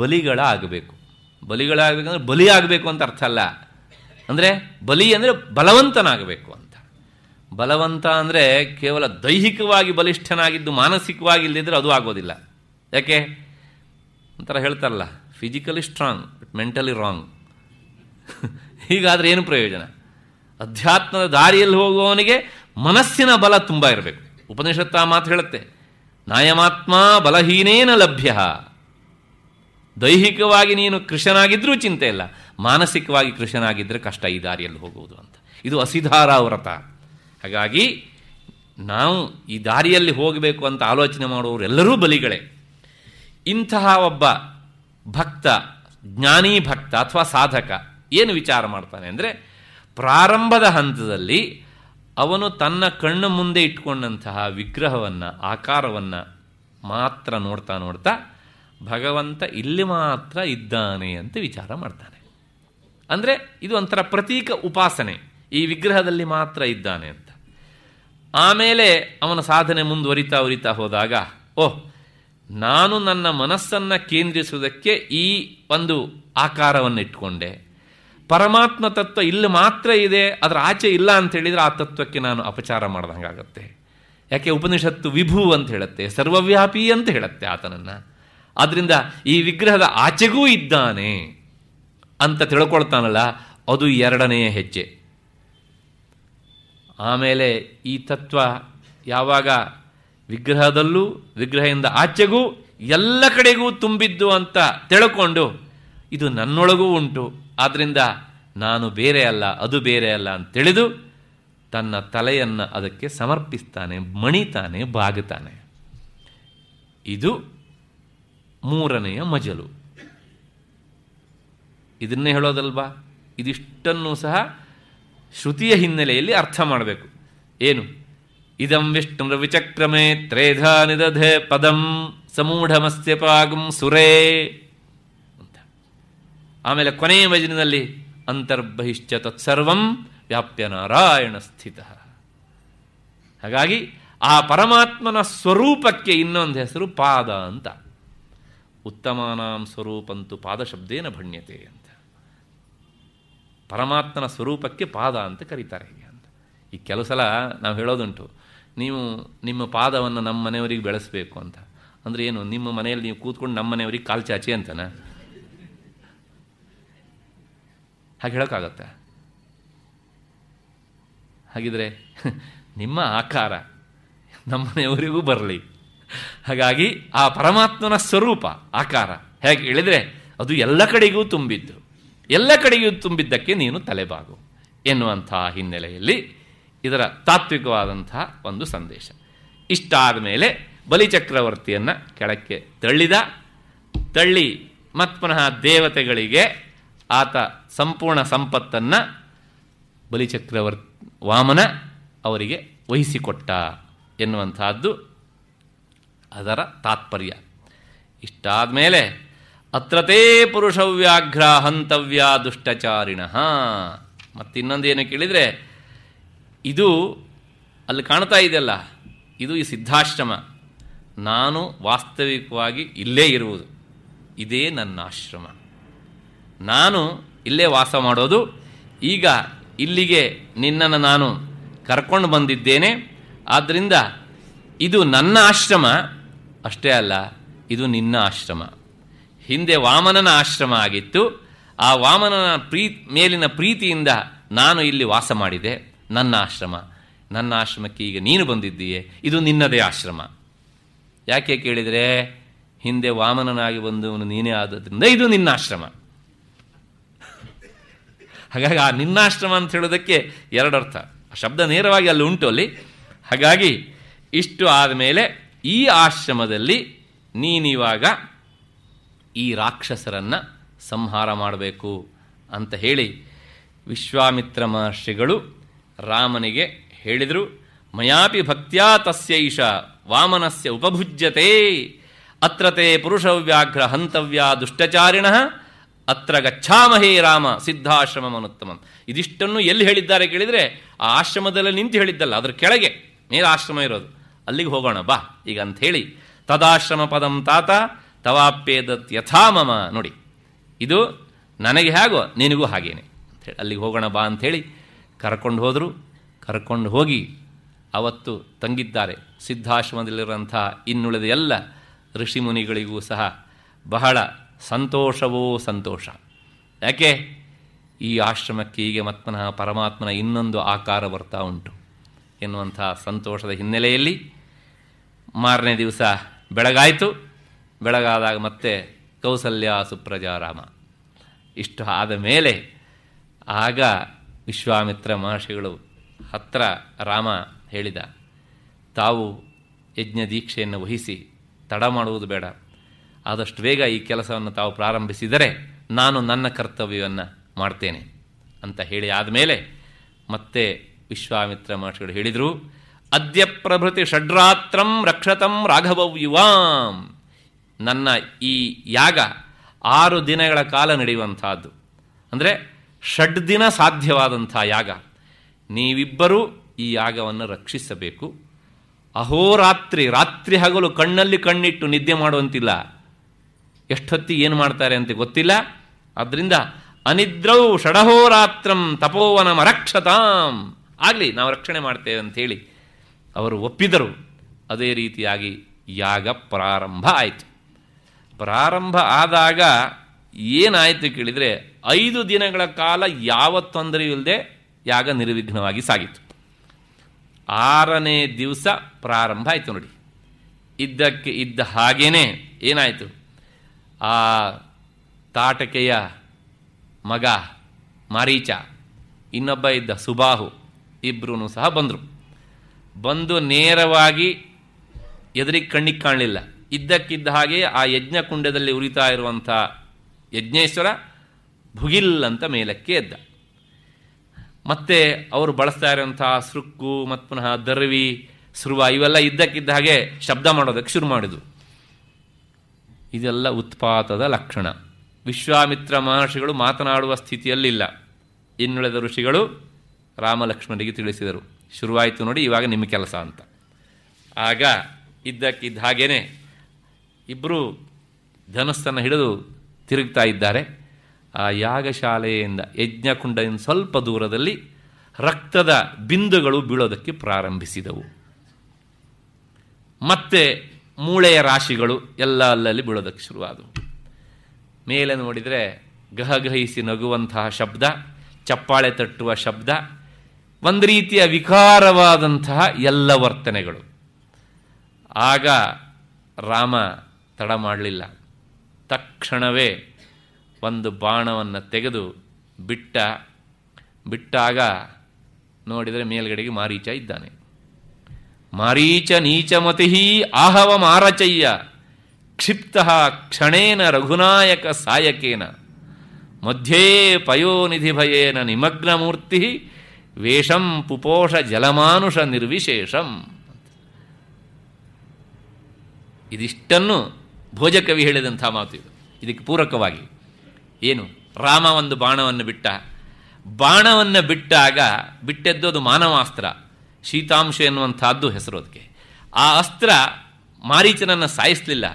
ಬಲಿಗಳಾಗಬೇಕು ಬಲಿಗಳಾಗಬೇಕು ಬಲಿಗಳಾಗಬೇಕಂದ್ರೆ ಬಲಿ ಆಗಬೇಕು ಅಂತ ಅರ್ಥ ಅಲ್ಲ ಅಂದರೆ ಬಲಿ ಅಂದರೆ ಬಲವಂತನಾಗಬೇಕು ಅಂತ ಬಲವಂತ ಅಂದರೆ ಕೇವಲ ದೈಹಿಕವಾಗಿ ಬಲಿಷ್ಠನಾಗಿದ್ದು ಮಾನಸಿಕವಾಗಿ ಇಲ್ಲದಿದ್ದರೆ ಅದು ಆಗೋದಿಲ್ಲ ಯಾಕೆ ಒಂಥರ ಹೇಳ್ತಾರಲ್ಲ physically strong but mentally wrong ಹೀಗಾದರೆ ಏನು ಪ್ರಯೋಜನ ಅಧ್ಯಾತ್ಮದ ದಾರಿಯಲ್ಲಿ ಹೋಗುವವನಿಗೆ ಮನಸ್ಸಿನ ಬಲ ತುಂಬ ಇರಬೇಕು ಉಪನಿಷತ್ತ ಮಾತು ಹೇಳುತ್ತೆ ನಾಯಮಾತ್ಮ ಬಲಹೀನೇನ ಲಭ್ಯ ದೈಹಿಕವಾಗಿ ನೀನು ಕೃಷನಾಗಿದ್ದರೂ ಚಿಂತೆ ಇಲ್ಲ ಮಾನಸಿಕವಾಗಿ ಕೃಷನಾಗಿದ್ದರೆ ಕಷ್ಟ ಈ ದಾರಿಯಲ್ಲಿ ಹೋಗುವುದು ಅಂತ ಇದು ಅಸಿಧಾರ ವ್ರತ ಹಾಗಾಗಿ ನಾವು ಈ ದಾರಿಯಲ್ಲಿ ಹೋಗಬೇಕು ಅಂತ ಆಲೋಚನೆ ಮಾಡುವವರೆಲ್ಲರೂ ಬಲಿಗಳೇ ಇಂತಹ ಒಬ್ಬ ಭಕ್ತ ಜ್ಞಾನಿ ಭಕ್ತ ಅಥವಾ ಸಾಧಕ ಏನು ವಿಚಾರ ಮಾಡ್ತಾನೆ ಅಂದರೆ ಪ್ರಾರಂಭದ ಹಂತದಲ್ಲಿ ಅವನು ತನ್ನ ಕಣ್ಣು ಮುಂದೆ ಇಟ್ಕೊಂಡಂತಹ ವಿಗ್ರಹವನ್ನು ಆಕಾರವನ್ನು ಮಾತ್ರ ನೋಡ್ತಾ ನೋಡ್ತಾ ಭಗವಂತ ಇಲ್ಲಿ ಮಾತ್ರ ಇದ್ದಾನೆ ಅಂತ ವಿಚಾರ ಮಾಡ್ತಾನೆ ಅಂದರೆ ಇದು ಒಂಥರ ಪ್ರತೀಕ ಉಪಾಸನೆ ಈ ವಿಗ್ರಹದಲ್ಲಿ ಮಾತ್ರ ಇದ್ದಾನೆ ಅಂತ ಆಮೇಲೆ ಅವನ ಸಾಧನೆ ಮುಂದುವರಿತಾ ಉರಿತಾ ಹೋದಾಗ ಓಹ್ ನಾನು ನನ್ನ ಮನಸ್ಸನ್ನು ಕೇಂದ್ರಿಸುವುದಕ್ಕೆ ಈ ಒಂದು ಆಕಾರವನ್ನು ಇಟ್ಕೊಂಡೆ ಪರಮಾತ್ಮ ತತ್ವ ಇಲ್ಲಿ ಮಾತ್ರ ಇದೆ ಅದರ ಆಚೆ ಇಲ್ಲ ಅಂತ ಹೇಳಿದರೆ ಆ ತತ್ವಕ್ಕೆ ನಾನು ಅಪಚಾರ ಆಗುತ್ತೆ ಯಾಕೆ ಉಪನಿಷತ್ತು ವಿಭು ಅಂತ ಹೇಳುತ್ತೆ ಸರ್ವವ್ಯಾಪಿ ಅಂತ ಹೇಳುತ್ತೆ ಆತನನ್ನು ಆದ್ದರಿಂದ ಈ ವಿಗ್ರಹದ ಆಚೆಗೂ ಇದ್ದಾನೆ ಅಂತ ತಿಳ್ಕೊಳ್ತಾನಲ್ಲ ಅದು ಎರಡನೆಯ ಹೆಜ್ಜೆ ಆಮೇಲೆ ಈ ತತ್ವ ಯಾವಾಗ ವಿಗ್ರಹದಲ್ಲೂ ವಿಗ್ರಹದಿಂದ ಆಚೆಗೂ ಎಲ್ಲ ಕಡೆಗೂ ತುಂಬಿದ್ದು ಅಂತ ತಿಳ್ಕೊಂಡು ಇದು ನನ್ನೊಳಗೂ ಉಂಟು ಆದ್ದರಿಂದ ನಾನು ಬೇರೆ ಅಲ್ಲ ಅದು ಬೇರೆ ಅಲ್ಲ ಅಂತ ತಿಳಿದು ತನ್ನ ತಲೆಯನ್ನು ಅದಕ್ಕೆ ಸಮರ್ಪಿಸ್ತಾನೆ ಮಣಿತಾನೆ ಬಾಗುತ್ತಾನೆ ಇದು ಮೂರನೆಯ ಮಜಲು ಇದನ್ನೇ ಹೇಳೋದಲ್ವಾ ಇದಿಷ್ಟನ್ನು ಸಹ ಶ್ರುತಿಯ ಹಿನ್ನೆಲೆಯಲ್ಲಿ ಅರ್ಥ ಮಾಡಬೇಕು ಏನು ಇದಂ ವಿಚಕ್ರಮೇ ತ್ರೇಧಾ ನಿದಧೆ ಪದಂ ಸಮೂಢಮಸ್ತ್ಯ ಪಾಗಂ ಸುರೇ ಅಂತ ಆಮೇಲೆ ಕೊನೆಯ ಭಜನದಲ್ಲಿ ಅಂತರ್ಬಹಿಶ್ಚ ತತ್ಸರ್ವಂ ವ್ಯಾಪ್ಯ ನಾರಾಯಣ ಸ್ಥಿತ ಹಾಗಾಗಿ ಆ ಪರಮಾತ್ಮನ ಸ್ವರೂಪಕ್ಕೆ ಇನ್ನೊಂದು ಹೆಸರು ಪಾದ ಅಂತ ಉತ್ತಮಾನಾಂ ಸ್ವರೂಪಂತು ಪಾದಶಬ್ದೇನ ಭಣ್ಯತೆ ಅಂತ ಪರಮಾತ್ಮನ ಸ್ವರೂಪಕ್ಕೆ ಪಾದ ಅಂತ ಕರೀತಾರೆ ಅಂತ ಈ ಕೆಲವು ಸಲ ನಾವು ಹೇಳೋದುಂಟು ನೀವು ನಿಮ್ಮ ಪಾದವನ್ನು ನಮ್ಮ ಮನೆಯವರಿಗೆ ಬೆಳೆಸಬೇಕು ಅಂತ ಅಂದರೆ ಏನು ನಿಮ್ಮ ಮನೆಯಲ್ಲಿ ನೀವು ಕೂತ್ಕೊಂಡು ನಮ್ಮ ಮನೆಯವ್ರಿಗೆ ಕಾಲು ಚಾಚಿ ಅಂತನ ಹಾಗೆ ಹೇಳೋಕ್ಕಾಗತ್ತೆ ಹಾಗಿದ್ರೆ ನಿಮ್ಮ ಆಕಾರ ನಮ್ಮನೆಯವರಿಗೂ ಬರಲಿ ಹಾಗಾಗಿ ಆ ಪರಮಾತ್ಮನ ಸ್ವರೂಪ ಆಕಾರ ಹೇಗೆ ಹೇಳಿದರೆ ಅದು ಎಲ್ಲ ಕಡೆಗೂ ತುಂಬಿದ್ದು ಎಲ್ಲ ಕಡೆಗೂ ತುಂಬಿದ್ದಕ್ಕೆ ನೀನು ತಲೆಬಾಗು ಎನ್ನುವಂತಹ ಹಿನ್ನೆಲೆಯಲ್ಲಿ ಇದರ ತಾತ್ವಿಕವಾದಂತಹ ಒಂದು ಸಂದೇಶ ಇಷ್ಟಾದ ಮೇಲೆ ಬಲಿಚಕ್ರವರ್ತಿಯನ್ನು ಕೆಳಕ್ಕೆ ತಳ್ಳಿದ ತಳ್ಳಿ ಮತ್ಪುನಃ ದೇವತೆಗಳಿಗೆ ಆತ ಸಂಪೂರ್ಣ ಸಂಪತ್ತನ್ನು ಬಲಿಚಕ್ರವರ್ತಿ ವಾಮನ ಅವರಿಗೆ ವಹಿಸಿಕೊಟ್ಟ ಎನ್ನುವಂತಹದ್ದು ಅದರ ತಾತ್ಪರ್ಯ ಇಷ್ಟಾದ ಮೇಲೆ ಅತ್ರತೇ ಪುರುಷವ್ಯಾಘ್ರ ಹಂತವ್ಯ ದುಷ್ಟಚಾರಿಣ ಮತ್ತಿನ್ನೊಂದೇನು ಕೇಳಿದರೆ ಇದು ಅಲ್ಲಿ ಕಾಣ್ತಾ ಇದೆಯಲ್ಲ ಇದು ಈ ಸಿದ್ಧಾಶ್ರಮ ನಾನು ವಾಸ್ತವಿಕವಾಗಿ ಇಲ್ಲೇ ಇರುವುದು ಇದೇ ನನ್ನ ಆಶ್ರಮ ನಾನು ಇಲ್ಲೇ ವಾಸ ಮಾಡೋದು ಈಗ ಇಲ್ಲಿಗೆ ನಿನ್ನನ್ನು ನಾನು ಕರ್ಕೊಂಡು ಬಂದಿದ್ದೇನೆ ಆದ್ದರಿಂದ ಇದು ನನ್ನ ಆಶ್ರಮ ಅಷ್ಟೇ ಅಲ್ಲ ಇದು ನಿನ್ನ ಆಶ್ರಮ ಹಿಂದೆ ವಾಮನನ ಆಶ್ರಮ ಆಗಿತ್ತು ಆ ವಾಮನನ ಪ್ರೀ ಮೇಲಿನ ಪ್ರೀತಿಯಿಂದ ನಾನು ಇಲ್ಲಿ ವಾಸ ಮಾಡಿದೆ ನನ್ನ ಆಶ್ರಮ ನನ್ನ ಆಶ್ರಮಕ್ಕೆ ಈಗ ನೀನು ಬಂದಿದ್ದೀಯೆ ಇದು ನಿನ್ನದೇ ಆಶ್ರಮ ಯಾಕೆ ಕೇಳಿದರೆ ಹಿಂದೆ ವಾಮನನಾಗಿ ಬಂದವನು ನೀನೇ ಆದದ್ರಿಂದ ಇದು ನಿನ್ನ ಆಶ್ರಮ ಹಾಗಾಗಿ ಆ ನಿನ್ನಾಶ್ರಮ ಅಂತ ಹೇಳೋದಕ್ಕೆ ಎರಡರ್ಥ ಶಬ್ದ ನೇರವಾಗಿ ಅಲ್ಲಿ ಉಂಟು ಅಲ್ಲಿ ಹಾಗಾಗಿ ಇಷ್ಟು ಆದಮೇಲೆ ಈ ಆಶ್ರಮದಲ್ಲಿ ನೀನಿವಾಗ ಈ ರಾಕ್ಷಸರನ್ನು ಸಂಹಾರ ಮಾಡಬೇಕು ಅಂತ ಹೇಳಿ ವಿಶ್ವಾಮಿತ್ರ ಮಹರ್ಷಿಗಳು ರಾಮನಿಗೆ ಹೇಳಿದರು ಮಯಾಪಿ ಭಕ್ತ್ಯಾ ತಸ್ಯೈಷ ವಾಮನಸ್ಯ ಉಪಭುಜ್ಯತೆ ಅತ್ರತೆ ಪುರುಷವ್ಯಾಘ್ರ ಹಂತವ್ಯ ದುಷ್ಟಚಾರಿಣ ಅತ್ರ ಗಚ್ಛಾಮಹೇ ರಾಮ ಸಿದ್ಧಾಶ್ರಮ ಮನುತ್ತಮಂ ಇದಿಷ್ಟನ್ನು ಎಲ್ಲಿ ಹೇಳಿದ್ದಾರೆ ಕೇಳಿದರೆ ಆ ಆಶ್ರಮದಲ್ಲಿ ನಿಂತು ಹೇಳಿದ್ದಲ್ಲ ಅದರ ಕೆಳಗೆ ನೇರ ಆಶ್ರಮ ಇರೋದು ಅಲ್ಲಿಗೆ ಹೋಗೋಣ ಬಾ ಈಗ ಅಂಥೇಳಿ ತದಾಶ್ರಮ ಪದಂ ತಾತ ತವಾಪ್ಯೇದತ್ ಯಥಾ ನೋಡಿ ಇದು ನನಗೆ ಹೇಗೋ ನಿನಗೂ ಹಾಗೇನೆ ಅಂಥೇಳಿ ಅಲ್ಲಿಗೆ ಹೋಗೋಣ ಬಾ ಅಂಥೇಳಿ ಕರ್ಕೊಂಡು ಹೋದರು ಕರ್ಕೊಂಡು ಹೋಗಿ ಅವತ್ತು ತಂಗಿದ್ದಾರೆ ಸಿದ್ಧಾಶ್ರಮದಲ್ಲಿರುವಂತಹ ಇನ್ನುಳಿದ ಎಲ್ಲ ಋಷಿಮುನಿಗಳಿಗೂ ಸಹ ಬಹಳ ಸಂತೋಷವೋ ಸಂತೋಷ ಯಾಕೆ ಈ ಆಶ್ರಮಕ್ಕೆ ಹೀಗೆ ಮತ್ಮನಃ ಪರಮಾತ್ಮನ ಇನ್ನೊಂದು ಆಕಾರ ಬರ್ತಾ ಉಂಟು ಎನ್ನುವಂಥ ಸಂತೋಷದ ಹಿನ್ನೆಲೆಯಲ್ಲಿ ಮಾರನೇ ದಿವಸ ಬೆಳಗಾಯಿತು ಬೆಳಗಾದಾಗ ಮತ್ತೆ ಕೌಸಲ್ಯ ಸುಪ್ರಜಾರಾಮ ಇಷ್ಟು ಆದ ಮೇಲೆ ಆಗ ವಿಶ್ವಾಮಿತ್ರ ಮಹರ್ಷಿಗಳು ಹತ್ರ ರಾಮ ಹೇಳಿದ ತಾವು ಯಜ್ಞ ದೀಕ್ಷೆಯನ್ನು ವಹಿಸಿ ತಡ ಮಾಡುವುದು ಬೇಡ ಆದಷ್ಟು ಬೇಗ ಈ ಕೆಲಸವನ್ನು ತಾವು ಪ್ರಾರಂಭಿಸಿದರೆ ನಾನು ನನ್ನ ಕರ್ತವ್ಯವನ್ನು ಮಾಡ್ತೇನೆ ಅಂತ ಹೇಳಿ ಆದಮೇಲೆ ಮತ್ತೆ ವಿಶ್ವಾಮಿತ್ರ ಮಹರ್ಷಿಗಳು ಹೇಳಿದರು ಅದ್ಯ ಪ್ರಭೃತಿ ಷಡ್ರಾತ್ರಂ ರಕ್ಷತಂ ಯುವಾಂ ನನ್ನ ಈ ಯಾಗ ಆರು ದಿನಗಳ ಕಾಲ ನಡೆಯುವಂಥದ್ದು ಅಂದರೆ ಷಡ್ ದಿನ ಸಾಧ್ಯವಾದಂಥ ಯಾಗ ನೀವಿಬ್ಬರೂ ಈ ಯಾಗವನ್ನು ರಕ್ಷಿಸಬೇಕು ಅಹೋರಾತ್ರಿ ರಾತ್ರಿ ಹಗಲು ಕಣ್ಣಲ್ಲಿ ಕಣ್ಣಿಟ್ಟು ನಿದ್ದೆ ಮಾಡುವಂತಿಲ್ಲ ಎಷ್ಟೊತ್ತಿಗೆ ಏನು ಮಾಡ್ತಾರೆ ಅಂತ ಗೊತ್ತಿಲ್ಲ ಆದ್ದರಿಂದ ಅನಿದ್ರೌ ಷಡಹೋರಾತ್ರಂ ತಪೋವನಮ ರಕ್ಷತಾಂ ಆಗಲಿ ನಾವು ರಕ್ಷಣೆ ಮಾಡ್ತೇವೆ ಅಂಥೇಳಿ ಅವರು ಒಪ್ಪಿದರು ಅದೇ ರೀತಿಯಾಗಿ ಯಾಗ ಪ್ರಾರಂಭ ಆಯಿತು ಪ್ರಾರಂಭ ಆದಾಗ ಏನಾಯಿತು ಕೇಳಿದರೆ ಐದು ದಿನಗಳ ಕಾಲ ಯಾವ ತೊಂದರೆಯಿಲ್ಲದೆ ಯಾಗ ನಿರ್ವಿಘ್ನವಾಗಿ ಸಾಗಿತು ಆರನೇ ದಿವಸ ಪ್ರಾರಂಭ ಆಯಿತು ನೋಡಿ ಇದ್ದಕ್ಕೆ ಇದ್ದ ಹಾಗೇ ಏನಾಯಿತು ಆ ತಾಟಕೆಯ ಮಗ ಮಾರೀಚ ಇನ್ನೊಬ್ಬ ಇದ್ದ ಸುಬಾಹು ಇಬ್ಬರೂ ಸಹ ಬಂದರು ಬಂದು ನೇರವಾಗಿ ಎದುರಿಗೆ ಕಣ್ಣಿಗೆ ಕಾಣಲಿಲ್ಲ ಇದ್ದಕ್ಕಿದ್ದ ಹಾಗೆ ಆ ಯಜ್ಞಕುಂಡದಲ್ಲಿ ಉರಿತಾ ಇರುವಂಥ ಯಜ್ಞೇಶ್ವರ ಭುಗಿಲ್ ಅಂತ ಮೇಲಕ್ಕೆ ಎದ್ದ ಮತ್ತೆ ಅವರು ಬಳಸ್ತಾ ಇರೋಂಥ ಸೃಕ್ಕು ಮತ್ತು ಪುನಃ ದರ್ವಿ ಸೃವ ಇವೆಲ್ಲ ಇದ್ದಕ್ಕಿದ್ದ ಹಾಗೆ ಶಬ್ದ ಮಾಡೋದಕ್ಕೆ ಶುರು ಮಾಡಿದ್ರು ಇದೆಲ್ಲ ಉತ್ಪಾತದ ಲಕ್ಷಣ ವಿಶ್ವಾಮಿತ್ರ ಮಹರ್ಷಿಗಳು ಮಾತನಾಡುವ ಸ್ಥಿತಿಯಲ್ಲಿಲ್ಲ ಇನ್ನುಳಿದ ಋಷಿಗಳು ರಾಮಲಕ್ಷ್ಮಣರಿಗೆ ತಿಳಿಸಿದರು ಶುರುವಾಯಿತು ನೋಡಿ ಇವಾಗ ನಿಮ್ಮ ಕೆಲಸ ಅಂತ ಆಗ ಇದ್ದಕ್ಕಿದ್ದ ಹಾಗೇನೆ ಇಬ್ಬರು ಧನಸ್ಸನ್ನು ಹಿಡಿದು ತಿರುಗ್ತಾ ಇದ್ದಾರೆ ಆ ಯಾಗಶಾಲೆಯಿಂದ ಯಜ್ಞಕುಂಡದಿಂದ ಸ್ವಲ್ಪ ದೂರದಲ್ಲಿ ರಕ್ತದ ಬಿಂದುಗಳು ಬೀಳೋದಕ್ಕೆ ಪ್ರಾರಂಭಿಸಿದವು ಮತ್ತೆ ಮೂಳೆಯ ರಾಶಿಗಳು ಎಲ್ಲ ಅಲ್ಲಲ್ಲಿ ಬೀಳೋದಕ್ಕೆ ಶುರುವಾದವು ಮೇಲೆ ನೋಡಿದರೆ ಗಹಗಹಿಸಿ ನಗುವಂತಹ ಶಬ್ದ ಚಪ್ಪಾಳೆ ತಟ್ಟುವ ಶಬ್ದ ಒಂದು ರೀತಿಯ ವಿಕಾರವಾದಂತಹ ಎಲ್ಲ ವರ್ತನೆಗಳು ಆಗ ರಾಮ ತಡ ಮಾಡಲಿಲ್ಲ ತಕ್ಷಣವೇ ಒಂದು ಬಾಣವನ್ನು ತೆಗೆದು ಬಿಟ್ಟ ಬಿಟ್ಟಾಗ ನೋಡಿದರೆ ಮೇಲ್ಗಡೆಗೆ ಮಾರೀಚ ಇದ್ದಾನೆ ಮಾರೀಚ ನೀಚಮತಿ ಆಹವ ಮಾರಚಯ್ಯ ಕ್ಷಿಪ್ತ ಕ್ಷಣೇನ ರಘುನಾಯಕ ಸಾಯಕೇನ ಮಧ್ಯೆ ಪಯೋನಿಧಿ ಭಯೇನ ನಿಮಗ್ನಮೂರ್ತಿ ವೇಷಂ ಪುಪೋಷ ಜಲಮಾನುಷ ನಿರ್ವಿಶೇಷಂ ಇದಿಷ್ಟನ್ನು ಭೋಜಕವಿ ಹೇಳಿದಂಥ ಮಾತು ಇದು ಇದಕ್ಕೆ ಪೂರಕವಾಗಿ ಏನು ರಾಮ ಒಂದು ಬಾಣವನ್ನು ಬಿಟ್ಟ ಬಾಣವನ್ನು ಬಿಟ್ಟಾಗ ಬಿಟ್ಟದ್ದು ಅದು ಮಾನವಾಸ್ತ್ರ ಶೀತಾಂಶ ಎನ್ನುವಂಥದ್ದು ಹೆಸರು ಅದಕ್ಕೆ ಆ ಅಸ್ತ್ರ ಮಾರೀಚನನ್ನು ಸಾಯಿಸಲಿಲ್ಲ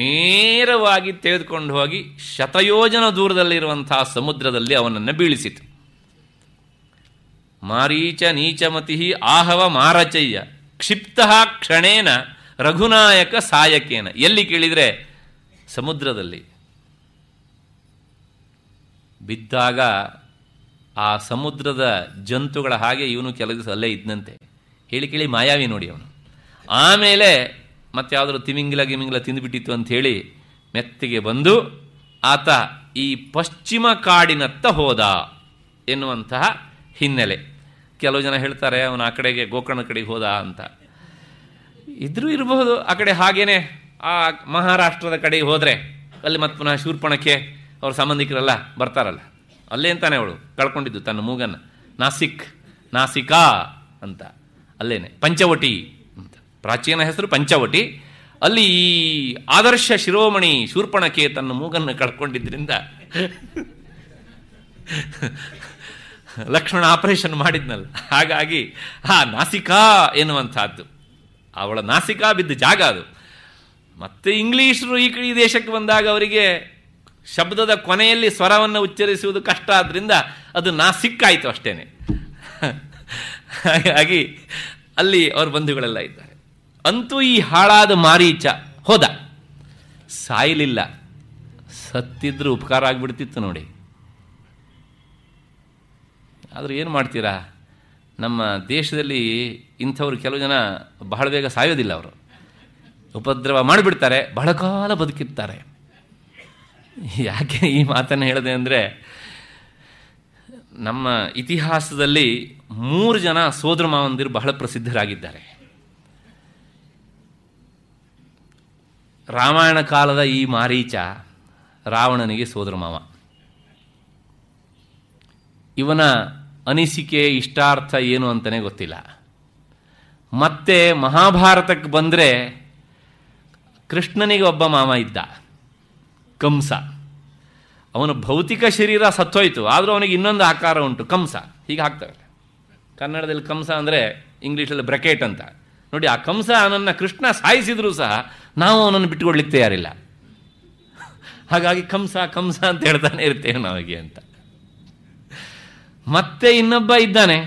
ನೇರವಾಗಿ ತೆಗೆದುಕೊಂಡು ಹೋಗಿ ಶತಯೋಜನ ದೂರದಲ್ಲಿರುವಂತಹ ಸಮುದ್ರದಲ್ಲಿ ಅವನನ್ನು ಬೀಳಿಸಿತು ಮಾರೀಚ ನೀಚಮತಿ ಆಹವ ಮಾರಚಯ್ಯ ಕ್ಷಿಪ್ತ ಕ್ಷಣೇನ ರಘುನಾಯಕ ಸಾಯಕೇನ ಎಲ್ಲಿ ಕೇಳಿದರೆ ಸಮುದ್ರದಲ್ಲಿ ಬಿದ್ದಾಗ ಆ ಸಮುದ್ರದ ಜಂತುಗಳ ಹಾಗೆ ಇವನು ಕೆಲಸ ಅಲ್ಲೇ ಇದ್ದಂತೆ ಹೇಳಿ ಕೇಳಿ ಮಾಯಾವಿ ನೋಡಿ ಅವನು ಆಮೇಲೆ ಮತ್ತೆ ಯಾವುದಾದ್ರು ತಿಮಿಂಗ್ಲ ಗಿಮಿಂಗ್ಲ ತಿಂದುಬಿಟ್ಟಿತ್ತು ಅಂಥೇಳಿ ಮೆತ್ತಿಗೆ ಬಂದು ಆತ ಈ ಪಶ್ಚಿಮ ಕಾಡಿನತ್ತ ಹೋದ ಎನ್ನುವಂತಹ ಹಿನ್ನೆಲೆ ಕೆಲವು ಜನ ಹೇಳ್ತಾರೆ ಅವನು ಆ ಕಡೆಗೆ ಗೋಕರ್ಣ ಕಡೆಗೆ ಹೋದ ಅಂತ ಇದ್ರೂ ಇರಬಹುದು ಆ ಕಡೆ ಹಾಗೇನೆ ಆ ಮಹಾರಾಷ್ಟ್ರದ ಕಡೆ ಹೋದರೆ ಅಲ್ಲಿ ಮತ್ತೆ ಪುನಃ ಶೂರ್ಪಣಕ್ಕೆ ಅವ್ರ ಸಂಬಂಧಿಕರೆಲ್ಲ ಬರ್ತಾರಲ್ಲ ಅಲ್ಲೇ ಅಂತಾನೆ ಅವಳು ಕಳ್ಕೊಂಡಿದ್ದು ತನ್ನ ಮೂಗನ್ನು ನಾಸಿಕ್ ನಾಸಿಕಾ ಅಂತ ಅಲ್ಲೇನೆ ಪಂಚವಟಿ ಅಂತ ಪ್ರಾಚೀನ ಹೆಸರು ಪಂಚವಟಿ ಅಲ್ಲಿ ಈ ಆದರ್ಶ ಶಿರೋಮಣಿ ಶೂರ್ಪಣಕ್ಕೆ ತನ್ನ ಮೂಗನ್ನು ಕಳ್ಕೊಂಡಿದ್ದರಿಂದ ಲಕ್ಷ್ಮಣ ಆಪರೇಷನ್ ಮಾಡಿದ್ನಲ್ಲ ಹಾಗಾಗಿ ಆ ನಾಸಿಕಾ ಎನ್ನುವಂಥದ್ದು ಅವಳ ನಾಸಿಕಾ ಬಿದ್ದ ಜಾಗ ಅದು ಮತ್ತೆ ಇಂಗ್ಲೀಷರು ಈ ಈ ದೇಶಕ್ಕೆ ಬಂದಾಗ ಅವರಿಗೆ ಶಬ್ದದ ಕೊನೆಯಲ್ಲಿ ಸ್ವರವನ್ನು ಉಚ್ಚರಿಸುವುದು ಕಷ್ಟ ಆದ್ದರಿಂದ ಅದು ನಾಸಿಕ್ಕಾಯಿತು ಅಷ್ಟೇನೆ ಹಾಗಾಗಿ ಅಲ್ಲಿ ಅವ್ರ ಬಂಧುಗಳೆಲ್ಲ ಇದ್ದಾರೆ ಅಂತೂ ಈ ಹಾಳಾದ ಮಾರೀಚ ಹೋದ ಸಾಯಲಿಲ್ಲ ಸತ್ತಿದ್ರೂ ಉಪಕಾರ ಆಗಿಬಿಡ್ತಿತ್ತು ನೋಡಿ ಆದರೂ ಏನು ಮಾಡ್ತೀರಾ ನಮ್ಮ ದೇಶದಲ್ಲಿ ಇಂಥವ್ರು ಕೆಲವು ಜನ ಬಹಳ ಬೇಗ ಸಾಯೋದಿಲ್ಲ ಅವರು ಉಪದ್ರವ ಮಾಡಿಬಿಡ್ತಾರೆ ಬಹಳ ಕಾಲ ಬದುಕಿರ್ತಾರೆ ಯಾಕೆ ಈ ಮಾತನ್ನು ಹೇಳಿದೆ ಅಂದರೆ ನಮ್ಮ ಇತಿಹಾಸದಲ್ಲಿ ಮೂರು ಜನ ಸೋದರ ಮಾವಂದಿರು ಬಹಳ ಪ್ರಸಿದ್ಧರಾಗಿದ್ದಾರೆ ರಾಮಾಯಣ ಕಾಲದ ಈ ಮಾರೀಚ ರಾವಣನಿಗೆ ಸೋದರ ಮಾವ ಇವನ ಅನಿಸಿಕೆ ಇಷ್ಟಾರ್ಥ ಏನು ಅಂತಲೇ ಗೊತ್ತಿಲ್ಲ ಮತ್ತೆ ಮಹಾಭಾರತಕ್ಕೆ ಬಂದರೆ ಕೃಷ್ಣನಿಗೆ ಒಬ್ಬ ಮಾಮ ಇದ್ದ ಕಂಸ ಅವನ ಭೌತಿಕ ಶರೀರ ಸತ್ತೋಯ್ತು ಆದರೂ ಅವನಿಗೆ ಇನ್ನೊಂದು ಆಕಾರ ಉಂಟು ಕಂಸ ಹೀಗೆ ಹಾಕ್ತಾರೆ ಕನ್ನಡದಲ್ಲಿ ಕಂಸ ಅಂದರೆ ಇಂಗ್ಲೀಷಲ್ಲಿ ಬ್ರಕೆಟ್ ಅಂತ ನೋಡಿ ಆ ಕಂಸ ಅವನನ್ನು ಕೃಷ್ಣ ಸಾಯಿಸಿದರೂ ಸಹ ನಾವು ಅವನನ್ನು ಬಿಟ್ಟುಕೊಡ್ಲಿಕ್ಕೆ ತಯಾರಿಲ್ಲ ಹಾಗಾಗಿ ಕಂಸ ಕಂಸ ಅಂತ ಹೇಳ್ತಾನೆ ಇರ್ತೇವೆ ನಾವಿಗೆ ಅಂತ ಮತ್ತೆ ಇನ್ನೊಬ್ಬ ಇದ್ದಾನೆ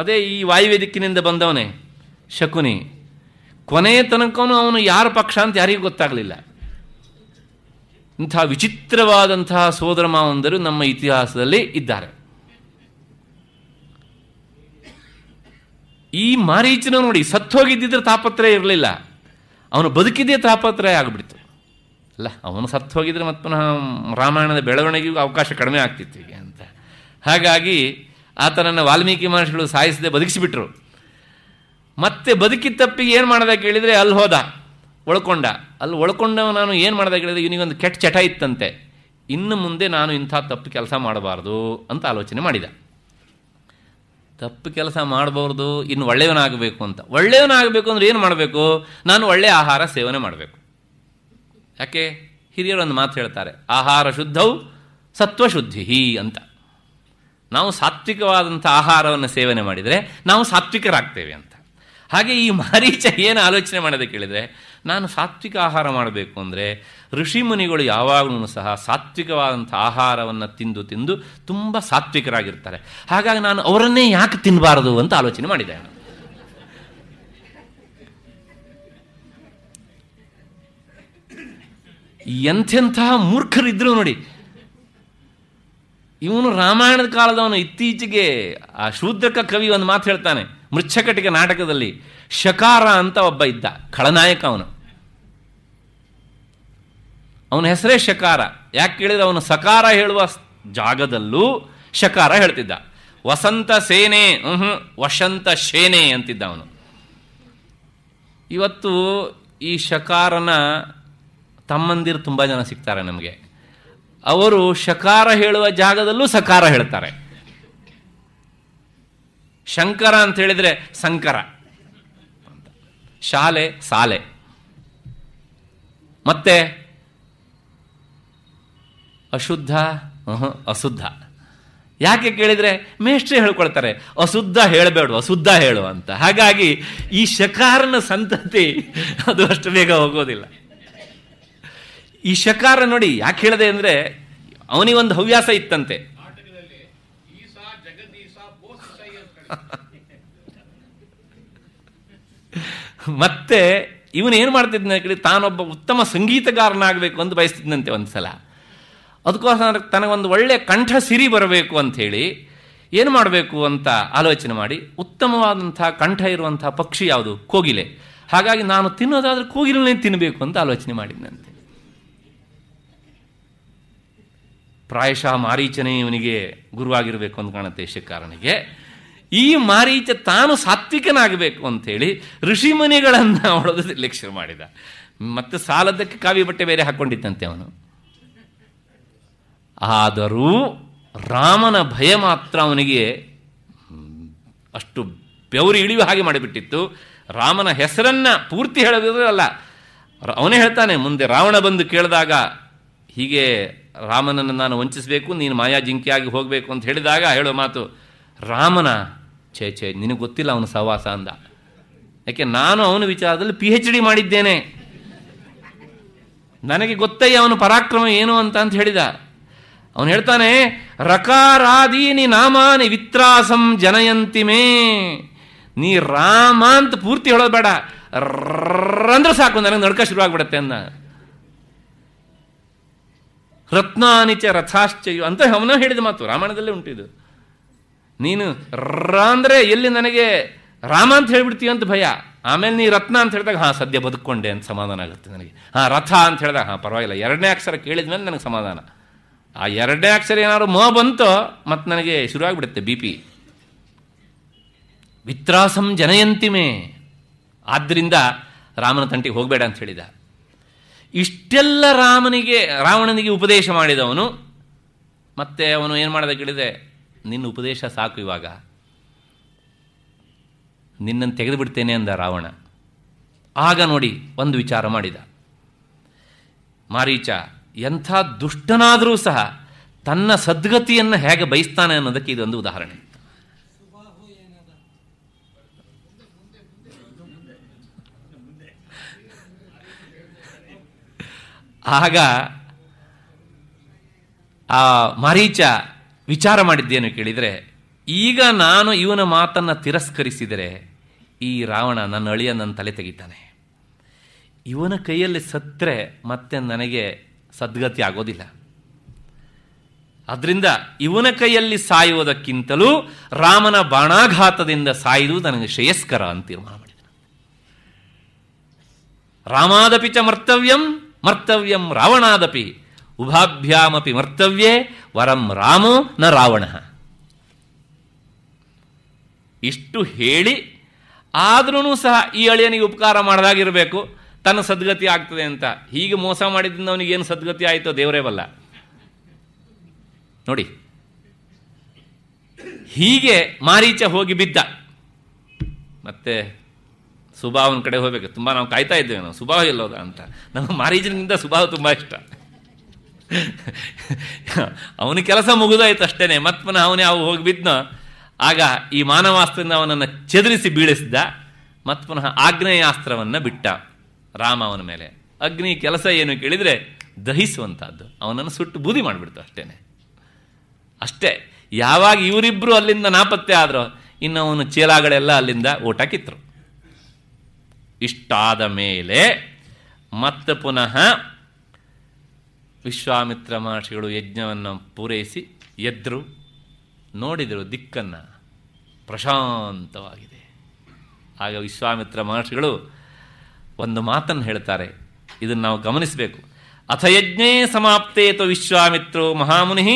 ಅದೇ ಈ ವಾಯುವೇದಿಕ್ಕಿನಿಂದ ಬಂದವನೇ ಶಕುನಿ ಕೊನೆಯ ತನಕವೂ ಅವನು ಯಾರ ಪಕ್ಷ ಅಂತ ಯಾರಿಗೂ ಗೊತ್ತಾಗಲಿಲ್ಲ ಇಂಥ ವಿಚಿತ್ರವಾದಂತಹ ಸೋದರ ಮಾವಂದರು ನಮ್ಮ ಇತಿಹಾಸದಲ್ಲಿ ಇದ್ದಾರೆ ಈ ಮಾರೀಚನ ನೋಡಿ ಸತ್ತೋಗಿದ್ದಿದ್ರೆ ತಾಪತ್ರಯ ಇರಲಿಲ್ಲ ಅವನು ಬದುಕಿದ್ದೇ ತಾಪತ್ರಯ ಆಗಿಬಿಡ್ತು ಅಲ್ಲ ಅವನು ಸತ್ತು ಹೋಗಿದ್ರೆ ಮತ್ತೆ ಪುನಃ ರಾಮಾಯಣದ ಬೆಳವಣಿಗೆಗೂ ಅವಕಾಶ ಕಡಿಮೆ ಆಗ್ತಿತ್ತು ಹೀಗೆ ಅಂತ ಹಾಗಾಗಿ ಆತನನ್ನು ವಾಲ್ಮೀಕಿ ಮಹರ್ಷಿಗಳು ಸಾಯಿಸದೆ ಬದುಕಿಸಿಬಿಟ್ರು ಮತ್ತೆ ಬದುಕಿ ತಪ್ಪಿಗೆ ಏನು ಮಾಡಿದೆ ಕೇಳಿದರೆ ಅಲ್ಲಿ ಹೋದ ಒಳ್ಕೊಂಡ ಅಲ್ಲಿ ಒಳ್ಕೊಂಡವ ನಾನು ಏನು ಮಾಡಿದೆ ಕೇಳಿದರೆ ಇವನಿಗೊಂದು ಕೆಟ್ಟ ಚಟ ಇತ್ತಂತೆ ಇನ್ನು ಮುಂದೆ ನಾನು ಇಂಥ ತಪ್ಪು ಕೆಲಸ ಮಾಡಬಾರ್ದು ಅಂತ ಆಲೋಚನೆ ಮಾಡಿದ ತಪ್ಪು ಕೆಲಸ ಮಾಡಬಾರ್ದು ಇನ್ನು ಒಳ್ಳೆಯವನಾಗಬೇಕು ಅಂತ ಒಳ್ಳೆಯವನಾಗಬೇಕು ಅಂದ್ರೆ ಏನು ಮಾಡಬೇಕು ನಾನು ಒಳ್ಳೆಯ ಆಹಾರ ಸೇವನೆ ಮಾಡಬೇಕು ಯಾಕೆ ಹಿರಿಯರು ಒಂದು ಮಾತು ಹೇಳ್ತಾರೆ ಆಹಾರ ಶುದ್ಧವು ಸತ್ವಶುದ್ಧಿ ಅಂತ ನಾವು ಸಾತ್ವಿಕವಾದಂಥ ಆಹಾರವನ್ನು ಸೇವನೆ ಮಾಡಿದರೆ ನಾವು ಸಾತ್ವಿಕರಾಗ್ತೇವೆ ಅಂತ ಹಾಗೆ ಈ ಮಾರೀಚ ಏನು ಆಲೋಚನೆ ಮಾಡೋದಕ್ಕೆ ಕೇಳಿದರೆ ನಾನು ಸಾತ್ವಿಕ ಆಹಾರ ಮಾಡಬೇಕು ಅಂದರೆ ಋಷಿಮುನಿಗಳು ಯಾವಾಗಲೂ ಸಹ ಸಾತ್ವಿಕವಾದಂಥ ಆಹಾರವನ್ನು ತಿಂದು ತಿಂದು ತುಂಬ ಸಾತ್ವಿಕರಾಗಿರ್ತಾರೆ ಹಾಗಾಗಿ ನಾನು ಅವರನ್ನೇ ಯಾಕೆ ತಿನ್ನಬಾರದು ಅಂತ ಆಲೋಚನೆ ಮಾಡಿದೆ ಎಂಥೆಂತಹ ಮೂರ್ಖರಿದ್ರು ನೋಡಿ ಇವನು ರಾಮಾಯಣದ ಕಾಲದವನು ಇತ್ತೀಚೆಗೆ ಆ ಶೂದ್ರಕ ಕವಿ ಒಂದು ಮಾತು ಹೇಳ್ತಾನೆ ಮೃಚ್ಛಕಟಿಕ ನಾಟಕದಲ್ಲಿ ಶಕಾರ ಅಂತ ಒಬ್ಬ ಇದ್ದ ಖಳನಾಯಕ ಅವನು ಅವನ ಹೆಸರೇ ಶಕಾರ ಯಾಕೆ ಕೇಳಿದ್ರೆ ಅವನು ಸಕಾರ ಹೇಳುವ ಜಾಗದಲ್ಲೂ ಶಕಾರ ಹೇಳ್ತಿದ್ದ ವಸಂತ ಸೇನೆ ವಸಂತ ಸೇನೆ ಅಂತಿದ್ದ ಅವನು ಇವತ್ತು ಈ ಶಕಾರನ ತಮ್ಮಂದಿರು ತುಂಬ ಜನ ಸಿಗ್ತಾರೆ ನಮಗೆ ಅವರು ಶಕಾರ ಹೇಳುವ ಜಾಗದಲ್ಲೂ ಸಕಾರ ಹೇಳ್ತಾರೆ ಶಂಕರ ಅಂತ ಹೇಳಿದರೆ ಸಂಕರ ಶಾಲೆ ಸಾಲೆ ಮತ್ತೆ ಅಶುದ್ಧ ಅಶುದ್ಧ ಯಾಕೆ ಕೇಳಿದರೆ ಮೇಷ್ಟ್ರೆ ಹೇಳ್ಕೊಳ್ತಾರೆ ಅಶುದ್ಧ ಹೇಳಬೇಡು ಅಶುದ್ಧ ಹೇಳು ಅಂತ ಹಾಗಾಗಿ ಈ ಶಕಾರನ ಸಂತತಿ ಅದು ಅಷ್ಟು ಬೇಗ ಹೋಗೋದಿಲ್ಲ ಈ ಶಕಾರ ನೋಡಿ ಯಾಕೆ ಹೇಳಿದೆ ಅಂದರೆ ಅವನಿಗೊಂದು ಹವ್ಯಾಸ ಇತ್ತಂತೆ ಮತ್ತೆ ಏನು ಮಾಡ್ತಿದ್ನ ಕೇಳಿ ತಾನೊಬ್ಬ ಉತ್ತಮ ಸಂಗೀತಗಾರನಾಗಬೇಕು ಅಂತ ಬಯಸ್ತಿದ್ದಂತೆ ಒಂದು ಸಲ ಅದಕ್ಕೋಸ್ಕರ ತನಗೊಂದು ಒಳ್ಳೆಯ ಕಂಠ ಸಿರಿ ಬರಬೇಕು ಅಂಥೇಳಿ ಏನು ಮಾಡಬೇಕು ಅಂತ ಆಲೋಚನೆ ಮಾಡಿ ಉತ್ತಮವಾದಂಥ ಕಂಠ ಇರುವಂಥ ಪಕ್ಷಿ ಯಾವುದು ಕೋಗಿಲೆ ಹಾಗಾಗಿ ನಾನು ತಿನ್ನೋದಾದ್ರೆ ಕೋಗಿಲನ್ನೇ ತಿನ್ನಬೇಕು ಅಂತ ಆಲೋಚನೆ ಮಾಡಿದ್ದಂತೆ ಪ್ರಾಯಶಃ ಮಾರೀಚನೇ ಇವನಿಗೆ ಗುರುವಾಗಿರಬೇಕು ಅಂತ ಕಾಣುತ್ತೆ ಶಿಕಾರನಿಗೆ ಈ ಮಾರೀಚ ತಾನು ಸಾತ್ವಿಕನಾಗಬೇಕು ಅಂಥೇಳಿ ಋಷಿಮುನಿಗಳನ್ನು ಅವಳದು ನಿರ್ಲಕ್ಷ್ಯ ಮಾಡಿದ ಮತ್ತೆ ಸಾಲದಕ್ಕೆ ಕಾವಿ ಬಟ್ಟೆ ಬೇರೆ ಹಾಕ್ಕೊಂಡಿದ್ದಂತೆ ಅವನು ಆದರೂ ರಾಮನ ಭಯ ಮಾತ್ರ ಅವನಿಗೆ ಅಷ್ಟು ಬೆವರು ಇಳಿಯುವ ಹಾಗೆ ಮಾಡಿಬಿಟ್ಟಿತ್ತು ರಾಮನ ಹೆಸರನ್ನು ಪೂರ್ತಿ ಅಲ್ಲ ಅವನೇ ಹೇಳ್ತಾನೆ ಮುಂದೆ ರಾವಣ ಬಂದು ಕೇಳಿದಾಗ ಹೀಗೆ ರಾಮನನ್ನು ನಾನು ವಂಚಿಸಬೇಕು ನೀನು ಮಾಯಾ ಜಿಂಕಿಯಾಗಿ ಹೋಗಬೇಕು ಅಂತ ಹೇಳಿದಾಗ ಹೇಳೋ ಮಾತು ರಾಮನ ಛೇ ಛೇ ನಿನಗೆ ಗೊತ್ತಿಲ್ಲ ಅವನ ಸಹವಾಸ ಅಂದ ಯಾಕೆ ನಾನು ಅವನ ವಿಚಾರದಲ್ಲಿ ಪಿ ಹೆಚ್ ಡಿ ಮಾಡಿದ್ದೇನೆ ನನಗೆ ಗೊತ್ತೈ ಅವನ ಪರಾಕ್ರಮ ಏನು ಅಂತ ಅಂತ ಹೇಳಿದ ಅವನು ಹೇಳ್ತಾನೆ ರಕಾರಾದೀನಿ ನಾಮಾನಿ ವಿತ್ರಾಸಂ ಜನಯಂತಿಮೇ ನೀ ರಾಮ ಅಂತ ಪೂರ್ತಿ ಹೇಳೋದು ಬೇಡ ಅಂದ್ರೆ ಸಾಕು ನನಗೆ ನಡ್ಕ ಆಗ್ಬಿಡತ್ತೆ ಅಂದ ರತ್ನಾನಿಚ ರಥಾಶ್ಚಯು ಅಂತ ಅವನ ಹೇಳಿದ ಮಾತು ರಾಮಾಯಣದಲ್ಲೇ ಉಂಟಿದ್ದು ನೀನು ರ ಅಂದರೆ ಎಲ್ಲಿ ನನಗೆ ರಾಮ ಅಂತ ಹೇಳಿಬಿಡ್ತೀಯ ಅಂತ ಭಯ ಆಮೇಲೆ ನೀ ರತ್ನ ಅಂತ ಹೇಳಿದಾಗ ಹಾಂ ಸದ್ಯ ಬದುಕೊಂಡೆ ಅಂತ ಸಮಾಧಾನ ಆಗುತ್ತೆ ನನಗೆ ಹಾಂ ರಥ ಅಂತ ಹೇಳಿದಾಗ ಹಾಂ ಪರವಾಗಿಲ್ಲ ಎರಡನೇ ಅಕ್ಷರ ಕೇಳಿದ ಮೇಲೆ ನನಗೆ ಸಮಾಧಾನ ಆ ಎರಡನೇ ಅಕ್ಷರ ಏನಾದ್ರು ಮೋ ಬಂತೋ ಮತ್ತು ನನಗೆ ಶುರುವಾಗಿಬಿಡುತ್ತೆ ಬಿ ಪಿ ವಿತ್ರಾಸಂ ಜನಯಂತಿಮೆ ಆದ್ದರಿಂದ ರಾಮನ ತಂಟಿಗೆ ಹೋಗಬೇಡ ಅಂತ ಹೇಳಿದ ಇಷ್ಟೆಲ್ಲ ರಾಮನಿಗೆ ರಾವಣನಿಗೆ ಉಪದೇಶ ಮಾಡಿದವನು ಮತ್ತೆ ಅವನು ಏನು ಮಾಡದ ಕೇಳಿದೆ ನಿನ್ನ ಉಪದೇಶ ಸಾಕು ಇವಾಗ ನಿನ್ನನ್ನು ತೆಗೆದುಬಿಡ್ತೇನೆ ಅಂದ ರಾವಣ ಆಗ ನೋಡಿ ಒಂದು ವಿಚಾರ ಮಾಡಿದ ಮಾರೀಚ ಎಂಥ ದುಷ್ಟನಾದರೂ ಸಹ ತನ್ನ ಸದ್ಗತಿಯನ್ನು ಹೇಗೆ ಬಯಸ್ತಾನೆ ಅನ್ನೋದಕ್ಕೆ ಇದೊಂದು ಉದಾಹರಣೆ ಆಗ ಆ ಮರೀಚ ವಿಚಾರ ಮಾಡಿದ್ದೇನು ಕೇಳಿದರೆ ಈಗ ನಾನು ಇವನ ಮಾತನ್ನು ತಿರಸ್ಕರಿಸಿದರೆ ಈ ರಾವಣ ನನ್ನ ಅಳಿಯ ನನ್ನ ತಲೆ ತೆಗಿತಾನೆ ಇವನ ಕೈಯಲ್ಲಿ ಸತ್ತರೆ ಮತ್ತೆ ನನಗೆ ಸದ್ಗತಿ ಆಗೋದಿಲ್ಲ ಅದರಿಂದ ಇವನ ಕೈಯಲ್ಲಿ ಸಾಯುವುದಕ್ಕಿಂತಲೂ ರಾಮನ ಬಾಣಾಘಾತದಿಂದ ಸಾಯುವುದು ನನಗೆ ಶ್ರೇಯಸ್ಕರ ಅಂತ ತೀರ್ಮಾನ ಮಾಡಿದನು ರಾಮಾದಪಿ ಮರ್ತವ್ಯಂ ಮರ್ತವ್ಯಂ ರಾವಣಾದಪಿ ಉಭಾಭ್ಯಾಮಪಿ ಮರ್ತವ್ಯೇ ವರಂ ರಾಮೋ ನ ರಾವಣ ಇಷ್ಟು ಹೇಳಿ ಆದ್ರೂ ಸಹ ಈ ಅಳಿಯನಿಗೆ ಉಪಕಾರ ಮಾಡಿದಾಗಿರಬೇಕು ತನ್ನ ಸದ್ಗತಿ ಆಗ್ತದೆ ಅಂತ ಹೀಗೆ ಮೋಸ ಅವನಿಗೆ ಅವನಿಗೇನು ಸದ್ಗತಿ ಆಯಿತೋ ದೇವರೇ ಬಲ್ಲ ನೋಡಿ ಹೀಗೆ ಮಾರೀಚ ಹೋಗಿ ಬಿದ್ದ ಮತ್ತೆ ಸುಭಾವನ ಕಡೆ ಹೋಗಬೇಕು ತುಂಬ ನಾವು ಕಾಯ್ತಾ ಇದ್ದೇವೆ ನಾವು ಸುಭಾವ ಎಲ್ಲೋದ ಅಂತ ನಮ್ಮ ಮಾರೀಜನಿಂದ ಸುಭಾವ ತುಂಬ ಇಷ್ಟ ಅವನ ಕೆಲಸ ಮುಗಿದಾಯ್ತು ಅಷ್ಟೇನೆ ಪುನಃ ಅವನೇ ಅವು ಹೋಗಿ ಆಗ ಈ ಮಾನವಾಸ್ತ್ರದಿಂದ ಅವನನ್ನು ಚದುರಿಸಿ ಬೀಳಿಸಿದ ಮತ್ತ್ ಪುನಃ ಆಗ್ನೇಯಾಸ್ತ್ರವನ್ನು ಬಿಟ್ಟ ರಾಮ ಅವನ ಮೇಲೆ ಅಗ್ನಿ ಕೆಲಸ ಏನು ಕೇಳಿದರೆ ದಹಿಸುವಂಥದ್ದು ಅವನನ್ನು ಸುಟ್ಟು ಬೂದಿ ಮಾಡಿಬಿಡ್ತು ಅಷ್ಟೇ ಅಷ್ಟೇ ಯಾವಾಗ ಇವರಿಬ್ಬರು ಅಲ್ಲಿಂದ ನಾಪತ್ತೆ ಆದರೂ ಇನ್ನು ಅವನು ಚೇಲಾಗಳೆಲ್ಲ ಅಲ್ಲಿಂದ ಓಟ ಕಿತ್ತರು ಇಷ್ಟಾದ ಮೇಲೆ ಮತ್ತೆ ಪುನಃ ವಿಶ್ವಾಮಿತ್ರ ಮಹರ್ಷಿಗಳು ಯಜ್ಞವನ್ನು ಪೂರೈಸಿ ಎದ್ರು ನೋಡಿದರು ದಿಕ್ಕನ್ನು ಪ್ರಶಾಂತವಾಗಿದೆ ಆಗ ವಿಶ್ವಾಮಿತ್ರ ಮಹರ್ಷಿಗಳು ಒಂದು ಮಾತನ್ನು ಹೇಳ್ತಾರೆ ಇದನ್ನು ನಾವು ಗಮನಿಸಬೇಕು ಅಥ ಯಜ್ಞೇ ಸಮಾಪ್ತೇತು ವಿಶ್ವಾಮಿತ್ರೋ ಮಹಾಮುನಿ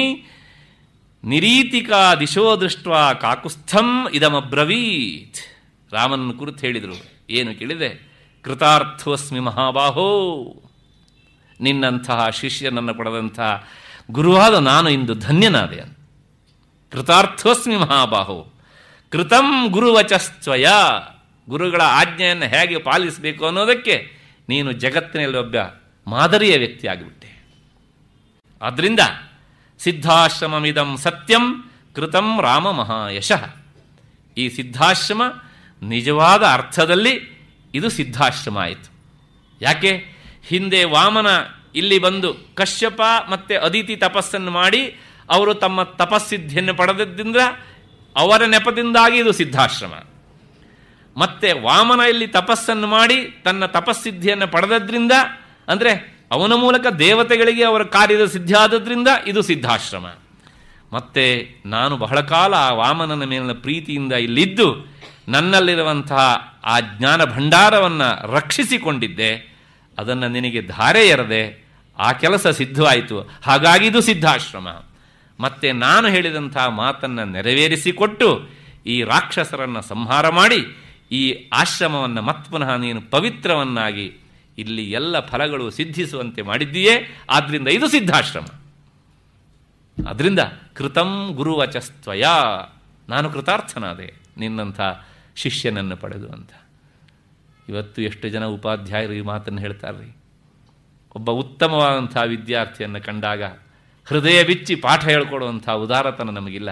ನಿರೀತಿಕಾ ದಿಶೋ ದೃಷ್ಟ ಕಾಕುಸ್ಥಂ ಇದಮ್ರವೀತ್ ರಾಮನ ಕುರಿತು ಹೇಳಿದರು ಏನು ಕೇಳಿದೆ ಕೃತಾರ್ಥೋಸ್ಮಿ ಮಹಾಬಾಹೋ ನಿನ್ನಂತಹ ಶಿಷ್ಯನನ್ನು ಪಡೆದಂತಹ ಗುರುವಾದ ನಾನು ಇಂದು ಧನ್ಯನಾದೆ ಕೃತಾರ್ಥೋಸ್ಮಿ ಮಹಾಬಾಹೋ ಕೃತಂ ಗುರುವಚಸ್ತ್ವಯ ಗುರುಗಳ ಆಜ್ಞೆಯನ್ನು ಹೇಗೆ ಪಾಲಿಸಬೇಕು ಅನ್ನೋದಕ್ಕೆ ನೀನು ಜಗತ್ತಿನಲ್ಲಿ ಒಬ್ಬ ಮಾದರಿಯ ವ್ಯಕ್ತಿಯಾಗಿಬಿಟ್ಟೆ ಆಗಿಬಿಟ್ಟೆ ಆದ್ದರಿಂದ ಸಿದ್ಧಾಶ್ರಮಮಿದಂ ಸತ್ಯಂ ಕೃತಂ ರಾಮ ಮಹಾಯಶಃ ಈ ಸಿದ್ಧಾಶ್ರಮ ನಿಜವಾದ ಅರ್ಥದಲ್ಲಿ ಇದು ಸಿದ್ಧಾಶ್ರಮ ಆಯಿತು ಯಾಕೆ ಹಿಂದೆ ವಾಮನ ಇಲ್ಲಿ ಬಂದು ಕಶ್ಯಪ ಮತ್ತು ಅದಿತಿ ತಪಸ್ಸನ್ನು ಮಾಡಿ ಅವರು ತಮ್ಮ ತಪಸ್ಸಿದ್ಧಿಯನ್ನು ಪಡೆದದ್ದರಿಂದ ಅವರ ನೆಪದಿಂದಾಗಿ ಇದು ಸಿದ್ಧಾಶ್ರಮ ಮತ್ತೆ ವಾಮನ ಇಲ್ಲಿ ತಪಸ್ಸನ್ನು ಮಾಡಿ ತನ್ನ ತಪಸ್ಸಿದ್ಧಿಯನ್ನು ಪಡೆದದ್ರಿಂದ ಅಂದರೆ ಅವನ ಮೂಲಕ ದೇವತೆಗಳಿಗೆ ಅವರ ಕಾರ್ಯದ ಸಿದ್ಧಿಯಾದದ್ರಿಂದ ಇದು ಸಿದ್ಧಾಶ್ರಮ ಮತ್ತೆ ನಾನು ಬಹಳ ಕಾಲ ಆ ವಾಮನನ ಮೇಲಿನ ಪ್ರೀತಿಯಿಂದ ಇಲ್ಲಿದ್ದು ನನ್ನಲ್ಲಿರುವಂತಹ ಆ ಜ್ಞಾನ ಭಂಡಾರವನ್ನು ರಕ್ಷಿಸಿಕೊಂಡಿದ್ದೆ ಅದನ್ನು ನಿನಗೆ ಧಾರೆ ಎರದೆ ಆ ಕೆಲಸ ಸಿದ್ಧವಾಯಿತು ಹಾಗಾಗಿ ಇದು ಸಿದ್ಧಾಶ್ರಮ ಮತ್ತೆ ನಾನು ಹೇಳಿದಂಥ ಮಾತನ್ನು ನೆರವೇರಿಸಿಕೊಟ್ಟು ಈ ರಾಕ್ಷಸರನ್ನು ಸಂಹಾರ ಮಾಡಿ ಈ ಆಶ್ರಮವನ್ನು ಮತ್ಪುನಃ ನೀನು ಪವಿತ್ರವನ್ನಾಗಿ ಇಲ್ಲಿ ಎಲ್ಲ ಫಲಗಳು ಸಿದ್ಧಿಸುವಂತೆ ಮಾಡಿದ್ದೀಯೇ ಆದ್ದರಿಂದ ಇದು ಸಿದ್ಧಾಶ್ರಮ ಅದರಿಂದ ಕೃತಂ ಗುರುವಚಸ್ತ್ವಯ ನಾನು ಕೃತಾರ್ಥನಾದೆ ನಿನ್ನಂಥ ಶಿಷ್ಯನನ್ನು ಪಡೆದು ಅಂತ ಇವತ್ತು ಎಷ್ಟು ಜನ ಉಪಾಧ್ಯಾಯರು ಈ ಮಾತನ್ನು ಹೇಳ್ತಾರ್ರಿ ಒಬ್ಬ ಉತ್ತಮವಾದಂಥ ವಿದ್ಯಾರ್ಥಿಯನ್ನು ಕಂಡಾಗ ಹೃದಯ ಬಿಚ್ಚಿ ಪಾಠ ಹೇಳ್ಕೊಡುವಂಥ ಉದಾರತನ ನಮಗಿಲ್ಲ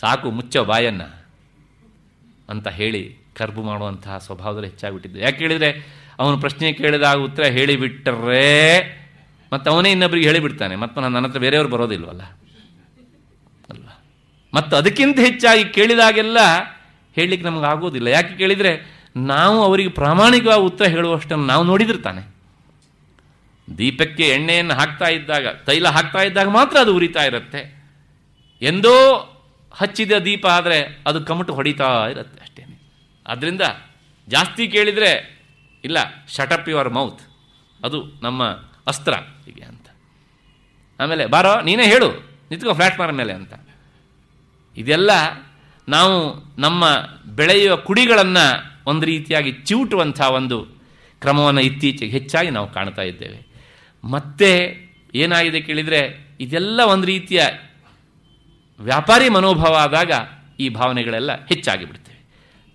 ಸಾಕು ಮುಚ್ಚೋ ಬಾಯನ್ನು ಅಂತ ಹೇಳಿ ಕರ್ಬು ಮಾಡುವಂತಹ ಸ್ವಭಾವದಲ್ಲಿ ಹೆಚ್ಚಾಗಿಬಿಟ್ಟಿದ್ದು ಯಾಕೆ ಹೇಳಿದರೆ ಅವನು ಪ್ರಶ್ನೆ ಕೇಳಿದಾಗ ಉತ್ತರ ಹೇಳಿಬಿಟ್ಟರೆ ಮತ್ತು ಅವನೇ ಇನ್ನೊಬ್ಬರಿಗೆ ಹೇಳಿಬಿಡ್ತಾನೆ ಮತ್ತು ನಾನು ನನ್ನ ಹತ್ರ ಬೇರೆಯವ್ರು ಬರೋದಿಲ್ವಲ್ಲ ಅಲ್ವಾ ಮತ್ತು ಅದಕ್ಕಿಂತ ಹೆಚ್ಚಾಗಿ ಕೇಳಿದಾಗೆಲ್ಲ ಹೇಳಲಿಕ್ಕೆ ನಮ್ಗೆ ಆಗೋದಿಲ್ಲ ಯಾಕೆ ಕೇಳಿದರೆ ನಾವು ಅವರಿಗೆ ಪ್ರಾಮಾಣಿಕವಾಗಿ ಉತ್ತರ ಹೇಳುವಷ್ಟನ್ನು ನಾವು ನೋಡಿದಿರ್ತಾನೆ ದೀಪಕ್ಕೆ ಎಣ್ಣೆಯನ್ನು ಹಾಕ್ತಾ ಇದ್ದಾಗ ತೈಲ ಹಾಕ್ತಾ ಇದ್ದಾಗ ಮಾತ್ರ ಅದು ಉರಿತಾ ಇರುತ್ತೆ ಎಂದೋ ಹಚ್ಚಿದ ದೀಪ ಆದರೆ ಅದು ಕಮಟು ಹೊಡಿತಾ ಇರುತ್ತೆ ಅಷ್ಟೇ ಆದ್ದರಿಂದ ಜಾಸ್ತಿ ಕೇಳಿದರೆ ಇಲ್ಲ ಶಟಪ್ ಯುವರ್ ಮೌತ್ ಅದು ನಮ್ಮ ಅಸ್ತ್ರ ಹೀಗೆ ಅಂತ ಆಮೇಲೆ ಬಾರೋ ನೀನೇ ಹೇಳು ನಿಂತ್ಕೋ ಮಾರ್ ಮೇಲೆ ಅಂತ ಇದೆಲ್ಲ ನಾವು ನಮ್ಮ ಬೆಳೆಯುವ ಕುಡಿಗಳನ್ನು ಒಂದು ರೀತಿಯಾಗಿ ಚಿವುಟುವಂಥ ಒಂದು ಕ್ರಮವನ್ನು ಇತ್ತೀಚೆಗೆ ಹೆಚ್ಚಾಗಿ ನಾವು ಕಾಣ್ತಾ ಇದ್ದೇವೆ ಮತ್ತೆ ಏನಾಗಿದೆ ಕೇಳಿದರೆ ಇದೆಲ್ಲ ಒಂದು ರೀತಿಯ ವ್ಯಾಪಾರಿ ಮನೋಭಾವ ಆದಾಗ ಈ ಭಾವನೆಗಳೆಲ್ಲ ಹೆಚ್ಚಾಗಿ ಬಿಡ್ತೇವೆ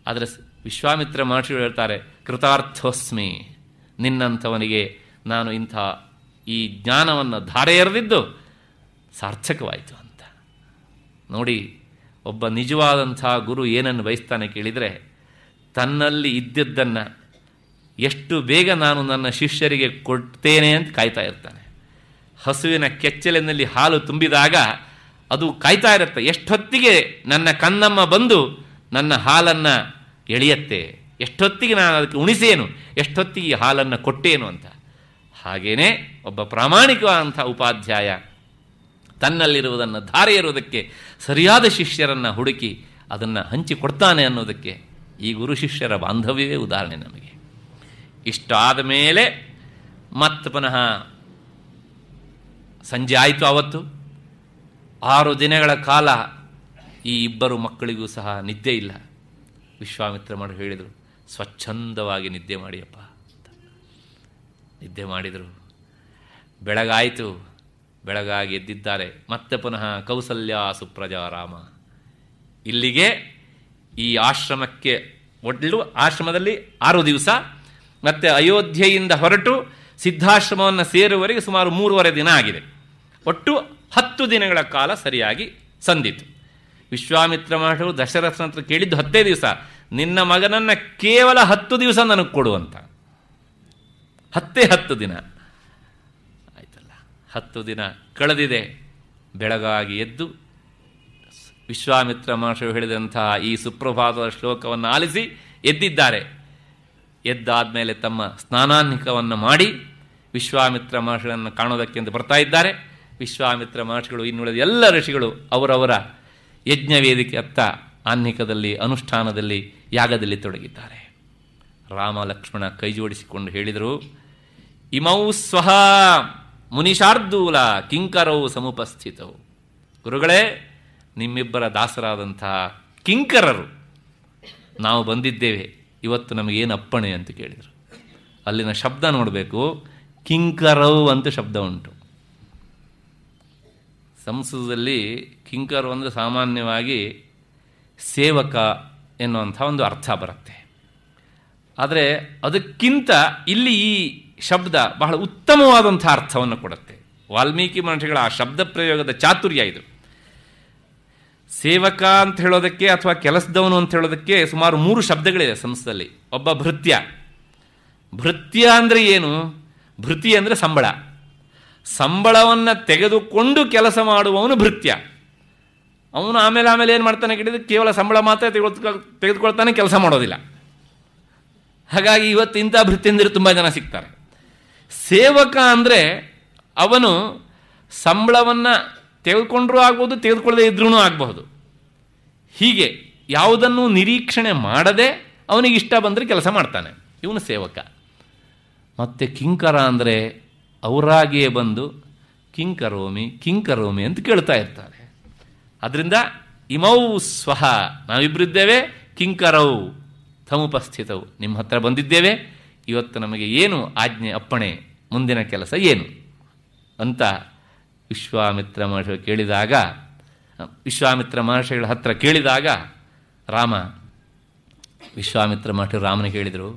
ಆದರೆ ವಿಶ್ವಾಮಿತ್ರ ಮಹರ್ಷಿಗಳು ಹೇಳ್ತಾರೆ ಕೃತಾರ್ಥೋಸ್ಮಿ ನಿನ್ನಂಥವನಿಗೆ ನಾನು ಇಂಥ ಈ ಜ್ಞಾನವನ್ನು ಧಾರೆ ಎರೆದಿದ್ದು ಸಾರ್ಥಕವಾಯಿತು ಅಂತ ನೋಡಿ ಒಬ್ಬ ನಿಜವಾದಂಥ ಗುರು ಏನನ್ನು ಬಯಸ್ತಾನೆ ಕೇಳಿದರೆ ತನ್ನಲ್ಲಿ ಇದ್ದದ್ದನ್ನು ಎಷ್ಟು ಬೇಗ ನಾನು ನನ್ನ ಶಿಷ್ಯರಿಗೆ ಕೊಡ್ತೇನೆ ಅಂತ ಕಾಯ್ತಾ ಇರ್ತಾನೆ ಹಸುವಿನ ಕೆಚ್ಚಲಿನಲ್ಲಿ ಹಾಲು ತುಂಬಿದಾಗ ಅದು ಕಾಯ್ತಾ ಇರುತ್ತೆ ಎಷ್ಟೊತ್ತಿಗೆ ನನ್ನ ಕನ್ನಮ್ಮ ಬಂದು ನನ್ನ ಹಾಲನ್ನು ಎಳೆಯತ್ತೆ ಎಷ್ಟೊತ್ತಿಗೆ ನಾನು ಅದಕ್ಕೆ ಉಣಿಸೇನು ಎಷ್ಟೊತ್ತಿಗೆ ಹಾಲನ್ನು ಕೊಟ್ಟೇನು ಅಂತ ಹಾಗೇನೇ ಒಬ್ಬ ಪ್ರಾಮಾಣಿಕವಾದಂಥ ಉಪಾಧ್ಯಾಯ ತನ್ನಲ್ಲಿರುವುದನ್ನು ಧಾರೆ ಇರುವುದಕ್ಕೆ ಸರಿಯಾದ ಶಿಷ್ಯರನ್ನು ಹುಡುಕಿ ಅದನ್ನು ಹಂಚಿಕೊಡ್ತಾನೆ ಅನ್ನೋದಕ್ಕೆ ಈ ಗುರು ಶಿಷ್ಯರ ಬಾಂಧವ್ಯವೇ ಉದಾಹರಣೆ ನಮಗೆ ಇಷ್ಟಾದ ಮೇಲೆ ಮತ್ತೆ ಪುನಃ ಸಂಜೆ ಆಯಿತು ಆವತ್ತು ಆರು ದಿನಗಳ ಕಾಲ ಈ ಇಬ್ಬರು ಮಕ್ಕಳಿಗೂ ಸಹ ನಿದ್ದೆ ಇಲ್ಲ ವಿಶ್ವಾಮಿತ್ರ ಮಾಡಿ ಹೇಳಿದರು ಸ್ವಚ್ಛಂದವಾಗಿ ನಿದ್ದೆ ಮಾಡಿಯಪ್ಪ ನಿದ್ದೆ ಮಾಡಿದರು ಬೆಳಗಾಯಿತು ಬೆಳಗಾಗಿ ಎದ್ದಿದ್ದಾರೆ ಮತ್ತೆ ಪುನಃ ಕೌಸಲ್ಯ ಸುಪ್ರಜಾರಾಮ ಇಲ್ಲಿಗೆ ಈ ಆಶ್ರಮಕ್ಕೆ ಒಡ್ಲು ಆಶ್ರಮದಲ್ಲಿ ಆರು ದಿವಸ ಮತ್ತು ಅಯೋಧ್ಯೆಯಿಂದ ಹೊರಟು ಸಿದ್ಧಾಶ್ರಮವನ್ನು ಸೇರುವವರೆಗೆ ಸುಮಾರು ಮೂರುವರೆ ದಿನ ಆಗಿದೆ ಒಟ್ಟು ಹತ್ತು ದಿನಗಳ ಕಾಲ ಸರಿಯಾಗಿ ಸಂದಿತು ವಿಶ್ವಾಮಿತ್ರ ಮಹರ್ಷರು ದಶರಥನತ್ರ ಕೇಳಿದ್ದು ಹತ್ತೇ ದಿವಸ ನಿನ್ನ ಮಗನನ್ನು ಕೇವಲ ಹತ್ತು ದಿವಸ ನನಗೆ ಕೊಡುವಂಥ ಹತ್ತೇ ಹತ್ತು ದಿನ ಹತ್ತು ದಿನ ಕಳೆದಿದೆ ಬೆಳಗಾಗಿ ಎದ್ದು ವಿಶ್ವಾಮಿತ್ರ ಮಹರ್ಷಿ ಹೇಳಿದಂತಹ ಈ ಸುಪ್ರಭಾತದ ಶ್ಲೋಕವನ್ನು ಆಲಿಸಿ ಎದ್ದಿದ್ದಾರೆ ಎದ್ದಾದ ಮೇಲೆ ತಮ್ಮ ಸ್ನಾನಾನ್ನಿಕವನ್ನು ಮಾಡಿ ವಿಶ್ವಾಮಿತ್ರ ಮಹರ್ಷಿಗಳನ್ನು ಕಾಣೋದಕ್ಕೆಂದು ಬರ್ತಾ ಇದ್ದಾರೆ ವಿಶ್ವಾಮಿತ್ರ ಮಹರ್ಷಿಗಳು ಇನ್ನುಳಿದ ಎಲ್ಲ ಋಷಿಗಳು ಅವರವರ ಯಜ್ಞವೇದಿಕೆ ಅತ್ತ ಆನ್ನಿಕದಲ್ಲಿ ಅನುಷ್ಠಾನದಲ್ಲಿ ಯಾಗದಲ್ಲಿ ತೊಡಗಿದ್ದಾರೆ ರಾಮ ಲಕ್ಷ್ಮಣ ಕೈಜೋಡಿಸಿಕೊಂಡು ಹೇಳಿದರು ಇಮೌ ಸ್ವಹ ಮುನಿಷಾರ್ದೂಲ ಕಿಂಕರವು ಸಮುಪಸ್ಥಿತವು ಗುರುಗಳೇ ನಿಮ್ಮಿಬ್ಬರ ದಾಸರಾದಂತಹ ಕಿಂಕರರು ನಾವು ಬಂದಿದ್ದೇವೆ ಇವತ್ತು ನಮಗೇನು ಅಪ್ಪಣೆ ಅಂತ ಕೇಳಿದರು ಅಲ್ಲಿನ ಶಬ್ದ ನೋಡಬೇಕು ಕಿಂಕರವು ಅಂತ ಶಬ್ದ ಉಂಟು ಸಂಸ್ಕೃತದಲ್ಲಿ ಕಿಂಕರು ಅಂದರೆ ಸಾಮಾನ್ಯವಾಗಿ ಸೇವಕ ಎನ್ನುವಂಥ ಒಂದು ಅರ್ಥ ಬರುತ್ತೆ ಆದರೆ ಅದಕ್ಕಿಂತ ಇಲ್ಲಿ ಈ ಶಬ್ದ ಬಹಳ ಉತ್ತಮವಾದಂಥ ಅರ್ಥವನ್ನು ಕೊಡುತ್ತೆ ವಾಲ್ಮೀಕಿ ಮಹರ್ಷಿಗಳ ಆ ಶಬ್ದ ಪ್ರಯೋಗದ ಚಾತುರ್ಯ ಇದು ಸೇವಕ ಅಂತ ಹೇಳೋದಕ್ಕೆ ಅಥವಾ ಕೆಲಸದವನು ಅಂತ ಹೇಳೋದಕ್ಕೆ ಸುಮಾರು ಮೂರು ಶಬ್ದಗಳಿವೆ ಸಂಸ್ಥೆಯಲ್ಲಿ ಒಬ್ಬ ಭೃತ್ಯ ಭೃತ್ಯ ಅಂದರೆ ಏನು ಭೃತಿ ಅಂದರೆ ಸಂಬಳ ಸಂಬಳವನ್ನು ತೆಗೆದುಕೊಂಡು ಕೆಲಸ ಮಾಡುವವನು ಭೃತ್ಯ ಅವನು ಆಮೇಲೆ ಆಮೇಲೆ ಏನು ಮಾಡ್ತಾನೆ ಕೇಳಿದ್ರೆ ಕೇವಲ ಸಂಬಳ ಮಾತ್ರ ತೆಗೆದುಕೊ ತೆಗೆದುಕೊಳ್ತಾನೆ ಕೆಲಸ ಮಾಡೋದಿಲ್ಲ ಹಾಗಾಗಿ ಇವತ್ತು ಇಂಥ ಭೃತ್ಯಂದಿರು ತುಂಬ ಜನ ಸಿಗ್ತಾರೆ ಸೇವಕ ಅಂದರೆ ಅವನು ಸಂಬಳವನ್ನು ತೆಗೆದುಕೊಂಡ್ರೂ ಆಗ್ಬೋದು ತೆಗೆದುಕೊಳ್ಳದೆ ಇದ್ರೂ ಆಗಬಹುದು ಹೀಗೆ ಯಾವುದನ್ನು ನಿರೀಕ್ಷಣೆ ಮಾಡದೆ ಅವನಿಗೆ ಇಷ್ಟ ಬಂದರೆ ಕೆಲಸ ಮಾಡ್ತಾನೆ ಇವನು ಸೇವಕ ಮತ್ತು ಕಿಂಕರ ಅಂದರೆ ಅವರಾಗಿಯೇ ಬಂದು ಕಿಂಕರೋಮಿ ಕಿಂಕರೋಮಿ ಅಂತ ಕೇಳ್ತಾ ಇರ್ತಾರೆ ಅದರಿಂದ ಇಮೌ ಸ್ವಹ ನಾವಿಬ್ಬರಿದ್ದೇವೆ ಕಿಂಕರೌ ಸಮುಪಸ್ಥಿತವು ನಿಮ್ಮ ಹತ್ರ ಬಂದಿದ್ದೇವೆ ಇವತ್ತು ನಮಗೆ ಏನು ಆಜ್ಞೆ ಅಪ್ಪಣೆ ಮುಂದಿನ ಕೆಲಸ ಏನು ಅಂತ ವಿಶ್ವಾಮಿತ್ರ ಮಹರ್ಷಿ ಕೇಳಿದಾಗ ವಿಶ್ವಾಮಿತ್ರ ಮಹರ್ಷಿಗಳ ಹತ್ರ ಕೇಳಿದಾಗ ರಾಮ ವಿಶ್ವಾಮಿತ್ರ ಮಹರ್ಷಿ ರಾಮನಿಗೆ ಹೇಳಿದರು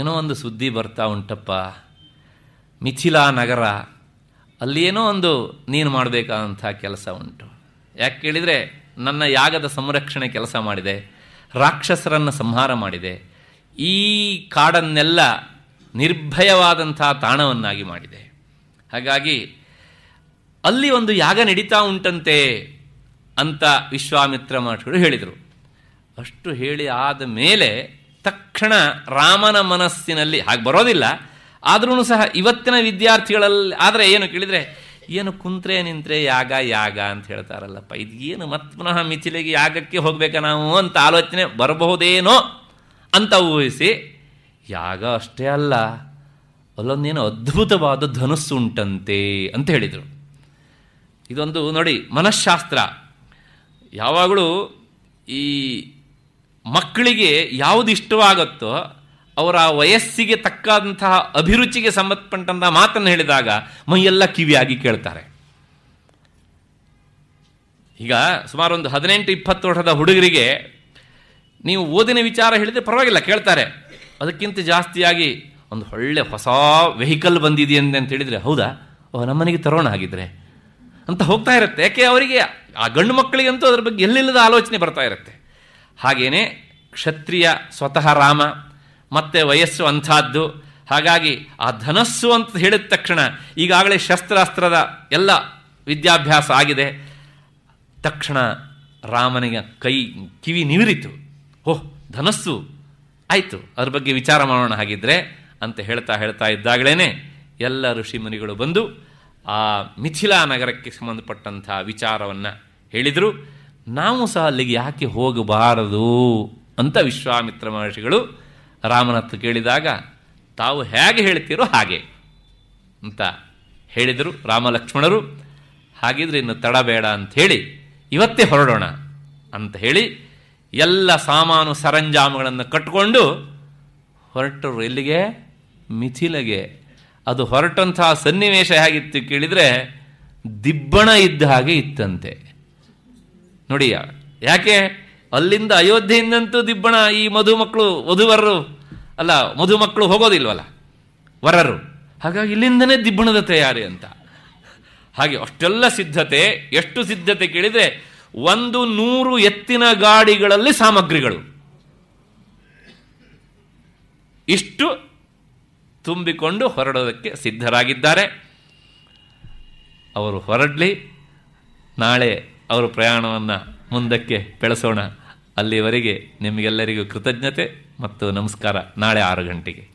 ಏನೋ ಒಂದು ಸುದ್ದಿ ಬರ್ತಾ ಉಂಟಪ್ಪ ಮಿಥಿಲಾ ನಗರ ಅಲ್ಲಿ ಏನೋ ಒಂದು ನೀನು ಮಾಡಬೇಕಾದಂಥ ಕೆಲಸ ಉಂಟು ಯಾಕೆ ಕೇಳಿದರೆ ನನ್ನ ಯಾಗದ ಸಂರಕ್ಷಣೆ ಕೆಲಸ ಮಾಡಿದೆ ರಾಕ್ಷಸರನ್ನು ಸಂಹಾರ ಮಾಡಿದೆ ಈ ಕಾಡನ್ನೆಲ್ಲ ನಿರ್ಭಯವಾದಂಥ ತಾಣವನ್ನಾಗಿ ಮಾಡಿದೆ ಹಾಗಾಗಿ ಅಲ್ಲಿ ಒಂದು ಯಾಗ ನಡೀತಾ ಉಂಟಂತೆ ಅಂತ ವಿಶ್ವಾಮಿತ್ರ ಮಹರ್ಷಿಗಳು ಹೇಳಿದರು ಅಷ್ಟು ಹೇಳಿ ಆದ ಮೇಲೆ ತಕ್ಷಣ ರಾಮನ ಮನಸ್ಸಿನಲ್ಲಿ ಹಾಗೆ ಬರೋದಿಲ್ಲ ಆದ್ರೂ ಸಹ ಇವತ್ತಿನ ವಿದ್ಯಾರ್ಥಿಗಳಲ್ಲಿ ಆದರೆ ಏನು ಕೇಳಿದರೆ ಏನು ಕುಂತ್ರೆ ನಿಂತ್ರೆ ಯಾಗ ಯಾಗ ಅಂತ ಹೇಳ್ತಾರಲ್ಲಪ್ಪ ಇದು ಏನು ಪುನಃ ಮಿಥಿಲೆಗೆ ಯಾಗಕ್ಕೆ ಹೋಗ್ಬೇಕಾ ನಾವು ಅಂತ ಆಲೋಚನೆ ಬರಬಹುದೇನೋ ಅಂತ ಊಹಿಸಿ ಯಾಗ ಅಷ್ಟೇ ಅಲ್ಲ ಅಲ್ಲೊಂದೇನು ಅದ್ಭುತವಾದ ಧನಸ್ಸು ಉಂಟಂತೆ ಅಂತ ಹೇಳಿದರು ಇದೊಂದು ನೋಡಿ ಮನಃಶಾಸ್ತ್ರ ಯಾವಾಗಲೂ ಈ ಮಕ್ಕಳಿಗೆ ಯಾವುದು ಇಷ್ಟವಾಗುತ್ತೋ ಅವರ ವಯಸ್ಸಿಗೆ ತಕ್ಕಂತಹ ಅಭಿರುಚಿಗೆ ಸಂಬಂಧಪಟ್ಟಂತಹ ಮಾತನ್ನು ಹೇಳಿದಾಗ ಮೈಯೆಲ್ಲ ಕಿವಿಯಾಗಿ ಕೇಳ್ತಾರೆ ಈಗ ಸುಮಾರು ಒಂದು ಹದಿನೆಂಟು ಇಪ್ಪತ್ತು ವರ್ಷದ ಹುಡುಗರಿಗೆ ನೀವು ಓದಿನ ವಿಚಾರ ಹೇಳಿದರೆ ಪರವಾಗಿಲ್ಲ ಕೇಳ್ತಾರೆ ಅದಕ್ಕಿಂತ ಜಾಸ್ತಿಯಾಗಿ ಒಂದು ಒಳ್ಳೆ ಹೊಸ ವೆಹಿಕಲ್ ಬಂದಿದೆ ಅಂತ ಹೇಳಿದರೆ ಹೌದಾ ಓ ನಮ್ಮನೆಗೆ ತರೋಣ ಆಗಿದ್ರೆ ಅಂತ ಹೋಗ್ತಾ ಇರುತ್ತೆ ಯಾಕೆ ಅವರಿಗೆ ಆ ಗಂಡು ಮಕ್ಕಳಿಗಂತೂ ಅದ್ರ ಬಗ್ಗೆ ಎಲ್ಲಿಲ್ಲದ ಆಲೋಚನೆ ಬರ್ತಾ ಇರುತ್ತೆ ಹಾಗೇನೆ ಕ್ಷತ್ರಿಯ ಸ್ವತಃ ರಾಮ ಮತ್ತೆ ವಯಸ್ಸು ಅಂಥದ್ದು ಹಾಗಾಗಿ ಆ ಧನಸ್ಸು ಅಂತ ಹೇಳಿದ ತಕ್ಷಣ ಈಗಾಗಲೇ ಶಸ್ತ್ರಾಸ್ತ್ರದ ಎಲ್ಲ ವಿದ್ಯಾಭ್ಯಾಸ ಆಗಿದೆ ತಕ್ಷಣ ರಾಮನಿಗೆ ಕೈ ಕಿವಿ ನಿವಿರಿತು ಓಹ್ ಧನಸ್ಸು ಆಯಿತು ಅದ್ರ ಬಗ್ಗೆ ವಿಚಾರ ಮಾಡೋಣ ಹಾಗಿದ್ರೆ ಅಂತ ಹೇಳ್ತಾ ಹೇಳ್ತಾ ಇದ್ದಾಗಲೇ ಎಲ್ಲ ಋಷಿ ಮುನಿಗಳು ಬಂದು ಆ ಮಿಥಿಲಾ ನಗರಕ್ಕೆ ಸಂಬಂಧಪಟ್ಟಂತಹ ವಿಚಾರವನ್ನು ಹೇಳಿದರು ನಾವು ಸಹ ಅಲ್ಲಿಗೆ ಯಾಕೆ ಹೋಗಬಾರದು ಅಂತ ವಿಶ್ವಾಮಿತ್ರ ಮಹರ್ಷಿಗಳು ರಾಮನಾಥ ಕೇಳಿದಾಗ ತಾವು ಹೇಗೆ ಹೇಳ್ತೀರೋ ಹಾಗೆ ಅಂತ ಹೇಳಿದರು ರಾಮಲಕ್ಷ್ಮಣರು ಹಾಗಿದ್ರೆ ಇನ್ನು ತಡಬೇಡ ಹೇಳಿ ಇವತ್ತೇ ಹೊರಡೋಣ ಅಂತ ಹೇಳಿ ಎಲ್ಲ ಸಾಮಾನು ಸರಂಜಾಮುಗಳನ್ನು ಕಟ್ಟಿಕೊಂಡು ಹೊರಟರು ಎಲ್ಲಿಗೆ ಮಿಥಿಲೆಗೆ ಅದು ಹೊರಟಂತಹ ಸನ್ನಿವೇಶ ಹೇಗಿತ್ತು ಕೇಳಿದರೆ ದಿಬ್ಬಣ ಇದ್ದ ಹಾಗೆ ಇತ್ತಂತೆ ನೋಡಿ ಯಾಕೆ ಅಲ್ಲಿಂದ ಅಯೋಧ್ಯೆಯಿಂದಂತೂ ದಿಬ್ಬಣ ಈ ಮಧುಮಕ್ಕಳು ವಧುವರರು ಅಲ್ಲ ಮಧುಮಕ್ಕಳು ಹೋಗೋದಿಲ್ವಲ್ಲ ವರರು ಹಾಗಾಗಿ ಇಲ್ಲಿಂದನೇ ದಿಬ್ಬಣದ ತಯಾರಿ ಅಂತ ಹಾಗೆ ಅಷ್ಟೆಲ್ಲ ಸಿದ್ಧತೆ ಎಷ್ಟು ಸಿದ್ಧತೆ ಕೇಳಿದರೆ ಒಂದು ನೂರು ಎತ್ತಿನ ಗಾಡಿಗಳಲ್ಲಿ ಸಾಮಗ್ರಿಗಳು ಇಷ್ಟು ತುಂಬಿಕೊಂಡು ಹೊರಡೋದಕ್ಕೆ ಸಿದ್ಧರಾಗಿದ್ದಾರೆ ಅವರು ಹೊರಡಲಿ ನಾಳೆ ಅವರ ಪ್ರಯಾಣವನ್ನು ಮುಂದಕ್ಕೆ ಬೆಳೆಸೋಣ ಅಲ್ಲಿವರೆಗೆ ನಿಮಗೆಲ್ಲರಿಗೂ ಕೃತಜ್ಞತೆ ಮತ್ತು ನಮಸ್ಕಾರ ನಾಳೆ ಆರು ಗಂಟೆಗೆ